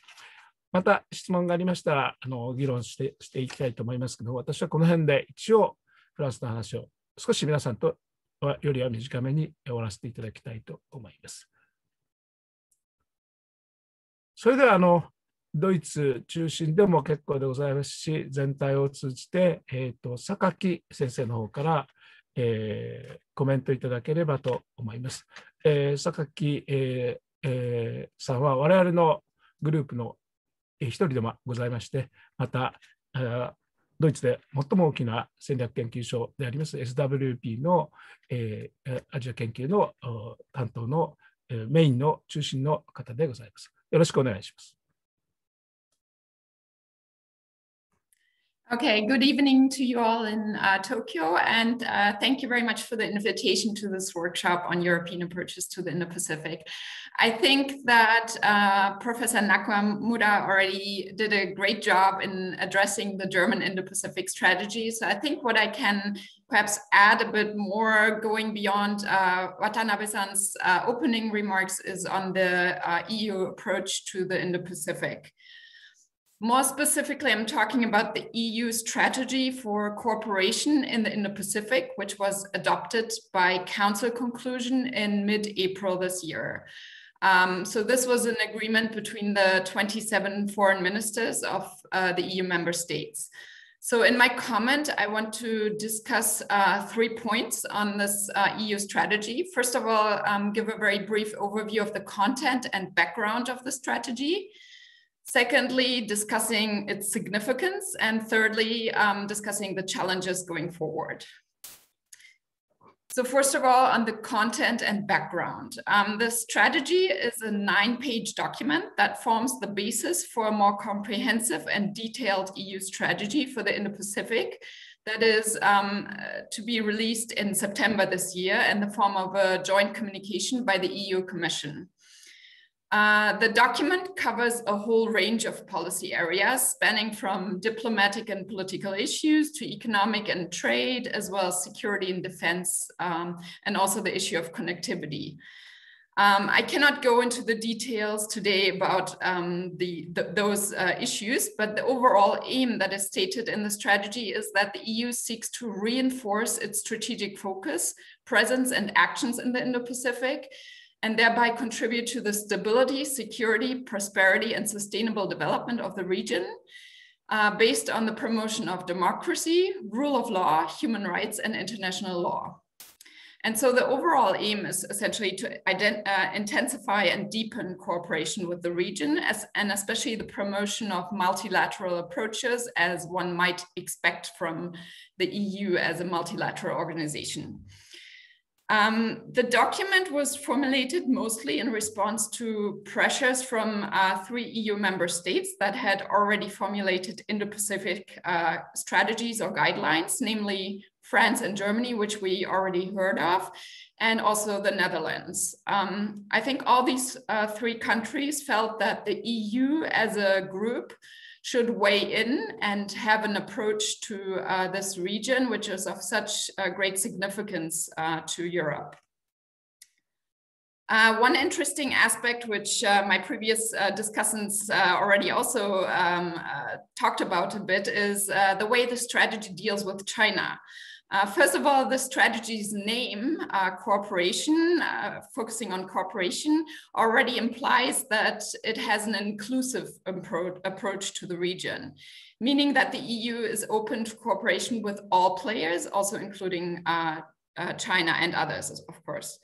また質問がありましたら、あの議論してしていきたいと思いますけど、私はこの辺で一応、フランスの話を少し皆さんとはよりは短めに終わらせていただきたいと思います。それではあのドイツ中心でも結構でございますし、全体を通じて、えーと、榊先生の方から、えー、コメントいただければと思います。えー、榊、えーえー、さんは我々のグループの一人でもございまして、またドイツで最も大きな戦略研究所であります SWP の、えー、アジア研究の担当のメインの中心の方でございます。よろしくお願いします。Okay, good evening to you all in uh, Tokyo, and uh, thank you very much for the invitation to this workshop on European approaches to the Indo-Pacific. I think that uh, Professor Nakamura already did a great job in addressing the German Indo-Pacific strategy, so I think what I can perhaps add a bit more going beyond uh, Watanabe-san's uh, opening remarks is on the uh, EU approach to the Indo-Pacific. More specifically, I'm talking about the EU strategy for cooperation in the Indo-Pacific, which was adopted by Council conclusion in mid-April this year. Um, so this was an agreement between the 27 foreign ministers of uh, the EU member states. So in my comment, I want to discuss uh, three points on this uh, EU strategy. First of all, um, give a very brief overview of the content and background of the strategy. Secondly, discussing its significance. And thirdly, um, discussing the challenges going forward. So first of all, on the content and background, um, the strategy is a nine-page document that forms the basis for a more comprehensive and detailed EU strategy for the Indo-Pacific that is um, uh, to be released in September this year in the form of a joint communication by the EU Commission. Uh, the document covers a whole range of policy areas spanning from diplomatic and political issues to economic and trade, as well as security and defense, um, and also the issue of connectivity. Um, I cannot go into the details today about um, the, the, those uh, issues, but the overall aim that is stated in the strategy is that the EU seeks to reinforce its strategic focus, presence, and actions in the Indo Pacific and thereby contribute to the stability, security, prosperity, and sustainable development of the region uh, based on the promotion of democracy, rule of law, human rights, and international law. And so the overall aim is essentially to uh, intensify and deepen cooperation with the region, as, and especially the promotion of multilateral approaches, as one might expect from the EU as a multilateral organization. Um, the document was formulated mostly in response to pressures from uh, three EU member states that had already formulated Indo-Pacific uh, strategies or guidelines, namely France and Germany, which we already heard of, and also the Netherlands. Um, I think all these uh, three countries felt that the EU as a group should weigh in and have an approach to uh, this region, which is of such uh, great significance uh, to Europe. Uh, one interesting aspect, which uh, my previous uh, discussants uh, already also um, uh, talked about a bit, is the way the strategy deals with China. Uh, first of all, the strategy's name, uh, cooperation, uh, focusing on cooperation, already implies that it has an inclusive appro approach to the region, meaning that the EU is open to cooperation with all players, also including uh, uh, China and others, of course.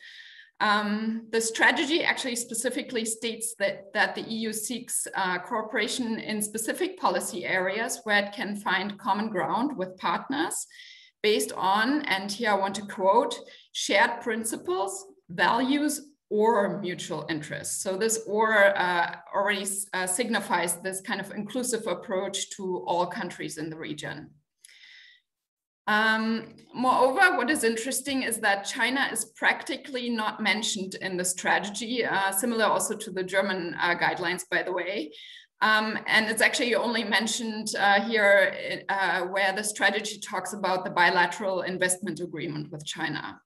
Um, the strategy actually specifically states that, that the EU seeks uh, cooperation in specific policy areas where it can find common ground with partners based on, and here I want to quote, shared principles, values, or mutual interests. So this or uh, already uh, signifies this kind of inclusive approach to all countries in the region. Um, moreover, what is interesting is that China is practically not mentioned in the strategy, uh, similar also to the German uh, guidelines, by the way. Um, and it's actually only mentioned uh, here uh, where the strategy talks about the bilateral investment agreement with China.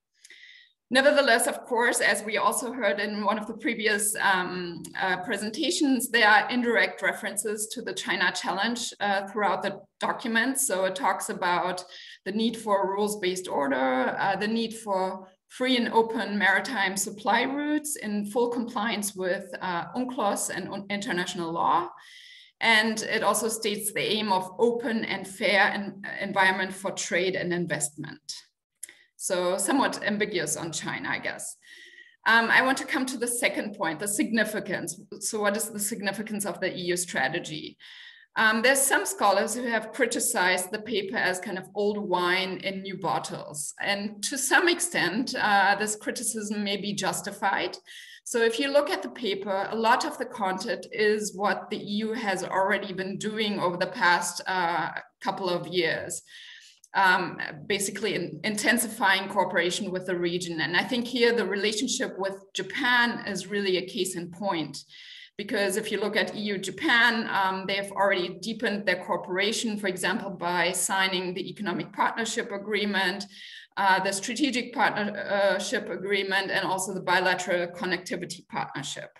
Nevertheless, of course, as we also heard in one of the previous um, uh, presentations, there are indirect references to the China challenge uh, throughout the document. So it talks about the need for a rules-based order, uh, the need for free and open maritime supply routes in full compliance with uh, UNCLOS and international law. And it also states the aim of open and fair en environment for trade and investment. So somewhat ambiguous on China, I guess. Um, I want to come to the second point, the significance. So what is the significance of the EU strategy? Um, there's some scholars who have criticized the paper as kind of old wine in new bottles. And to some extent, uh, this criticism may be justified. So if you look at the paper, a lot of the content is what the EU has already been doing over the past uh, couple of years. Um, basically in, intensifying cooperation with the region. And I think here the relationship with Japan is really a case in point. Because if you look at EU Japan, um, they have already deepened their cooperation, for example, by signing the Economic Partnership Agreement, uh, the Strategic Partnership Agreement, and also the Bilateral Connectivity Partnership.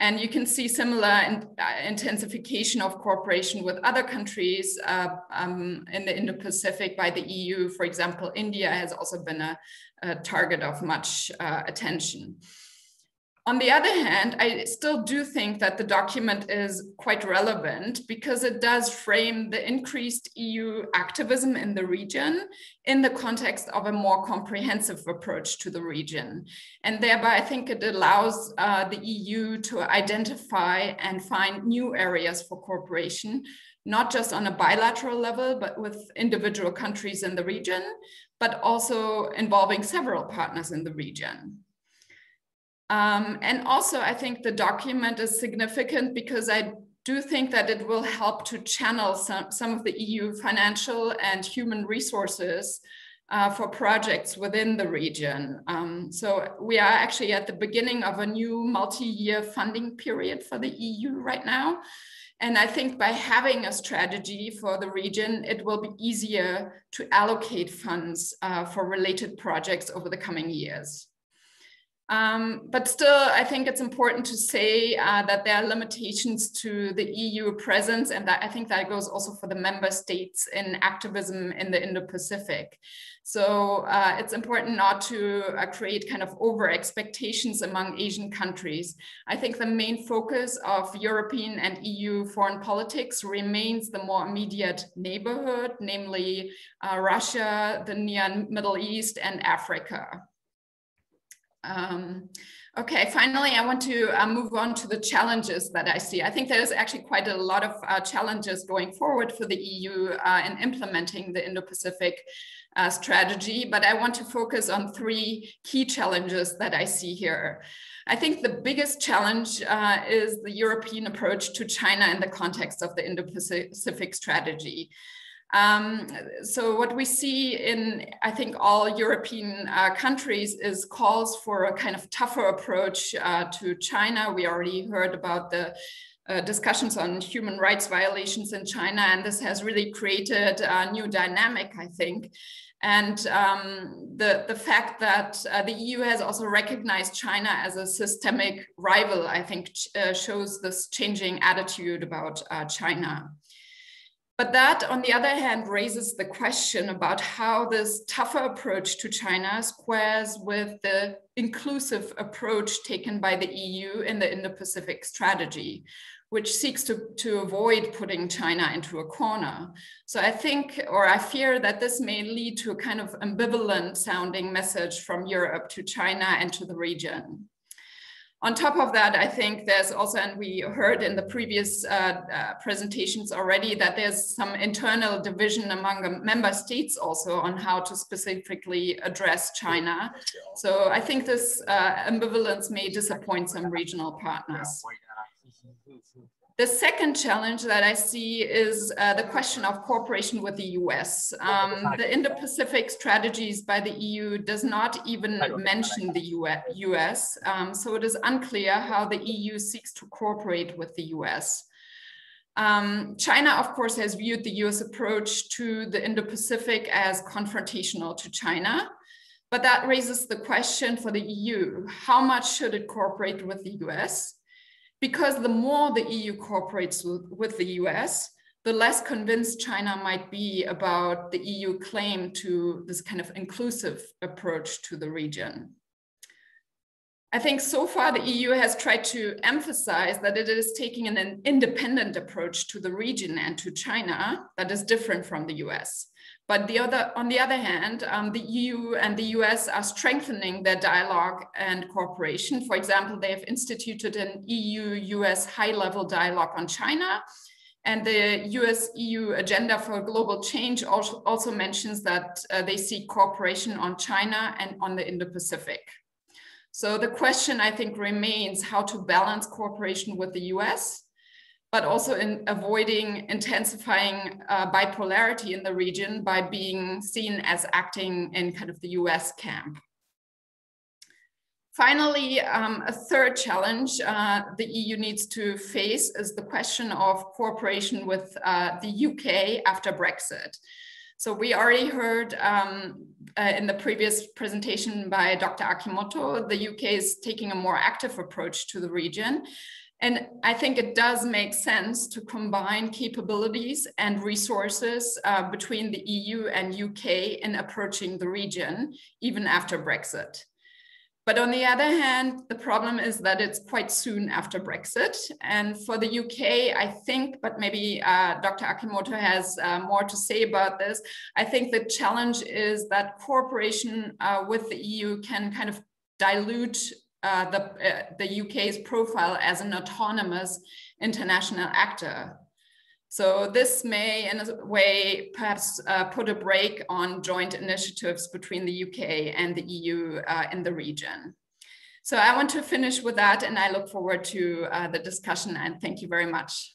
And you can see similar in, uh, intensification of cooperation with other countries uh, um, in the Indo-Pacific by the EU. For example, India has also been a, a target of much uh, attention. On the other hand, I still do think that the document is quite relevant because it does frame the increased EU activism in the region in the context of a more comprehensive approach to the region. And thereby, I think it allows uh, the EU to identify and find new areas for cooperation, not just on a bilateral level, but with individual countries in the region, but also involving several partners in the region. Um, and also, I think the document is significant because I do think that it will help to channel some, some of the EU financial and human resources uh, for projects within the region. Um, so we are actually at the beginning of a new multi-year funding period for the EU right now. And I think by having a strategy for the region, it will be easier to allocate funds uh, for related projects over the coming years. Um, but still, I think it's important to say uh, that there are limitations to the EU presence, and that I think that goes also for the member states in activism in the Indo-Pacific. So uh, it's important not to uh, create kind of over expectations among Asian countries. I think the main focus of European and EU foreign politics remains the more immediate neighborhood, namely uh, Russia, the near Middle East, and Africa. Um, okay, finally, I want to uh, move on to the challenges that I see. I think there's actually quite a lot of uh, challenges going forward for the EU uh, in implementing the Indo-Pacific uh, strategy, but I want to focus on three key challenges that I see here. I think the biggest challenge uh, is the European approach to China in the context of the Indo-Pacific strategy. Um, so what we see in, I think, all European uh, countries is calls for a kind of tougher approach uh, to China. We already heard about the uh, discussions on human rights violations in China, and this has really created a new dynamic, I think. And um, the, the fact that uh, the EU has also recognized China as a systemic rival, I think, uh, shows this changing attitude about uh, China. But that, on the other hand, raises the question about how this tougher approach to China squares with the inclusive approach taken by the EU in the Indo Pacific strategy, which seeks to, to avoid putting China into a corner. So I think, or I fear, that this may lead to a kind of ambivalent sounding message from Europe to China and to the region. On top of that, I think there's also, and we heard in the previous uh, uh, presentations already, that there's some internal division among um, member states also on how to specifically address China. So I think this uh, ambivalence may disappoint some regional partners. The second challenge that I see is uh, the question of cooperation with the US. Um, the Indo-Pacific strategies by the EU does not even mention the US, um, so it is unclear how the EU seeks to cooperate with the US. Um, China, of course, has viewed the US approach to the Indo-Pacific as confrontational to China. But that raises the question for the EU, how much should it cooperate with the US? because the more the EU cooperates with the US, the less convinced China might be about the EU claim to this kind of inclusive approach to the region. I think so far the EU has tried to emphasize that it is taking an independent approach to the region and to China that is different from the US. But the other, on the other hand, um, the EU and the US are strengthening their dialogue and cooperation. For example, they have instituted an EU-US high-level dialogue on China, and the US EU agenda for global change also, mentions that uh, they seek cooperation on China and on the Indo Pacific. So the question I think remains how to balance cooperation with the US but also in avoiding intensifying uh, bipolarity in the region by being seen as acting in kind of the US camp. Finally, um, a third challenge uh, the EU needs to face is the question of cooperation with uh, the UK after Brexit. So we already heard um, uh, in the previous presentation by Dr. Akimoto, the UK is taking a more active approach to the region. And I think it does make sense to combine capabilities and resources uh, between the EU and UK in approaching the region, even after Brexit. But on the other hand, the problem is that it's quite soon after Brexit. And for the UK, I think, but maybe uh, Dr. Akimoto has uh, more to say about this. I think the challenge is that cooperation uh, with the EU can kind of dilute uh, the, uh, the UK's profile as an autonomous international actor. So this may, in a way, perhaps uh, put a brake on joint initiatives between the UK and the EU uh, in the region. So I want to finish with that, and I look forward to uh, the discussion. And thank you very much.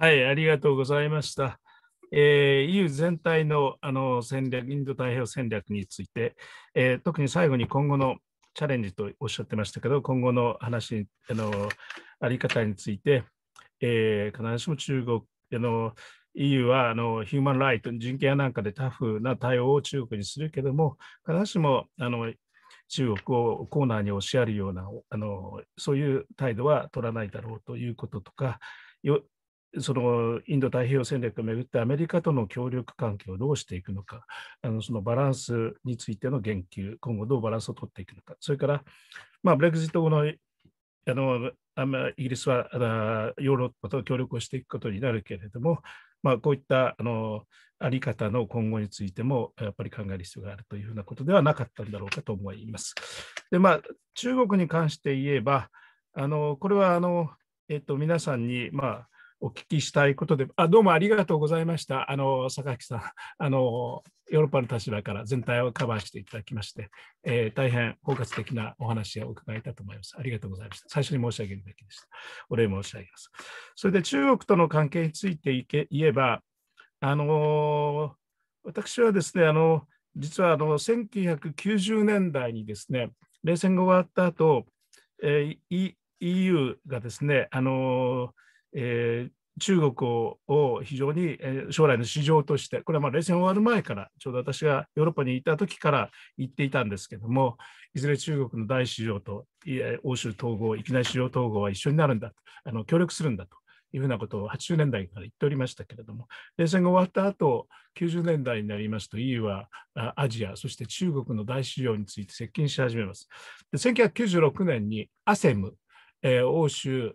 はい、ありがとうございました。えー、EU 全体のあの戦略、インド太平洋戦略について、えー、特に最後に今後のチャレンジとおっしゃってましたけど、今後の話あのあり方について、えー、必ずしも中国、あの EU はあのヒューマン・ライト、人権やなんかでタフな対応を中国にするけども、必ずしもあの中国をコーナーに押しやるようなあの、そういう態度は取らないだろうということとか、よそのインド太平洋戦略をめぐってアメリカとの協力関係をどうしていくのかあのそのバランスについての言及今後どうバランスを取っていくのかそれから、まあ、ブレグジット後のあのイギリスはヨーロッパと協力をしていくことになるけれども、まあ、こういったあのあり方の今後についてもやっぱり考える必要があるというふうなことではなかったんだろうかと思います。でまあ、中国に関して言えばあのこれはあの、えっと、皆さんに、まあお聞きしたいことで、あどうもありがとうございました。あの坂木さんあの、ヨーロッパの立場から全体をカバーしていただきまして、えー、大変包括的なお話を伺いたと思います。ありがとうございました。最初に申し上げるべきでした。お礼申し上げます。それで中国との関係についてい言えば、あの私はですね、あの実はあの1990年代にですね、冷戦が終わった後、えー、EU がですね、あのえー、中国を非常に、え将来の市場として、これはまあ冷戦終わる前から、ちょうど私がヨーロッパにいた時から言っていたんですけども、いずれ中国の大市場と欧州統合、域内市場統合は一緒になるんだあの協力するんだというふうなことを80年代から言っておりましたけれども、冷戦が終わった後、90年代になりますと EU はアジア、そして中国の大市場について接近し始めます。で1996年に ASEM、えー、欧州、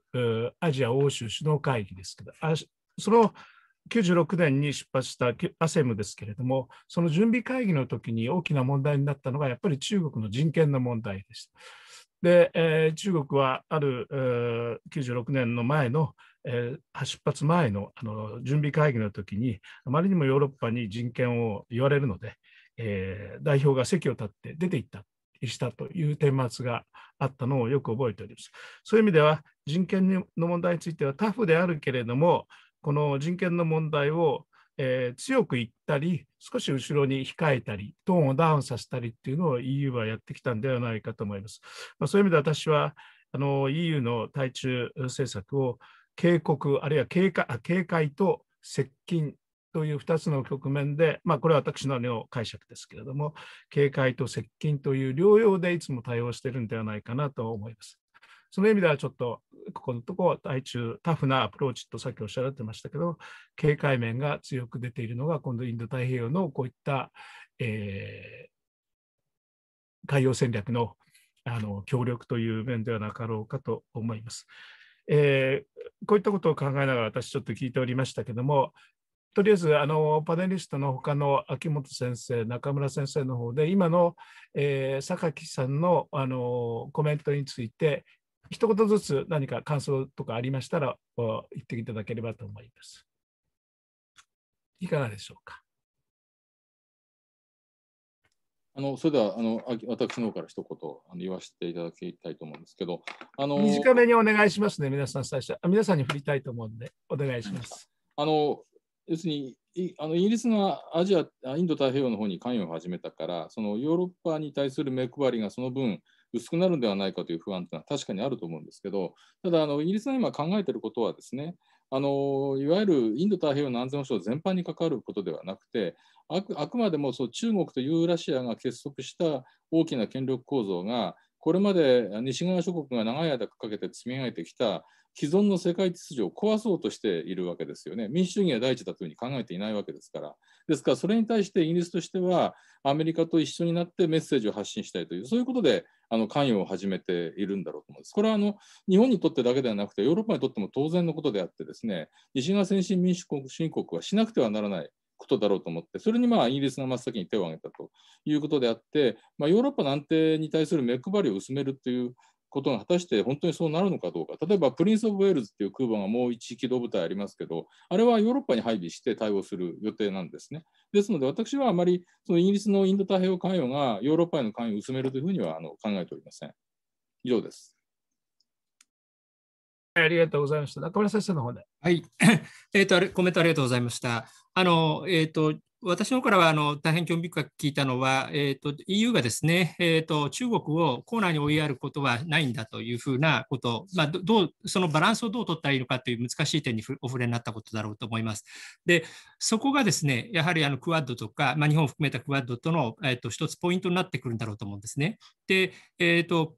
アジア欧州首脳会議ですけど、その96年に出発した ASEM ですけれども、その準備会議の時に大きな問題になったのが、やっぱり中国の人権の問題でした。で、えー、中国はある、えー、96年の前の、えー、出発前のあの準備会議の時に、あまりにもヨーロッパに人権を言われるので、えー、代表が席を立って出ていったしたという顛末があったのをよく覚えております。そういう意味では人権の問題についてはタフであるけれども、この人権の問題を、えー、強く言ったり、少し後ろに控えたり、トーンをダウンさせたりっていうのを EU はやってきたんではないかと思います。まあ、そういう意味で私はあの EU の対中政策を警告、あるいは警戒警戒と接近という2つの局面で、まあ、これは私の解釈ですけれども、警戒と接近という両用でいつも対応しているんではないかなと思います。その意味ではちょっと、ここのとこ、ろ、対中タフなアプローチとさっきおっしゃられてましたけど、警戒面が強く出ているのが、今度インド太平洋のこういった、えー、海洋戦略のあの協力という面ではなかろうかと思います。えー、こういったことを考えながら私ちょっと聞いておりましたけども、とりあえずあのパネリストの他の秋元先生、中村先生の方で、今の、えー、榊さんのあのコメントについて、一言ずつ何か感想とかありましたら、言っていただければと思います。いかがでしょうか。あのそれではあの私の方から一言あの言わせていただきたいと思うんですけど、あの短めにお願いしますね、皆さん最初。皆さんに振りたいと思うんで、お願いします。あの要するにあのイギリスがアジアインド太平洋の方に関与を始めたからそのヨーロッパに対する目配りがその分薄くなるんではないかという不安というのは確かにあると思うんですけどただあのイギリスが今考えていることはですねあのいわゆるインド太平洋の安全保障全般に関わることではなくてあくあくまでもその中国とユーラシアが結束した大きな権力構造がこれまで西側諸国が長い間かけて積み上げてきた既存の世界秩序を壊そうとしているわけですよね。民主主義が第一だというふうに考えていないわけですから。ですから、それに対してイギリスとしては、アメリカと一緒になってメッセージを発信したいという、そういうことであの関与を始めているんだろうと思うんです。これはあの日本にとってだけではなくて、ヨーロッパにとっても当然のことであって、ですね西側先進民主国進国はしなくてはならない。ことだろうと思って、それにまあイギリスが真っ先に手を挙げたということであって、まあ、ヨーロッパの安定に対する目配りを薄めるということが果たして本当にそうなるのかどうか、例えばプリンス・オブ・ウェールズっていう空母がもう一機動部隊ありますけど、あれはヨーロッパに配備して対応する予定なんですね。ですので、私はあまりそのイギリスのインド太平洋関与がヨーロッパへの関与を薄めるというふうにはあの考えておりません。以上です。ありがとうございました。中村先生の方で。はい。えっ、ー、と、コメントありがとうございました。あの、えっ、ー、と、私の方からはあの大変興味深く聞いたのは、えーと、EU がですね、えーと、中国をコーナーに追いやることはないんだというふうなこと、まあ、どうそのバランスをどう取ったらいいのかという難しい点にお触れになったことだろうと思います。で、そこがですね、やはりあのクワッドとか、まあ、日本を含めたクワッドとの、えーと、一つポイントになってくるんだろうと思うんですね。で、えーと、と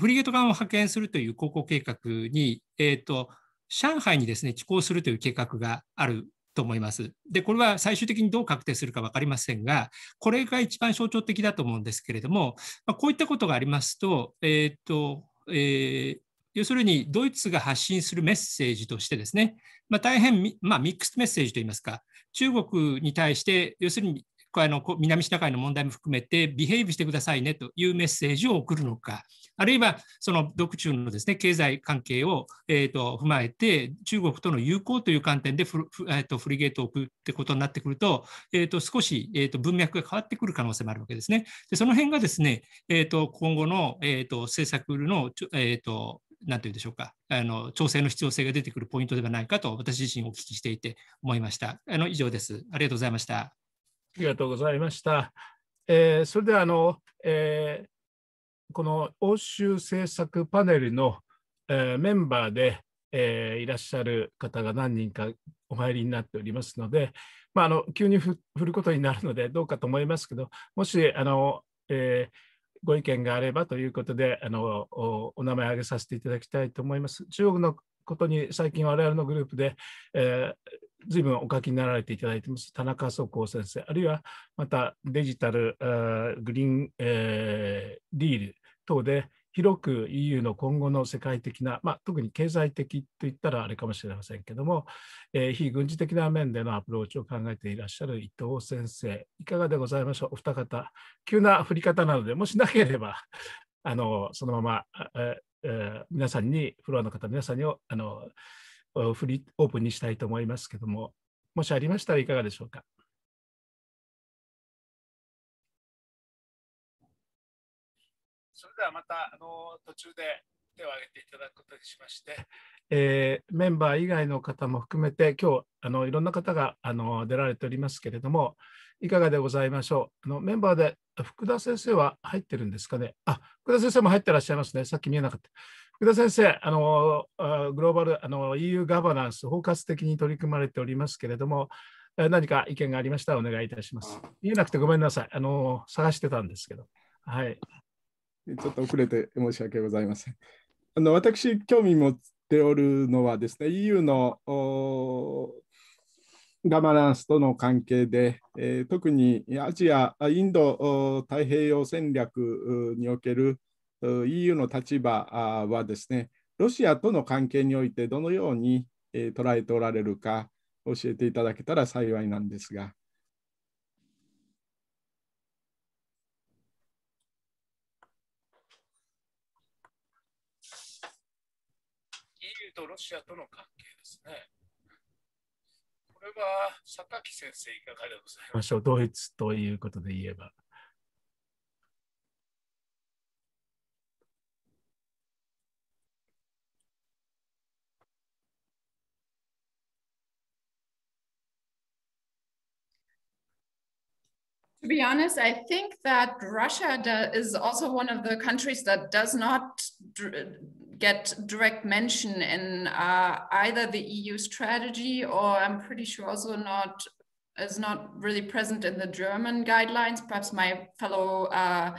フリゲート艦を派遣するという航行計画に、えーと、上海にですね、寄港するという計画があると思います。で、これは最終的にどう確定するか分かりませんが、これが一番象徴的だと思うんですけれども、まこういったことがありますと、えー、っと、えー、要するにドイツが発信するメッセージとしてですね、まあ、大変まあ、ミックスメッセージといいますか、中国に対して、要するにあの南シナ海の問題も含めてビヘイブしてくださいねというメッセージを送るのか、あるいはその独中のです、ね、経済関係を、えー、と踏まえて、中国との友好という観点でフ,、えー、とフリゲートを送るってことになってくると、えー、と少し、えー、と文脈が変わってくる可能性もあるわけですね。でその辺がですね、えー、と今後の、えー、と政策の、えー、となんていうでしょうかあの、調整の必要性が出てくるポイントではないかと、私自身お聞きしていて思いました。あの以上です。ありがとうございました。ありがとうございました。えー、それではあの、えー、この欧州政策パネルの、えー、メンバーで、えいらっしゃる方が何人かお参りになっておりますので、まあ、あの急に振ることになるのでどうかと思いますけどもしあの、えご意見があればということであのお名前を挙げさせていただきたいと思います。中国のことに最近我々のグループで、え随分お書きになられていただいてます、田中祖光先生、あるいはまたデジタル、グリーン、えー、リール等で広く EU の今後の世界的な、まあ、特に経済的といったらあれかもしれませんけども、えー、非軍事的な面でのアプローチを考えていらっしゃる伊藤先生、いかがでございましょう、お二方、急な振り方なので、もしなければ、あのそのまま、えーえー、皆さんに、フロアの方、皆さんにあのフリーオープンにしたいと思いますけども、もしありましたらいかがでしょうか。それではまたあの途中で手を挙げていただくことにしまして、えー、メンバー以外の方も含めて今日あのいろんな方があの出られておりますけれどもいかがでございましょうあのメンバーで福田先生は入ってるんですかねあ福田先生も入ってらっしゃいますねさっき見えなかった福田先生、あのグローバルあの EU ガバナンス、包括的に取り組まれておりますけれども、何か意見がありましたらお願いいたします。言えなくてごめんなさい。あの探してたんですけど。はい。ちょっと遅れて申し訳ございません。あの私、興味持っておるのはですね、EU のガバナンスとの関係で、えー、特にアジア、インド太平洋戦略における EU の立場はですね、ロシアとの関係においてどのように捉えておられるか教えていただけたら幸いなんですが。EU とロシアとの関係ですね。これは榊先生いかがでございましょう。ドイツということで言えば。to be honest, I think that Russia is also one of the countries that does not dr- get direct mention in uh, either the EU strategy or I'm pretty sure also not is not really present in the German guidelines. Perhaps my fellow uh,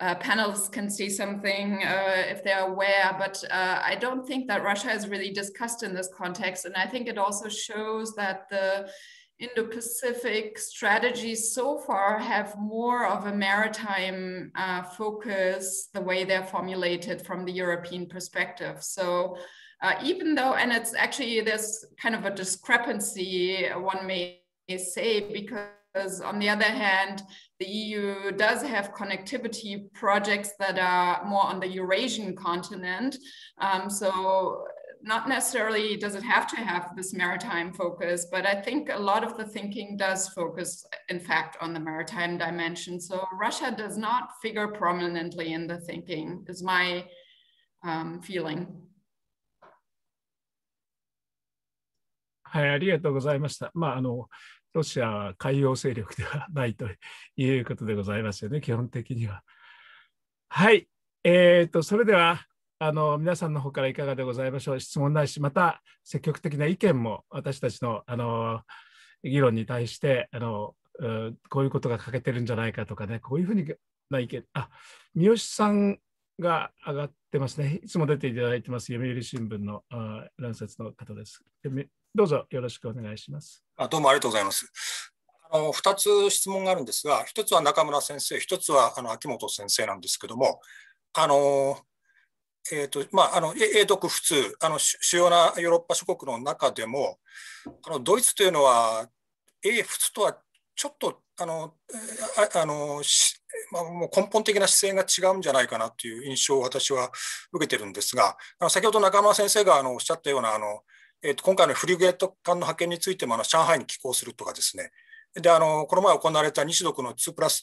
uh, panelists can say something uh, if they're aware, but uh, I don't think that Russia is really discussed in this context. And I think it also shows that the Indo-Pacific strategies so far have more of a maritime uh, focus, the way they're formulated from the European perspective. So uh, even though, and it's actually, there's kind of a discrepancy, uh, one may say, because on the other hand, the EU does have connectivity projects that are more on the Eurasian continent. Um, so not necessarily does it have to have this maritime focus, but I think a lot of the thinking does focus, in fact, on the maritime dimension. So Russia does not figure prominently in the thinking, is my um, feeling. はい、ありがとうございました。まあ、あの、ロシアは海洋勢力ではないということでございますよね、基本的には。はい、えっ、ー、と、それでは、あの皆さんの方からいかがでございましょう質問ないしまた積極的な意見も私たちのあの議論に対してあのこういうことが欠けてるんじゃないかとかねこういうふうにな意見あ三好さんが上がってますねいつも出ていただいてます読売新聞の乱説の方ですどうぞよろしくお願いしますあどうもありがとうございますあの2つ質問があるんですが1つは中村先生1つはあの秋元先生なんですけどもあのえーとまあ、あの英独普通あの主要なヨーロッパ諸国の中でもあのドイツというのは英仏とはちょっとあのあの、まあ、もう根本的な姿勢が違うんじゃないかなという印象を私は受けてるんですがあの先ほど中村先生があのおっしゃったようなあの、えーと、今回のフリゲート艦の派遣についてもあの上海に寄港するとかですねであのこの前行われた日独の2プラス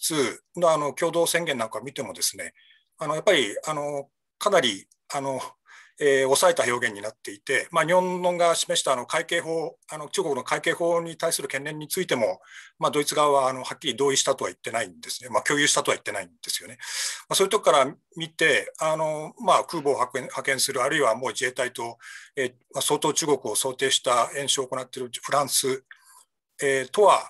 2のあの共同宣言なんか見てもですねあのやっぱりあのかなりあの、えー、抑えた表現になっていて、まあ、日本が示したあの会計法あの中国の会計法に対する懸念についても、まあ、ドイツ側はあのはっきり同意したとは言ってないんですね、まあ、共有したとは言ってないんですよね。まあ、そういうとこから見てあの、まあ、空母を派遣派遣するあるいはもう自衛隊と、えーまあ、相当中国を想定した演習を行っているフランス、えー、とは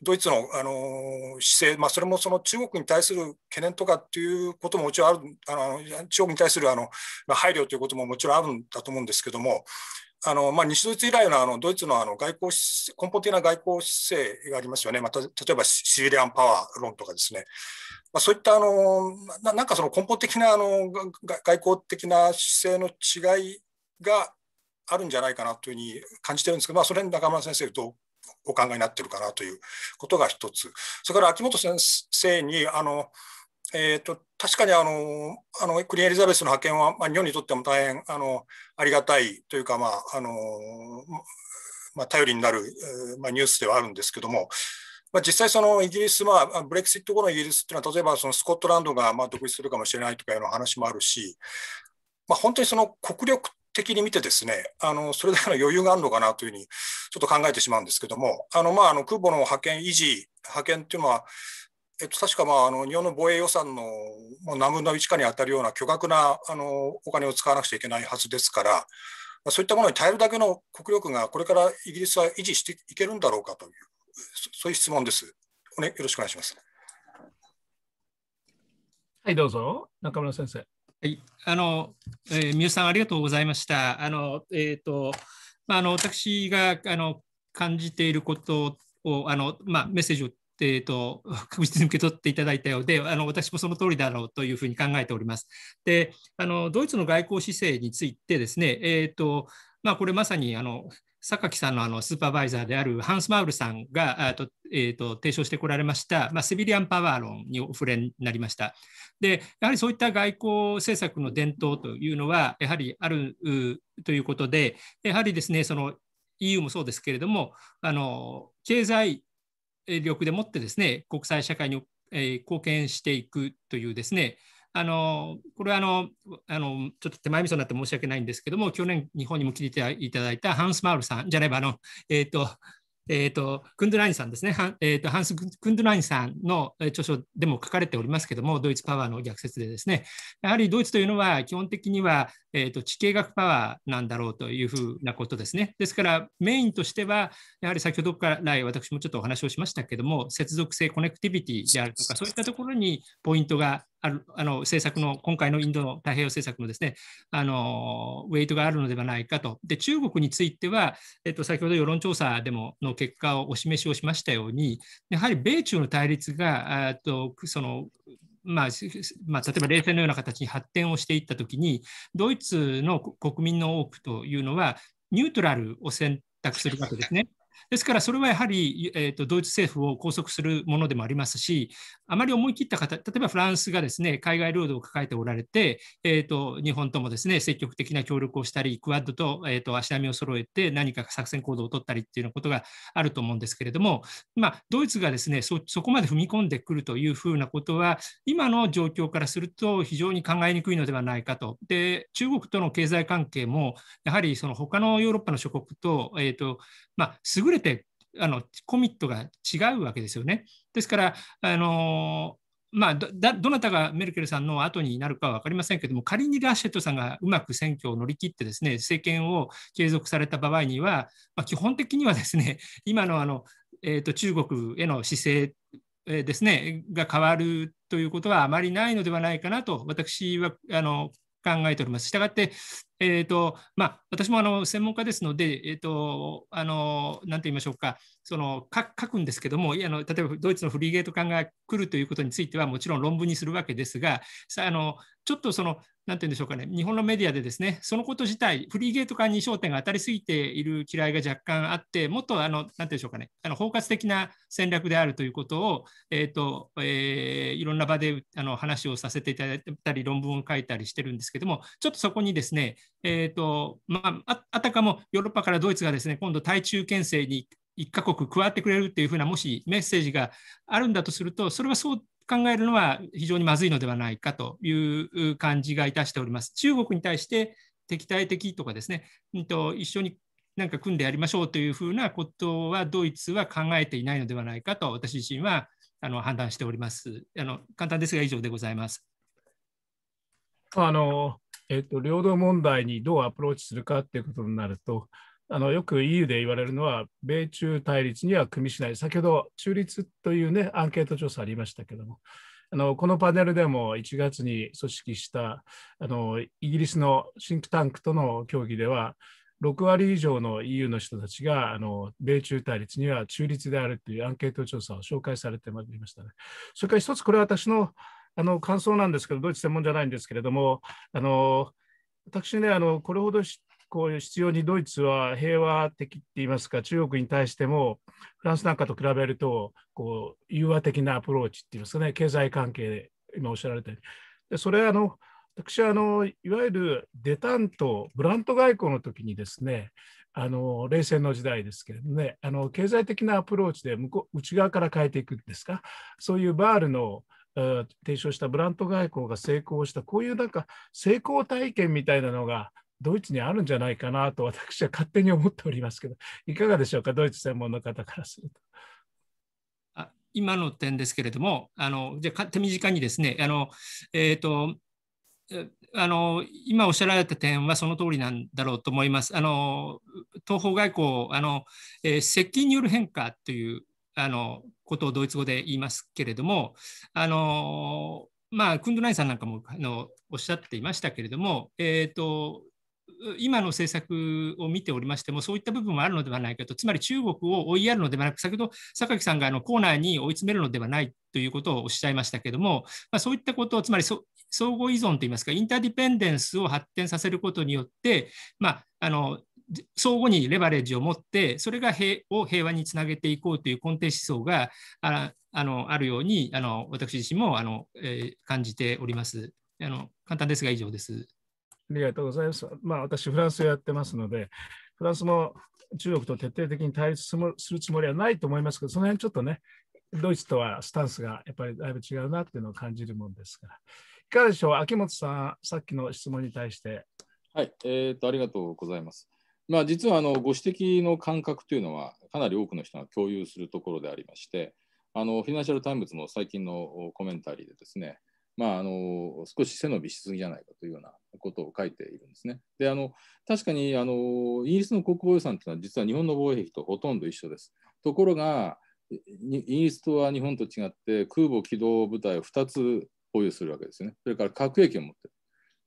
ドイツの、あの姿勢、まあ、それもその中国に対する懸念とかっていうことももちろんある、あの中国に対するあの、配慮ということももちろんあるんだと思うんですけども、あのまあ、西ドイツ以来のあのドイツのあの外交根本的な外交姿勢がありますよね、また、例えばシリアンパワー論とかですね、まあ、そういったあのななんかその根本的なあの外交的な姿勢の違いがあるんじゃないかなというふうに感じてるんですけど、まあ、それに中村先生どうお考えになってるかなということが一つ。それから秋元先生にあのえーと、確かにあのあのクリーンエリザベスの派遣は、まあ、日本にとっても大変あのありがたいというか、まああのまあ、頼りになる、まあ、ニュースではあるんですけども、まあ、実際そのイギリス、まあ、ブレクシット後のイギリスっていうのは例えばそのスコットランドがまあ独立するかもしれないとかいう話もあるし、まあ、本当にその国力的に見てですね、あの、それだけの余裕があるのかなというふうに、ちょっと考えてしまうんですけども、あの、まあ、あの、空母の派遣維持、派遣っていうのは、えっと、確か、まあ、あの日本の防衛予算のもう何分の1かに当たるような巨額なあのお金を使わなくちゃいけないはずですから、まあ、そういったものに耐えるだけの国力がこれからイギリスは維持していけるんだろうかという、そういう質問です。ね、よろしくお願いします。はい、どうぞ、中村先生。はい、あの、ええー、三さんありがとうございました。あの、えっ、ー、と、まあ、あの、私が、あの、感じていることを、あの、まあ、メッセージを。えーと、と 確実に受け取っていただいたようであの私もその通りだろうというふうに考えております。であのドイツの外交姿勢についてですね、えーとまあ、これまさにあの榊さんのあのスーパーバイザーであるハンス・マウルさんが、とえーと、と提唱してこられました、まあ、セビリアン・パワー論にお触れになりました。で、やはりそういった外交政策の伝統というのは、やはりあるということで、やはりですね、その EU もそうですけれども、あの経済力でもってですね、国際社会に、えー、貢献していくというですね、あのこれはあのあのちょっと手前味噌になって申し訳ないんですけども、去年日本にも来ていただいたハンス・マウルさんじゃないばあの、えっ、ー、と、えーと、クンドゥラインさんですね、えーとハンス・クンドゥラインさんの著書でも書かれておりますけども、ドイツパワーの逆説でですね、やはりドイツというのは基本的にはえーと、地形学パワーなんだろうというふうなことですね。ですから、メインとしては、やはり先ほどから来、私もちょっとお話をしましたけども、接続性、コネクティビティであるとか、そういったところにポイントがあるあの政策の今回のインドの太平洋政策のですねあのウェイトがあるのではないかと。で中国については、えっと、先ほど世論調査でもの結果をお示しをしましたようにやはり米中の対立がとそのまあ、まあ、例えば冷戦のような形に発展をしていったときに、ドイツの国民の多くというのは、ニュートラルを選択するわけですね。ですから、それはやはり、えーと、ドイツ政府を拘束するものでもありますし、あまり思い切った方、例えばフランスがですね海外労働を抱えておられて、えーと、日本ともですね積極的な協力をしたり、クアッドと,、えーと、足並みを揃えて何か作戦行動を取ったりっていうようなことがあると思うんですけれども、まあ、ドイツがですねそこまで踏み込んでくるというふうなことは、今の状況からすると非常に考えにくいのではないかと。で中国との経済関係もやはりその他のヨーロッパの諸国と,、えーとまあ、優れてあのコミットが違うわけですよね。ですから、あのまあ、どどなたがメルケルさんの後になるかは分かりませんけども仮にラシェットさんがうまく選挙を乗り切ってですね政権を継続された場合には、まあ、基本的にはですね 今のあの、えーと、中国への姿勢ですねが変わるということはあまりないのではないかなと私はあの考えております。したがってえーとまあ、私もあの専門家ですので、えーと、あのなんて言いましょうか、そのか書くんですけどもあの、例えばドイツのフリーゲート艦が来るということについては、もちろん論文にするわけですが、さあのちょっとその、なんて言うんでしょうかね、日本のメディアでですね、そのこと自体、フリーゲート艦に焦点が当たりすぎている嫌いが若干あって、もっとあの、なんて言うんでしょうかね、あの包括的な戦略であるということを、えーとえー、いろんな場であの話をさせていただいたり、論文を書いたりしてるんですけども、ちょっとそこにですね、えーとまあ、あたかもヨーロッパからドイツがですね今度、対中牽制に1カ国加わってくれるっていうふうなもしメッセージがあるんだとすると、それはそう考えるのは非常にまずいのではないかという感じがいたしております。中国に対して敵対的とかですね、一緒になんか組んでやりましょうというふうなことはドイツは考えていないのではないかと私自身はあの判断しております。あの簡単ですが以上でございます。あのえっと、領土問題にどうアプローチするかっていうことになると、あのよく EU で言われるのは、米中対立には組みしない、先ほど中立という、ね、アンケート調査ありましたけども、あのこのパネルでも1月に組織したあのイギリスのシンクタンクとの協議では、6割以上の EU の人たちがあの米中対立には中立であるというアンケート調査を紹介されてまいりましたね。それから一つ、これは私のあの感想なんですけど、ドイツ専門じゃないんですけれども、あの私ねあの、これほどこう必要にドイツは平和的って言いますか、中国に対しても、フランスなんかと比べると、こう融和的なアプローチって言いますかね、経済関係で、今おっしゃられたように。でそれあの私はあのいわゆるデタント、ブラント外交の時にですね、あの冷戦の時代ですけれどもね、あの経済的なアプローチで向こう内側から変えていくんですか、そういうバールの提唱したブラント外交が成功した、こういうなんか成功体験みたいなのが、ドイツにあるんじゃないかなと私は勝手に思っておりますけど、いかがでしょうか、ドイツ専門の方からすると。あ今の点ですけれども、あのじゃあ、手短にですね、あのえーと、あの今おっしゃられた点はその通りなんだろうと思います。あの東方外交あの、えー、接近による変化というあのことをドイツ語で言いますけれども、あのまあ、クンドラインさんなんかもあのおっしゃっていましたけれども、えーと、と今の政策を見ておりましても、そういった部分もあるのではないかと、つまり中国を追いやるのではなく、先ほど榊さんがあのコーナーに追い詰めるのではないということをおっしゃいましたけれども、まあ、そういったことを、つまりそ相互依存といいますか、インターディペンデンスを発展させることによって、まあ、あの相互にレバレッジを持って、それが平を平和につなげていこうという根底思想がああのあるようにあの、私自身もあの、えー、感じておりますあの。簡単ですが以上です。ありがとうございます。まあ、私、フランスをやってますので、フランスも中国と徹底的に対立するつもりはないと思いますけど、その辺ちょっとね、ドイツとはスタンスがやっぱりだいぶ違うなっていうのを感じるもんですから。いかがでしょう、秋元さん、さっきの質問に対して。はい、えー、っと、ありがとうございます。まあ、実はあのご指摘の感覚というのは、かなり多くの人が共有するところでありまして、あのフィナンシャル・タイムズの最近のコメンタリーでですね、まあ、あの少し背伸びしすぎじゃないかというようなことを書いているんですね。であの確かにあのイギリスの国防予算というのは実は日本の防衛費とほとんど一緒です。ところがイギリスとは日本と違って空母機動部隊を2つ保有するわけですね。それから核兵器を持って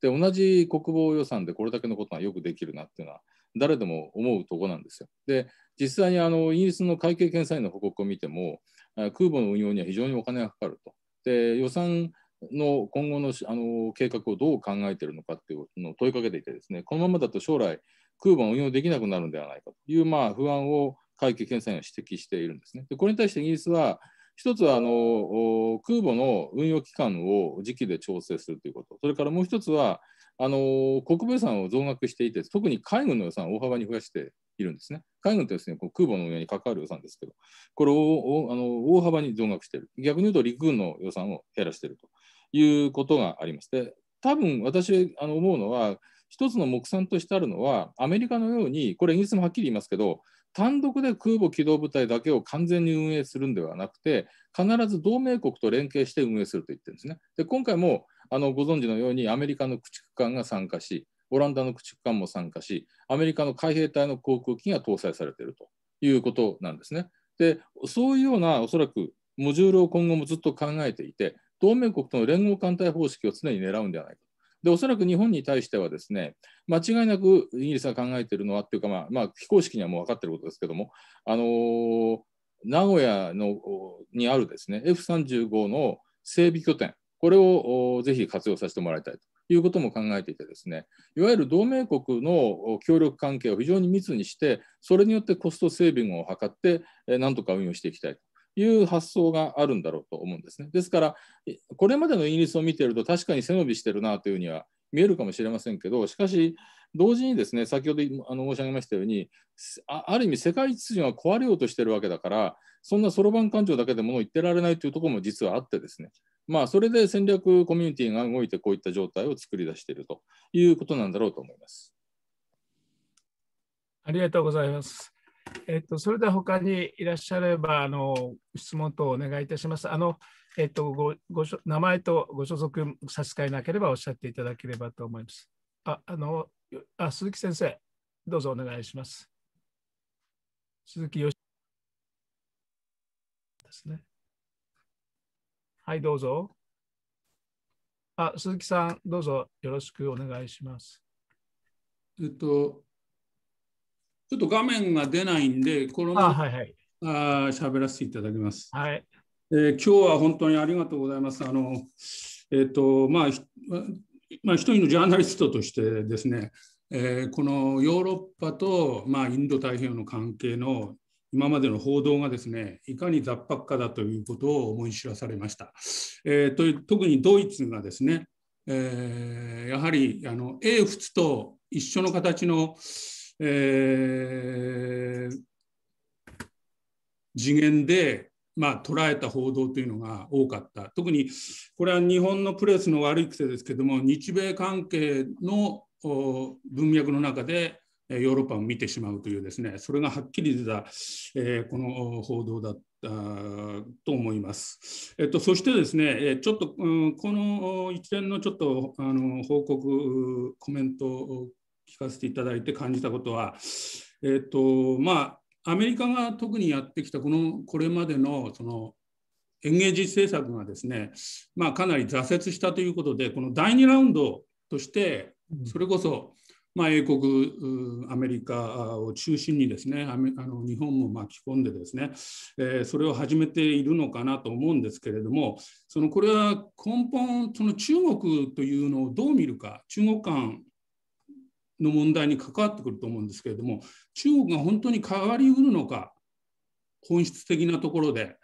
る。で同じ国防予算でこれだけのことがよくできるなっていうのは誰でも思うとこなんですよ。で実際にあのイギリスの会計検査院の報告を見ても空母の運用には非常にお金がかかると。で予算の今後のあの計画をどう考えているのかっていうのを問いかけていてですねこのままだと将来空母を運用できなくなるんではないかというまあ不安を会計検査院は指摘しているんですね。でこれに対してイギリスは一つはあの空母の運用期間を時期で調整するということ、それからもう一つはあの国防予算を増額していて、特に海軍の予算を大幅に増やしているんですね。海軍ってですね、こう空母の上に関わる予算ですけど、これをあの大幅に増額している。逆に言うと陸軍の予算を減らしているということがありまして、多分私あの思うのは、一つの目算としてあるのは、アメリカのように、これ、イギリスもはっきり言いますけど、単独で空母機動部隊だけを完全に運営するんではなくて、必ず同盟国と連携して運営すると言ってるんですね。で今回もあのご存知のように、アメリカの駆逐艦が参加し、オランダの駆逐艦も参加し、アメリカの海兵隊の航空機が搭載されているということなんですね。で、そういうようなおそらくモジュールを今後もずっと考えていて、同盟国との連合艦隊方式を常に狙うんではないかで、おそらく日本に対してはですね、間違いなくイギリスが考えているのはっていうか、まあ、まあ、非公式にはもう分かっていることですけども、あのー、名古屋のにあるですね、F35 の整備拠点、これをぜひ活用させてもらいたいということも考えていてですね、いわゆる同盟国の協力関係を非常に密にして、それによってコストセービングを図って、なんとか運用していきたいいう発想があるんだろうと思うんですね。ですから、これまでのイギリスを見ていると、確かに背伸びしてるなというには見えるかもしれませんけど、しかし、同時にですね、先ほどあの申し上げましたように、ある意味、世界秩序が壊れようとしてるわけだから、そんなそろばん感情だけでものを言ってられないというところも実はあってですね、まあ、それで戦略コミュニティが動いて、こういった状態を作り出しているということなんだろうと思います。ありがとうございます。えっと、それでは他にいらっしゃればあの質問等お願いいたします。あのえっと、ごご名前とご所属差し支えなければおっしゃっていただければと思います。ああのあ鈴木先生、どうぞお願いします。鈴木よしですね。はい、どうぞ。あ鈴木さん、どうぞよろしくお願いします。えっと、ちょっと画面が出ないんで、このまま喋、はいらせていただきます。はい、えー、今日は本当にありがとうございます。あのえーとまあまあ、一人のジャーナリストとしてですね、えー、このヨーロッパと、まあ、インド太平洋の関係の今までの報道がですねいかに雑白化だということを思い知らされました。えー、と特にドイツがですね、えー、やはりあの英仏と一緒の形の、えー、次元で、まあ、捉えた報道というのが多かった特にこれは日本のプレスの悪い癖ですけども日米関係の文脈の中でヨーロッパを見てしまうというですねそれがはっきり出た、えー、この報道だったと思います。えっと、そしてですねちょっと、うん、この一連のちょっとあの報告コメント聞かせていただいて感じたことは、えっ、とまあ、アメリカが特にやってきたこのこれまでのそのンゲージ政策がですね、まあ、かなり挫折したということでこの第2ラウンドとしてそれこそ、まあ、英国アメリカを中心にですねあの日本も巻き込んでですね、えー、それを始めているのかなと思うんですけれどもそのこれは根本その中国というのをどう見るか中国間の問題に関わってくると思うんですけれども中国が本当に変わりうるのか本質的なところで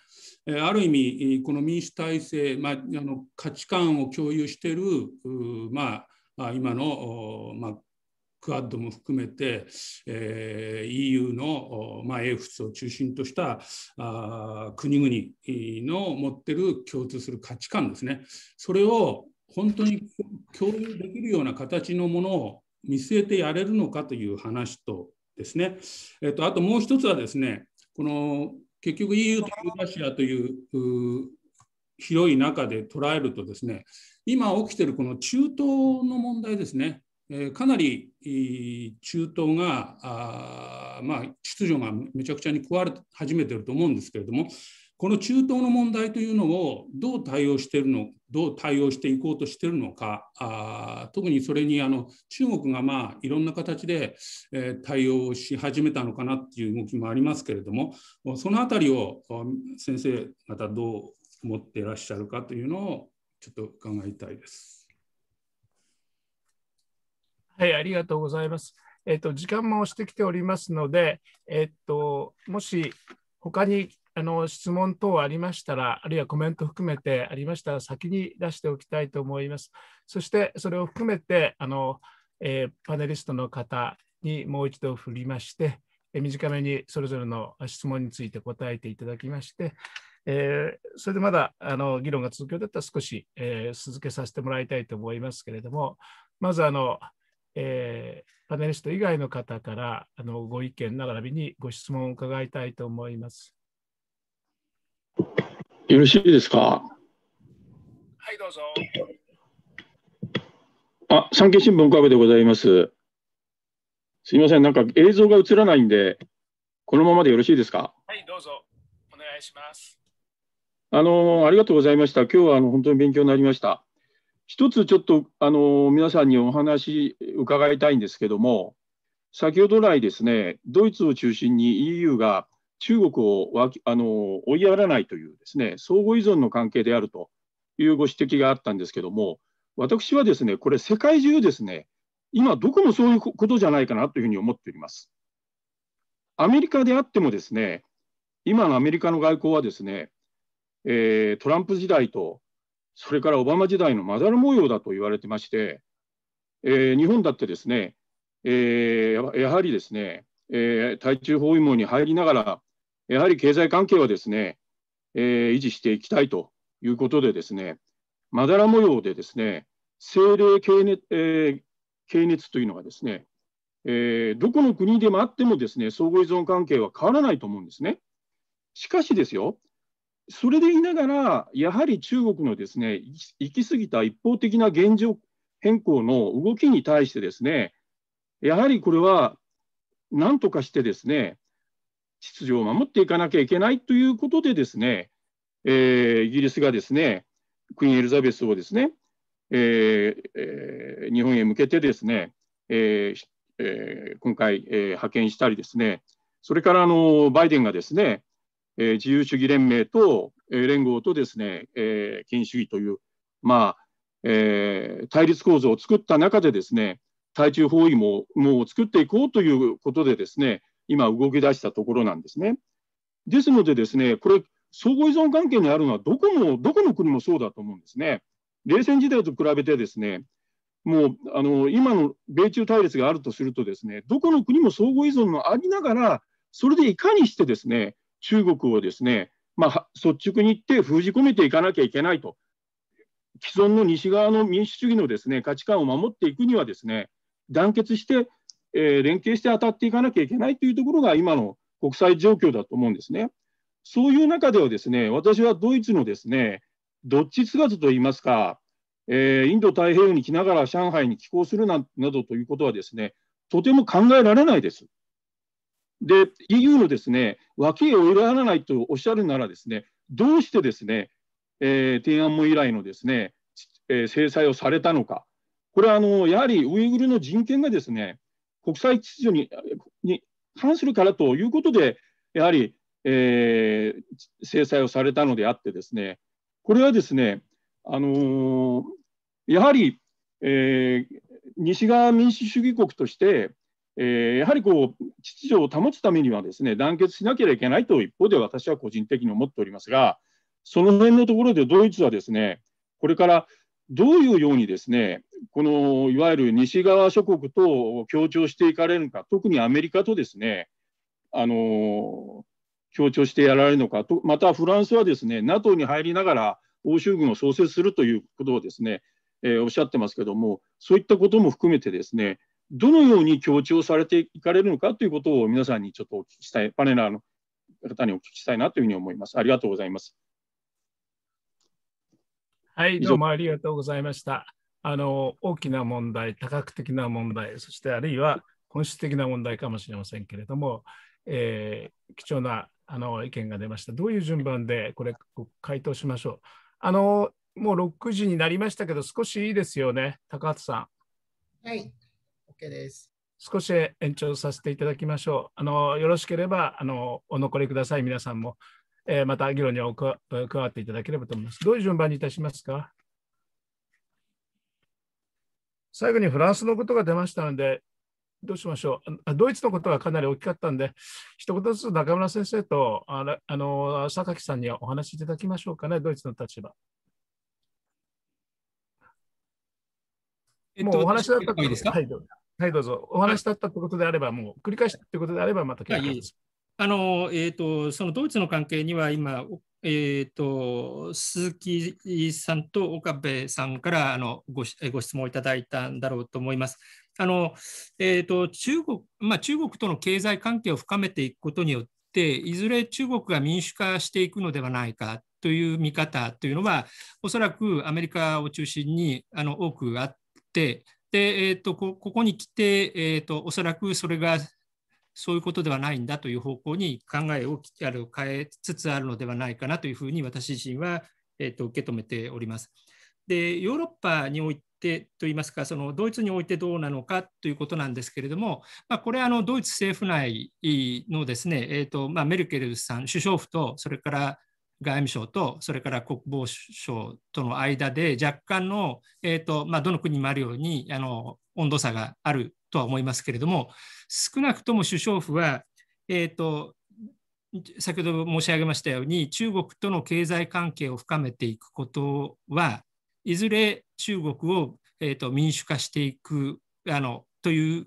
ある意味この民主体制、まあ、あの価値観を共有している、まあ、今の、まあ、クアッドも含めて、えー、EU の、まあ、a を中心としたあ国々の持ってる共通する価値観ですねそれを本当に共有できるような形のものを見据えてやれるのかという話とですね、えっと、あともう一つはですねこの結局 EU とロシアという広い中で捉えるとですね今起きているこの中東の問題ですねかなり中東があ、まあ、秩序がめちゃくちゃに壊れ始めてると思うんですけれどもこの中東の問題というのをどう対応しているのどう対応していこうとしているのかあ特にそれにあの中国がまあいろんな形で、えー、対応し始めたのかなっていう動きもありますけれどもそのあたりを先生またどう思っていらっしゃるかというのをちょっと伺いたいです。はい、ありがとうございます。えっと、時間も押してきておりますので、えっと、もし他にあの質問等ありましたら、あるいはコメント含めてありましたら、先に出しておきたいと思います。そして、それを含めてあの、えー、パネリストの方にもう一度振りまして、えー、短めにそれぞれの質問について答えていただきまして、えー、それでまだあの議論が続くようだったら少し、えー、続けさせてもらいたいと思いますけれども、まずあの、えー、パネリスト以外の方からあのご意見らびにご質問を伺いたいと思います。よろしいですか。はい、どうぞ。あ、産経新聞岡部でございます。すみません、なんか映像が映らないんで、このままでよろしいですか。はい、どうぞ。お願いします。あの、ありがとうございました。今日はあの本当に勉強になりました。一つちょっとあの皆さんにお話伺いたいんですけども、先ほど来ですね、ドイツを中心に EU が中国をわきあの追いやらないというですね相互依存の関係であるというご指摘があったんですけども私はですねこれ世界中ですね今どこもそういうことじゃないかなというふうに思っております。アメリカであってもですね今のアメリカの外交はですね、えー、トランプ時代とそれからオバマ時代のまだら模様だと言われてまして、えー、日本だってですね、えー、やはりですね、えー、対中包囲網に入りながらやはり経済関係はですね、えー、維持していきたいということでですね、まだら模様でですね、政令経熱,、えー、経熱というのがですね、えー、どこの国でもあってもですね、相互依存関係は変わらないと思うんですね。しかしですよ、それでいながら、やはり中国のですね、行き過ぎた一方的な現状変更の動きに対してですね、やはりこれは、なんとかしてですね、秩序を守っていかなきゃいけないということでですね、えー、イギリスがですねクイーン・エリザベスをですね、えーえー、日本へ向けてですね、えーえー、今回、えー、派遣したりですねそれからあのバイデンがですね、えー、自由主義連盟と、えー、連合とですね、えー、権威主義という、まあえー、対立構造を作った中でですね対中包囲網を作っていこうということでですね今動き出したところなんですね。ですのでですね、これ、相互依存関係にあるのはどこも、どこの国もそうだと思うんですね。冷戦時代と比べてですね、もうあの今の米中対立があるとするとですね、どこの国も相互依存もありながら、それでいかにしてですね、中国をですね、まあ、率直に言って封じ込めていかなきゃいけないと、既存の西側の民主主義のですね価値観を守っていくにはですね、団結してえー、連携して当たっていかなきゃいけないというところが今の国際状況だと思うんですね。そういう中ではですね、私はドイツのですね、どっちつかずといいますか、えー、インド太平洋に来ながら上海に寄港するなどということはですね、とても考えられないです。で、EU のですね、脇へ追い払わないとおっしゃるならですね、どうしてですね、えー、天安門以来のですね、えー、制裁をされたのか。これはあのやはりウイグルの人権がですね、国際秩序にに反するからということで、やはり、えー、制裁をされたのであってですね、これはですね、あのー、やはり、えー、西側民主主義国として、えー、やはりこう秩序を保つためにはですね団結しなければいけないと一方で私は個人的に思っておりますが、その辺のところでドイツはですねこれからどういうようにですね、このいわゆる西側諸国と協調していかれるのか、特にアメリカとですね、あの協調してやられるのかと、またフランスはですね、NATO に入りながら欧州軍を創設するということをですね、えー、おっしゃってますけども、そういったことも含めてですね、どのように協調されていかれるのかということを皆さんにちょっとお聞きしたい、パネラーの方にお聞きしたいなというふうに思います。ありがとうございます。はい、どうもありがとうございました。あの大きな問題、多角的な問題、そしてあるいは本質的な問題かもしれませんけれども、えー、貴重なあの意見が出ました。どういう順番でこれ、回答しましょう。あのもう6時になりましたけど、少しいいですよね、高畑さん。はい、OK です。少し延長させていただきましょう。あのよろしければあのお残りください、皆さんも。えー、また議論に加わっていただければと思います。どういう順番にいたしますか最後にフランスのことが出ましたので、どうしましょうドイツのことがかなり大きかったんで、一言ずつ中村先生とああの榊さんにお話しいただきましょうかね、ドイツの立場。えっと、もうお話だったといいですか、はい、はい、どうぞ。お話だったということであれば、もう繰り返したということであれば、また聞いてください。あの、えっ、ー、と、そのドイツの関係には今、えー、と、鈴木さんと岡部さんからあのごご質問いただいたんだろうと思います。あの、えっ、ー、と、中国、まあ、中国との経済関係を深めていくことによって、いずれ中国が民主化していくのではないかという見方というのは、おそらくアメリカを中心にあの多くあって、で、えっ、ー、とこここに来て、えっ、ー、と、おそらくそれがそういうことではないんだという方向に考えをあの変えつつあるのではないかなというふうに私自身は、えーと、受け止めております。でヨーロッパにおいてといいますかそのドイツにおいてどうなのかということなんですけれども、まあ、これあのドイツ政府内のですね、えーとまあ、メルケルさん首相府とそれから外務省とそれから国防省との間で若干の、えーとまあ、どの国もあるようにあの温度差があるとは思いますけれども、少なくとも首相府は、えーと、先ほど申し上げましたように、中国との経済関係を深めていくことは、いずれ中国を、えーと、民主化していくあのという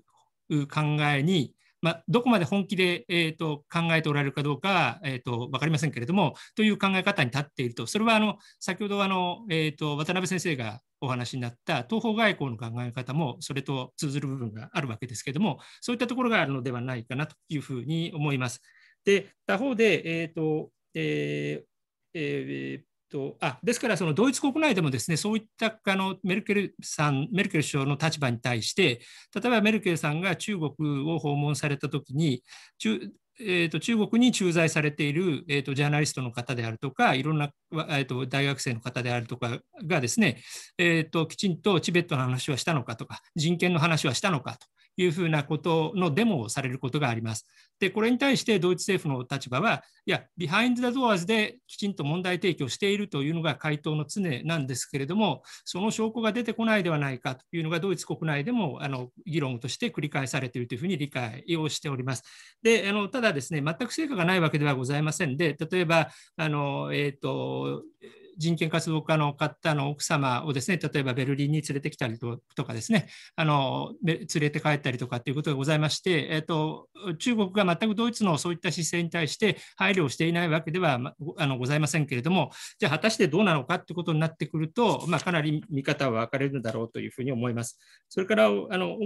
考えに、まあ、どこまで本気で、えーと、と考えておられるかどうかは、えー、と分かりませんけれども、という考え方に立っていると、それはあの先ほどあの、えー、と渡辺先生がお話になった東方外交の考え方もそれと通ずる部分があるわけですけれどもそういったところがあるのではないかなというふうに思います。で他方で、えーとえーえー、えーとあですから、そのドイツ国内でもですねそういったあのメルケルさんメルケル首相の立場に対して例えばメルケルさんが中国を訪問された時に中えーと、中国に駐在されている、えーと、ジャーナリストの方であるとか、いろんな、えーと、と大学生の方であるとかがですね、えー、ときちんとチベットの話はしたのかとか、人権の話はしたのかというふうなことのデモをされることがあります。で、これに対してドイツ政府の立場は、いや、ビハインド・ザ・ドアーズできちんと問題提起をしているというのが回答の常なんですけれども、その証拠が出てこないではないかというのが、ドイツ国内でもあの議論として繰り返されているというふうに理解をしております。で、あのただですね、全く成果がないわけではございませんで、例えば、あのえっ、ー、と、人権活動家の方の奥様をですね、例えばベルリンに連れてきたりとかですね、あの連れて帰ったりとかっていうことがございまして、えーと、中国が全くドイツのそういった姿勢に対して配慮をしていないわけではあのございませんけれども、じゃあ果たしてどうなのかってことになってくると、まあ、かなり見方は分かれるんだろうというふうに思います。それからあの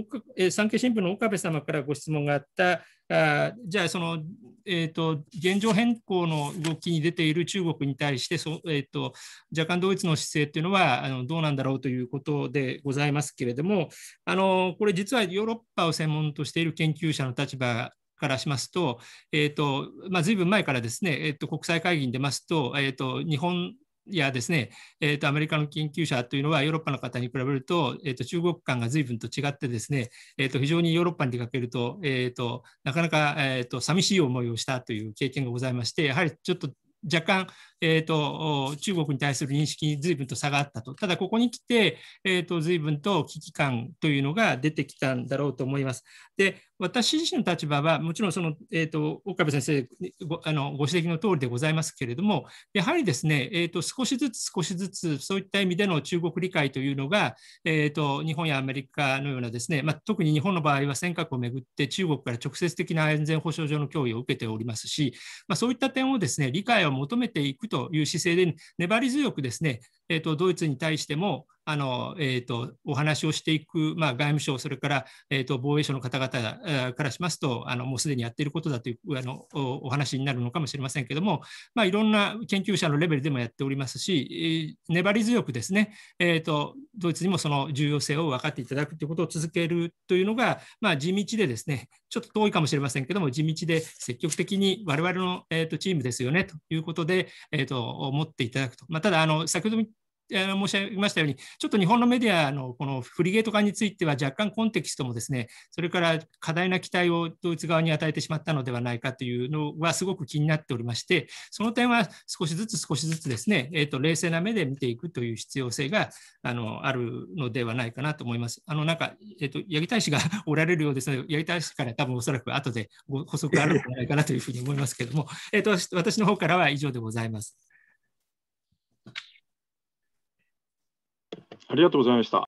産経新聞の岡部様からご質問があったあじゃあその、えーと、現状変更の動きに出ている中国に対してそ、えーと、若干ドイツの姿勢というのはあのどうなんだろうということでございますけれどもあのこれ実はヨーロッパを専門としている研究者の立場からしますと、えーとま随分前からですね、えーと、と国際会議に出ますと,、えー、と日本やですね、えーと、アメリカの研究者というのはヨーロッパの方に比べると,、えーと、中国間が随分と違ってですね、えーと、非常にヨーロッパに出かけると,、えーと、となかなか、えー、と寂しい思いをしたという経験がございましてやはりちょっと若干えーと、中国に対する認識に随分と差があったと、ただここに来て、えーと、随分と危機感というのが出てきたんだろうと思います。で私自身の立場は、もちろんその、えーと、と岡部先生ごあのご指摘の通りでございますけれども、やはりですね、えー、と少しずつ少しずつ、そういった意味での中国理解というのが、えー、と日本やアメリカのようなですね、まあ、特に日本の場合は尖閣をめぐって中国から直接的な安全保障上の脅威を受けておりますし、まあ、そういった点をですね理解を求めていくくという姿勢で、粘り強くですね、えーと、ドイツに対してもあの、えーと、お話をしていく、まあ、外務省、それから、えーと、防衛省の方々からしますとあの、もうすでにやっていることだというあのお話になるのかもしれませんけれども、まあ、いろんな研究者のレベルでもやっておりますし、えー、粘り強くですね、えー、とドイツにもその重要性を分かっていただくということを続けるというのが、まあ、地道でですね、ちょっと遠いかもしれませんけれども、地道で積極的に我々の、えー、とチームですよねということで、えー、と思っていただくと。まあ、ただあの先ほど申し上げましたように、ちょっと日本のメディアのこのフリゲート艦については、若干コンテキストもですね、それから過大な期待をドイツ側に与えてしまったのではないかというのは、すごく気になっておりまして、その点は少しずつ少しずつですね、えー、と冷静な目で見ていくという必要性があのあるのではないかなと思います。あのなんか、えーと、八木大使が おられるようですので、八木大使から多分おそらく後で補足があるんじゃないかなというふうに思いますけれども、えーと、私の方からは以上でございます。ありがとうございました。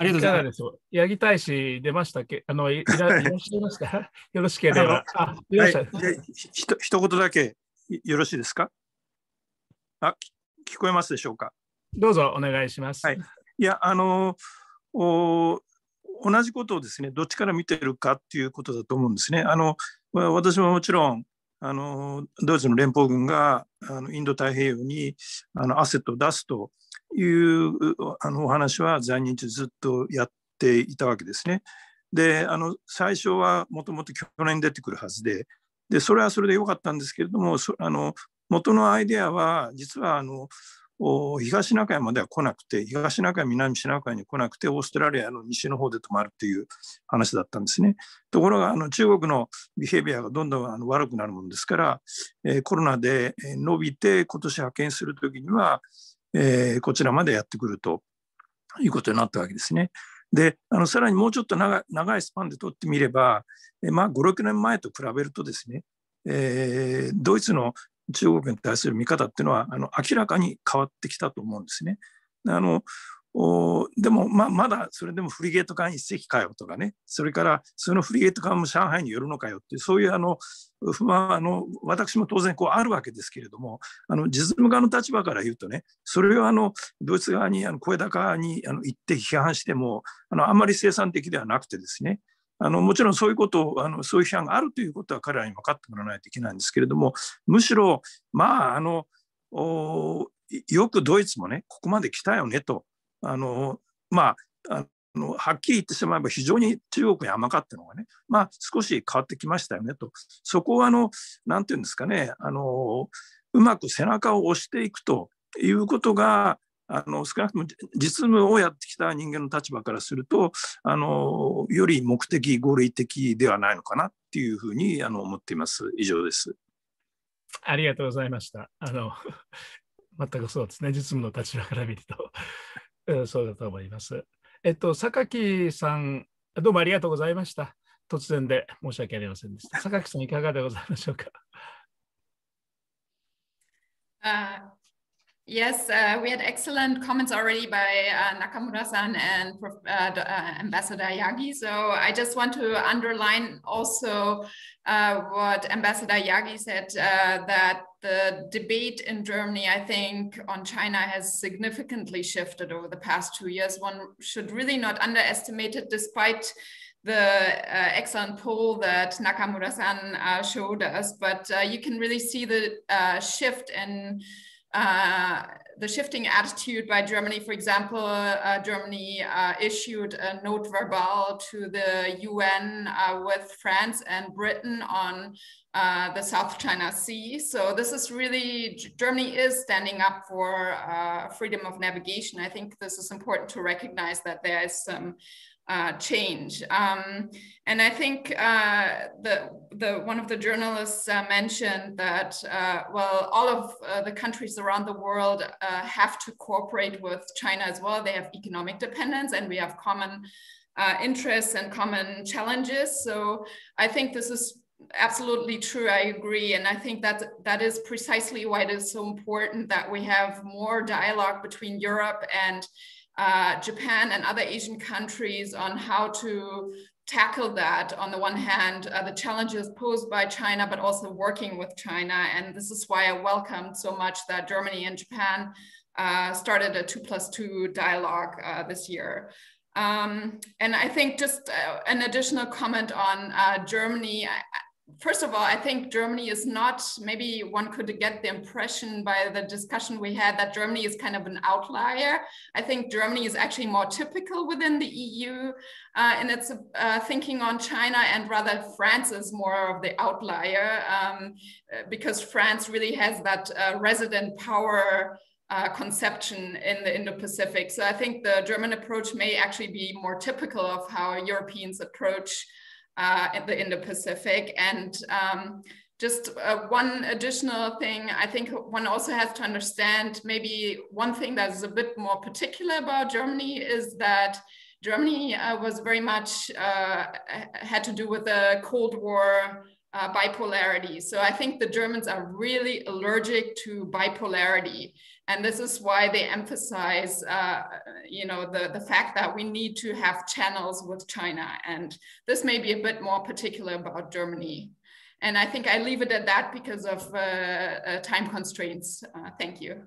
ありがとうございます。八木大使出ましたっけあの、いらっしゃいますか よろしければ。あ、いらっしゃい。はい、ひと一言だけよろしいですかあ、聞こえますでしょうかどうぞお願いします。はい、いや、あのお、同じことをですね、どっちから見てるかっていうことだと思うんですね。あの、私ももちろん、あのドイツの連邦軍があのインド太平洋にあのアセットを出すというあのお話は在任中ずっとやっていたわけですね。であの最初はもともと去年出てくるはずででそれはそれでよかったんですけれどもそあの元のアイデアは実はあの東海までは来なくて東シナ海、南シナ海に来なくてオーストラリアの西の方で止まるという話だったんですねところがあの中国のビヘビアがどんどんあの悪くなるものですから、えー、コロナで伸びて今年派遣する時にはえー、こちらまでやってくるということになったわけですね。であのさらにもうちょっと長いスパンで取ってみれば、えまあ、56年前と比べるとですね、えー、ドイツの中国に対する見方っていうのはあの明らかに変わってきたと思うんですね。あのおでも、まあ、まだそれでもフリゲート艦1隻かよとかね、それからそのフリゲート艦も上海によるのかよっていう、そういうあの不満あの、私も当然こうあるわけですけれども、あの実務側の立場から言うとね、それをあのドイツ側にあの声高にあの言って批判してもあの、あんまり生産的ではなくてですね、あのもちろんそういうことをあの、そういう批判があるということは彼らに分かってもらわないといけないんですけれども、むしろ、まあ、あのよくドイツもね、ここまで来たよねと。あのまああのはっきり言ってしまえば非常に中国に甘かったのがね、まあ、少し変わってきましたよねとそこはあのなんていうんですかねあのうまく背中を押していくということがあの少なくとも実務をやってきた人間の立場からするとあのより目的合理的ではないのかなっていうふうにあの思っています。以上です。ありがとうございました。あの 全くそうですね、実務の立場から見ると。えそうだと思います。えっと、榊さん、どうもありがとうございました。突然で申し訳ありませんでした。榊さん、いかがでございましょうか。Uh, yes, uh, we had excellent comments already by uh, Nakamura-san and Ambassador Yagi. So I just want to underline also what Ambassador Yagi said that the debate in Germany, I think, on China has significantly shifted over the past two years. One should really not underestimate it, despite the uh, excellent poll that Nakamura-san uh, showed us. But uh, you can really see the uh, shift in uh, the shifting attitude by Germany. For example, uh, Germany issued a note verbal to the UN with France and Britain on uh, the South China Sea. So this is really, Germany is standing up for uh, freedom of navigation. I think this is important to recognize that there is some uh, change. Um, and I think uh, the, the, one of the journalists uh, mentioned that, uh, well, all of the countries around the world have to cooperate with China as well. They have economic dependence and we have common uh, interests and common challenges. So I think this is absolutely true i agree and i think that that is precisely why it is so important that we have more dialogue between europe and uh, japan and other asian countries on how to tackle that on the one hand uh, the challenges posed by china but also working with china and this is why i welcomed so much that germany and japan uh, started a two plus two dialogue uh, this year um, and I think just uh, an additional comment on uh, Germany. I, first of all, I think Germany is not, maybe one could get the impression by the discussion we had that Germany is kind of an outlier. I think Germany is actually more typical within the EU uh, its uh, thinking on China, and rather France is more of the outlier um, because France really has that uh, resident power. Uh, conception in the Indo-Pacific. So I think the German approach may actually be more typical of how Europeans approach uh, in the Indo-Pacific. And um, just uh, one additional thing, I think one also has to understand maybe one thing that is a bit more particular about Germany is that Germany uh, was very much uh, had to do with the Cold War uh, bipolarity. So I think the Germans are really allergic to bipolarity and this is why they emphasize uh, you know the, the fact that we need to have channels with china and this may be a bit more particular about germany and i think i leave it at that because of uh, uh, time constraints uh, thank you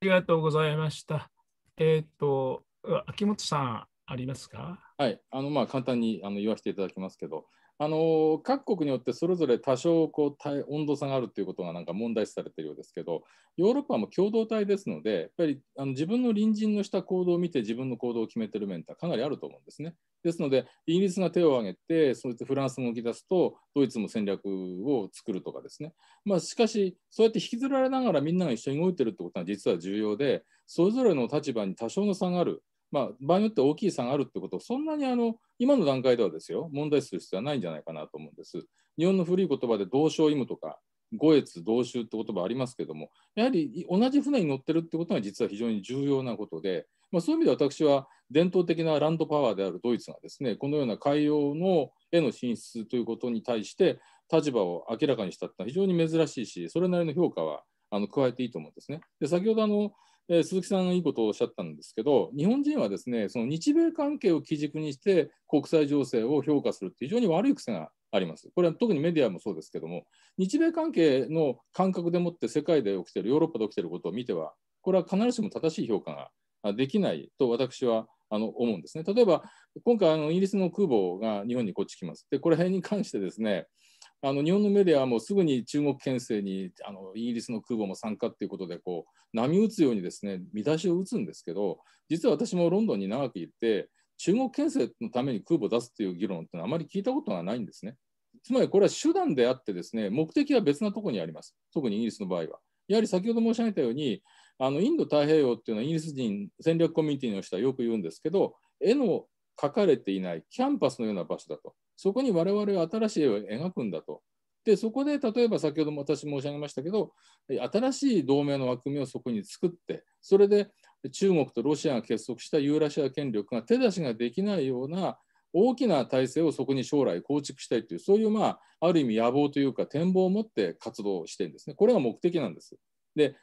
ありがとうございました。えっ、ー、と、秋元さん、ありますかはい、あの、まあ、簡単にあの言わせていただきますけど、あの各国によってそれぞれ多少こう温度差があるということがなんか問題視されているようですけどヨーロッパも共同体ですのでやっぱりあの自分の隣人のした行動を見て自分の行動を決めてる面ってかなりあると思うんですね。ですのでイギリスが手を挙げてそれでフランスが動き出すとドイツも戦略を作るとかですね、まあ、しかしそうやって引きずられながらみんなが一緒に動いてるということは実は重要でそれぞれの立場に多少の差があるまあ、場合によって大きい差があるってことそんなにあの今の段階ではですよ問題視する必要はないんじゃないかなと思うんです。日本の古い言葉で同床異夢とか語越同州って言葉ありますけどもやはり同じ船に乗ってるってことが実は非常に重要なことで、まあ、そういう意味で私は伝統的なランドパワーであるドイツがですねこのような海洋のへの進出ということに対して立場を明らかにしたってのは非常に珍しいしそれなりの評価はあの加えていいと思うんですね。で先ほどあのえー、鈴木さんいいことをおっしゃったんですけど日本人はですねその日米関係を基軸にして国際情勢を評価するって非常に悪い癖があります。これは特にメディアもそうですけども日米関係の感覚でもって世界で起きてるヨーロッパで起きてることを見てはこれは必ずしも正しい評価ができないと私はあの思うんですね。例えば今回あのイギリスの空母が日本にこっち来ます。でこれに関してですねあの日本のメディアはもうすぐに中国牽政にあのイギリスの空母も参加っていうことでこう波打つようにですね見出しを打つんですけど実は私もロンドンに長く行って中国牽政のために空母を出すっていう議論ってのはあまり聞いたことがないんですね。つまりこれは手段であってですね目的は別なところにあります特にイギリスの場合は。やはり先ほど申し上げたようにあのインド太平洋っていうのはイギリス人戦略コミュニティの人はよく言うんですけど絵の描かれていないキャンパスのような場所だと。そこに我々は新しい絵を描くんだと。でそこで例えば先ほども私申し上げましたけど新しい同盟の枠組みをそこに作ってそれで中国とロシアが結束したユーラシア権力が手出しができないような大きな体制をそこに将来構築したいというそういう、まあ、ある意味野望というか展望を持って活動してるんですねこれが目的なんです。で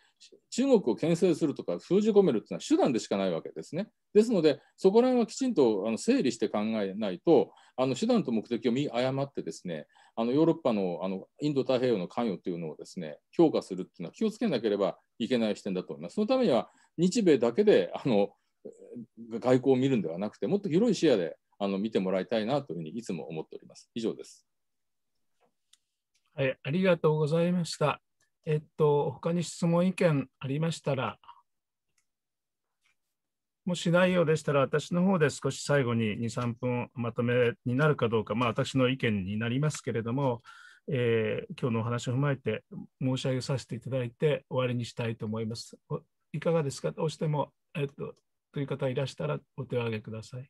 中国を牽制するとか封じ込めるというのは手段でしかないわけですね。ですので、そこら辺はきちんとあの整理して考えないと、あの手段と目的を見誤って、ですねあのヨーロッパのあのインド太平洋の関与というのをですね強化するというのは気をつけなければいけない視点だと思います。そのためには日米だけであの外交を見るんではなくて、もっと広い視野であの見てもらいたいなというふうにいつも思っております。以上です。はい、ありがとうございました。えっと、他に質問意見ありましたら、もしないようでしたら、私の方で少し最後に2、3分まとめになるかどうか、まあ、私の意見になりますけれども、えー、今日のお話を踏まえて申し上げさせていただいて終わりにしたいと思います。いかがですかどうしても、えっと、という方いらしたらお手を挙げください。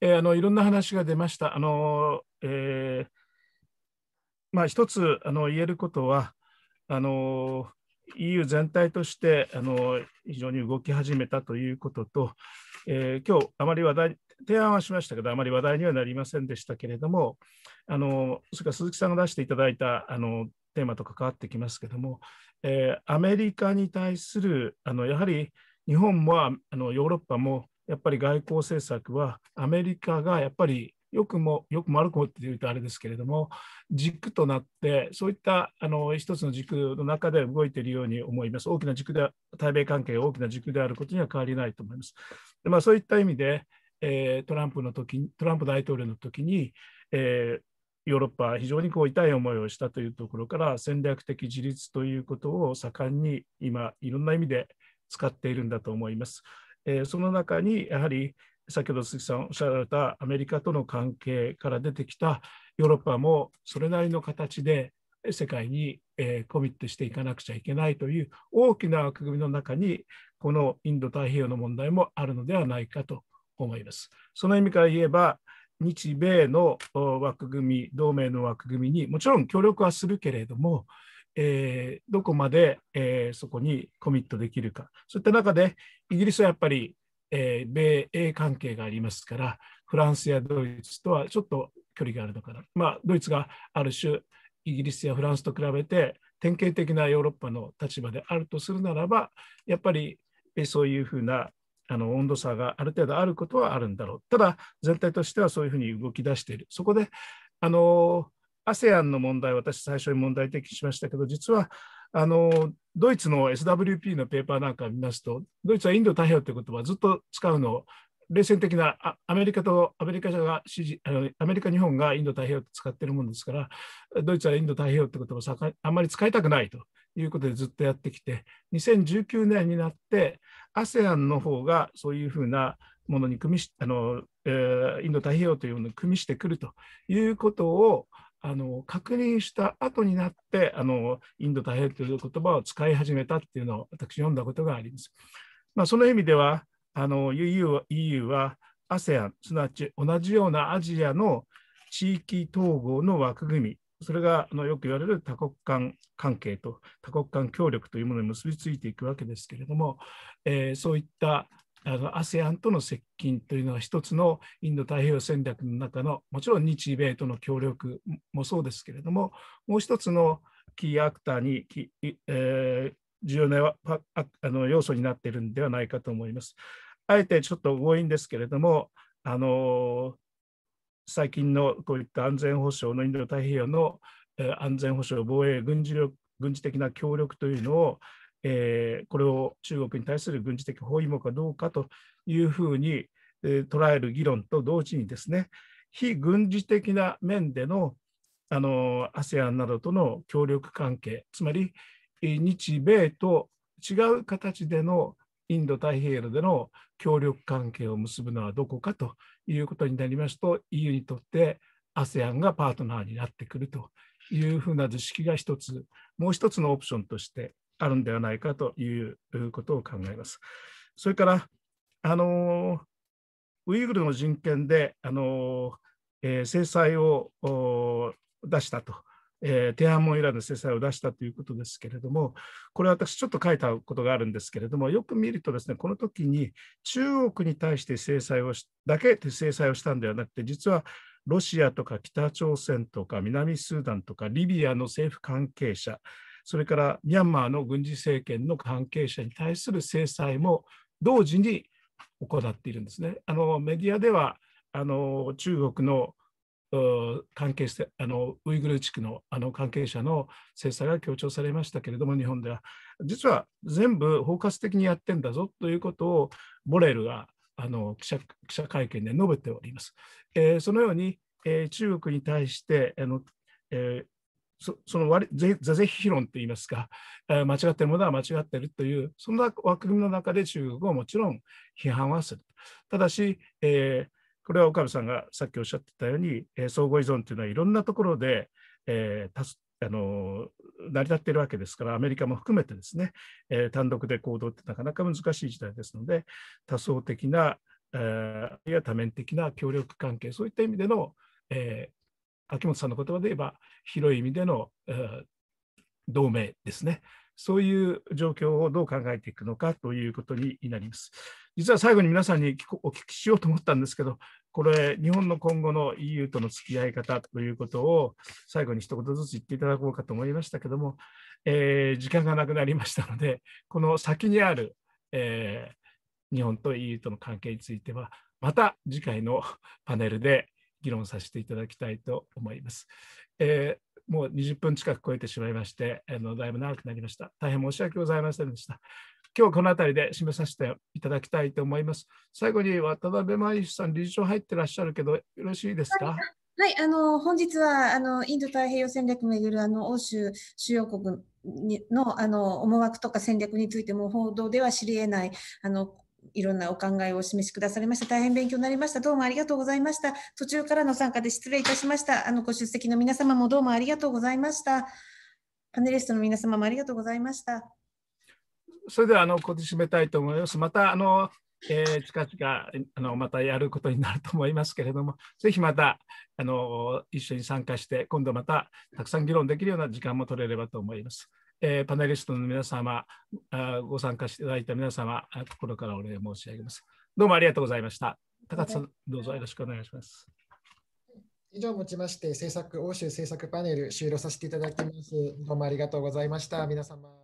えー、あのいろんな話が出ました。あのえーまあ、一つあの言えることはあの EU 全体としてあの非常に動き始めたということと、えー、今日あまり話題提案はしましたけどあまり話題にはなりませんでしたけれどもあのそれから鈴木さんが出していただいたあのテーマと関わってきますけども、えー、アメリカに対するあのやはり日本もあのヨーロッパもやっぱり外交政策はアメリカがやっぱりよくも、よくも悪くもっていうとあれですけれども、軸となって、そういったあの一つの軸の中で動いているように思います。大きな軸で、対米関係が大きな軸であることには変わりないと思います。でまあ、そういった意味で、えー、トランプの時トランプ大統領の時に、えー、ヨーロッパは非常にこう痛い思いをしたというところから戦略的自立ということを盛んに今いろんな意味で使っているんだと思います。えー、その中にやはり先ほど鈴木さんおっしゃられたアメリカとの関係から出てきたヨーロッパもそれなりの形で世界に、えコミットしていかなくちゃいけないという大きな枠組みの中にこのインド太平洋の問題もあるのではないかと思います。その意味から言えば日米の枠組み同盟の枠組みにもちろん協力はするけれどもえー、どこまで、えー、そこにコミットできるか、そういった中でイギリスはやっぱりえー、米英関係がありますから、フランスやドイツとはちょっと距離があるのかな。まあ、ドイツがある種、イギリスやフランスと比べて典型的なヨーロッパの立場であるとするならば、やっぱりそういうふうなあの温度差がある程度あることはあるんだろう。ただ、全体としてはそういうふうに動き出している。そこで、あの ASEAN の問題、私、最初に問題提起しましたけど、実はあのドイツの SWP のペーパーなんか見ますと、ドイツはインド太平洋という言葉をずっと使うのを、冷戦的なアメリカとアメリカが支持あの、アメリカ、日本がインド太平洋と使ってるもんですから、ドイツはインド太平洋という言葉をあんまり使いたくないということでずっとやってきて、2019年になって、ASEAN の方がそういうふうなものに組みあの、えー、インド太平洋というものに組みしてくるということをあの確認した後になってあのインド太平洋という言葉を使い始めたっていうのを私読んだことがあります。まあ、その意味ではあの EU は EU は ASEAN すなわち同じようなアジアの地域統合の枠組みそれがあのよく言われる多国間関係と多国間協力というものに結びついていくわけですけれども、えー、そういったあの ASEAN との接近というのは一つのインド太平洋戦略の中のもちろん日米との協力もそうですけれどももう一つのキーアクターに、えー、重要なあの要素になっているのではないかと思います。あえてちょっと強引ですけれどもあの最近のこういった安全保障のインド太平洋の安全保障防衛軍事力軍事的な協力というのをえー、これを中国に対する軍事的包囲網かどうかというふうに、えー、捉える議論と同時にですね非軍事的な面でのあの ASEAN などとの協力関係つまり日米と違う形でのインド太平洋での協力関係を結ぶのはどこかということになりますと EU にとって ASEAN がパートナーになってくるというふうな図式が一つもう一つのオプションとしてあるんではないかということを考えます。それから、あのウイグルの人権で、あのえー、制裁を出したと、えー、天安門以来の制裁を出したということですけれども、これ私ちょっと書いたことがあるんですけれども、よく見るとですね、この時に中国に対して制裁をしだけ制裁をしたんではなくて、実はロシアとか北朝鮮とか南スーダンとかリビアの政府関係者、それからミャンマーの軍事政権の関係者に対する制裁も同時に行っているんですね。あのメディアではあの中国の関係してあのウイグル地区のあの関係者の制裁が強調されましたけれども日本では実は全部包括的にやってんだぞということをボレルがあの記者記者会見で述べております。えー、そのように、えー、中国に対してあの、えー、その割ぜひ非論といいますか、間違っているものは間違っているという、そんな枠組みの中で中国をもちろん批判はする。ただし、えー、これは岡部さんがさっきおっしゃってたように、えー、相互依存というのはいろんなところで、えー、あの成り立っているわけですから、アメリカも含めてですね、えー、単独で行動ってなかなか難しい時代ですので、多層的な、えあるいは多面的な協力関係、そういった意味での、えー、秋元さんの言葉で言えば広い意味での、えー、同盟ですね。そういう状況をどう考えていくのかということになります。実は最後に皆さんにお聞きしようと思ったんですけど、これ、日本の今後の EU との付き合い方ということを最後に一言ずつ言っていただこうかと思いましたけども、えー、時間がなくなりましたので、この先にある、えー、日本と EU との関係については、また次回のパネルで議論させていただきたいと思います。えー、もう20分近く超えてしまいまして、あのだいぶ長くなりました。大変申し訳ございませんでした。今日この辺りで締めさせていただきたいと思います。最後に渡辺真由さん、理事長入ってらっしゃるけど、よろしいですか。はい、あの本日はあのインド太平洋戦略をめぐるあの欧州主要国にのあの思惑とか戦略についても報道では知り得ないあのいろんなお考えをお示しくださりました。大変勉強になりました。どうもありがとうございました。途中からの参加で失礼いたしました。あのご出席の皆様もどうもありがとうございました。パネリストの皆様もありがとうございました。それではあのここ締めたいと思います。またあの、えー、近々あのまたやることになると思いますけれども、ぜひまたあの一緒に参加して、今度またたくさん議論できるような時間も取れればと思います。えー、パネリストの皆様あ、ご参加していただいた皆様、心からお礼申し上げます。どうもありがとうございました。高津さん、どうぞよろしくお願いします。以上をもちまして、制作、欧州制作パネル終了させていただきます。どうもありがとうございました。皆様。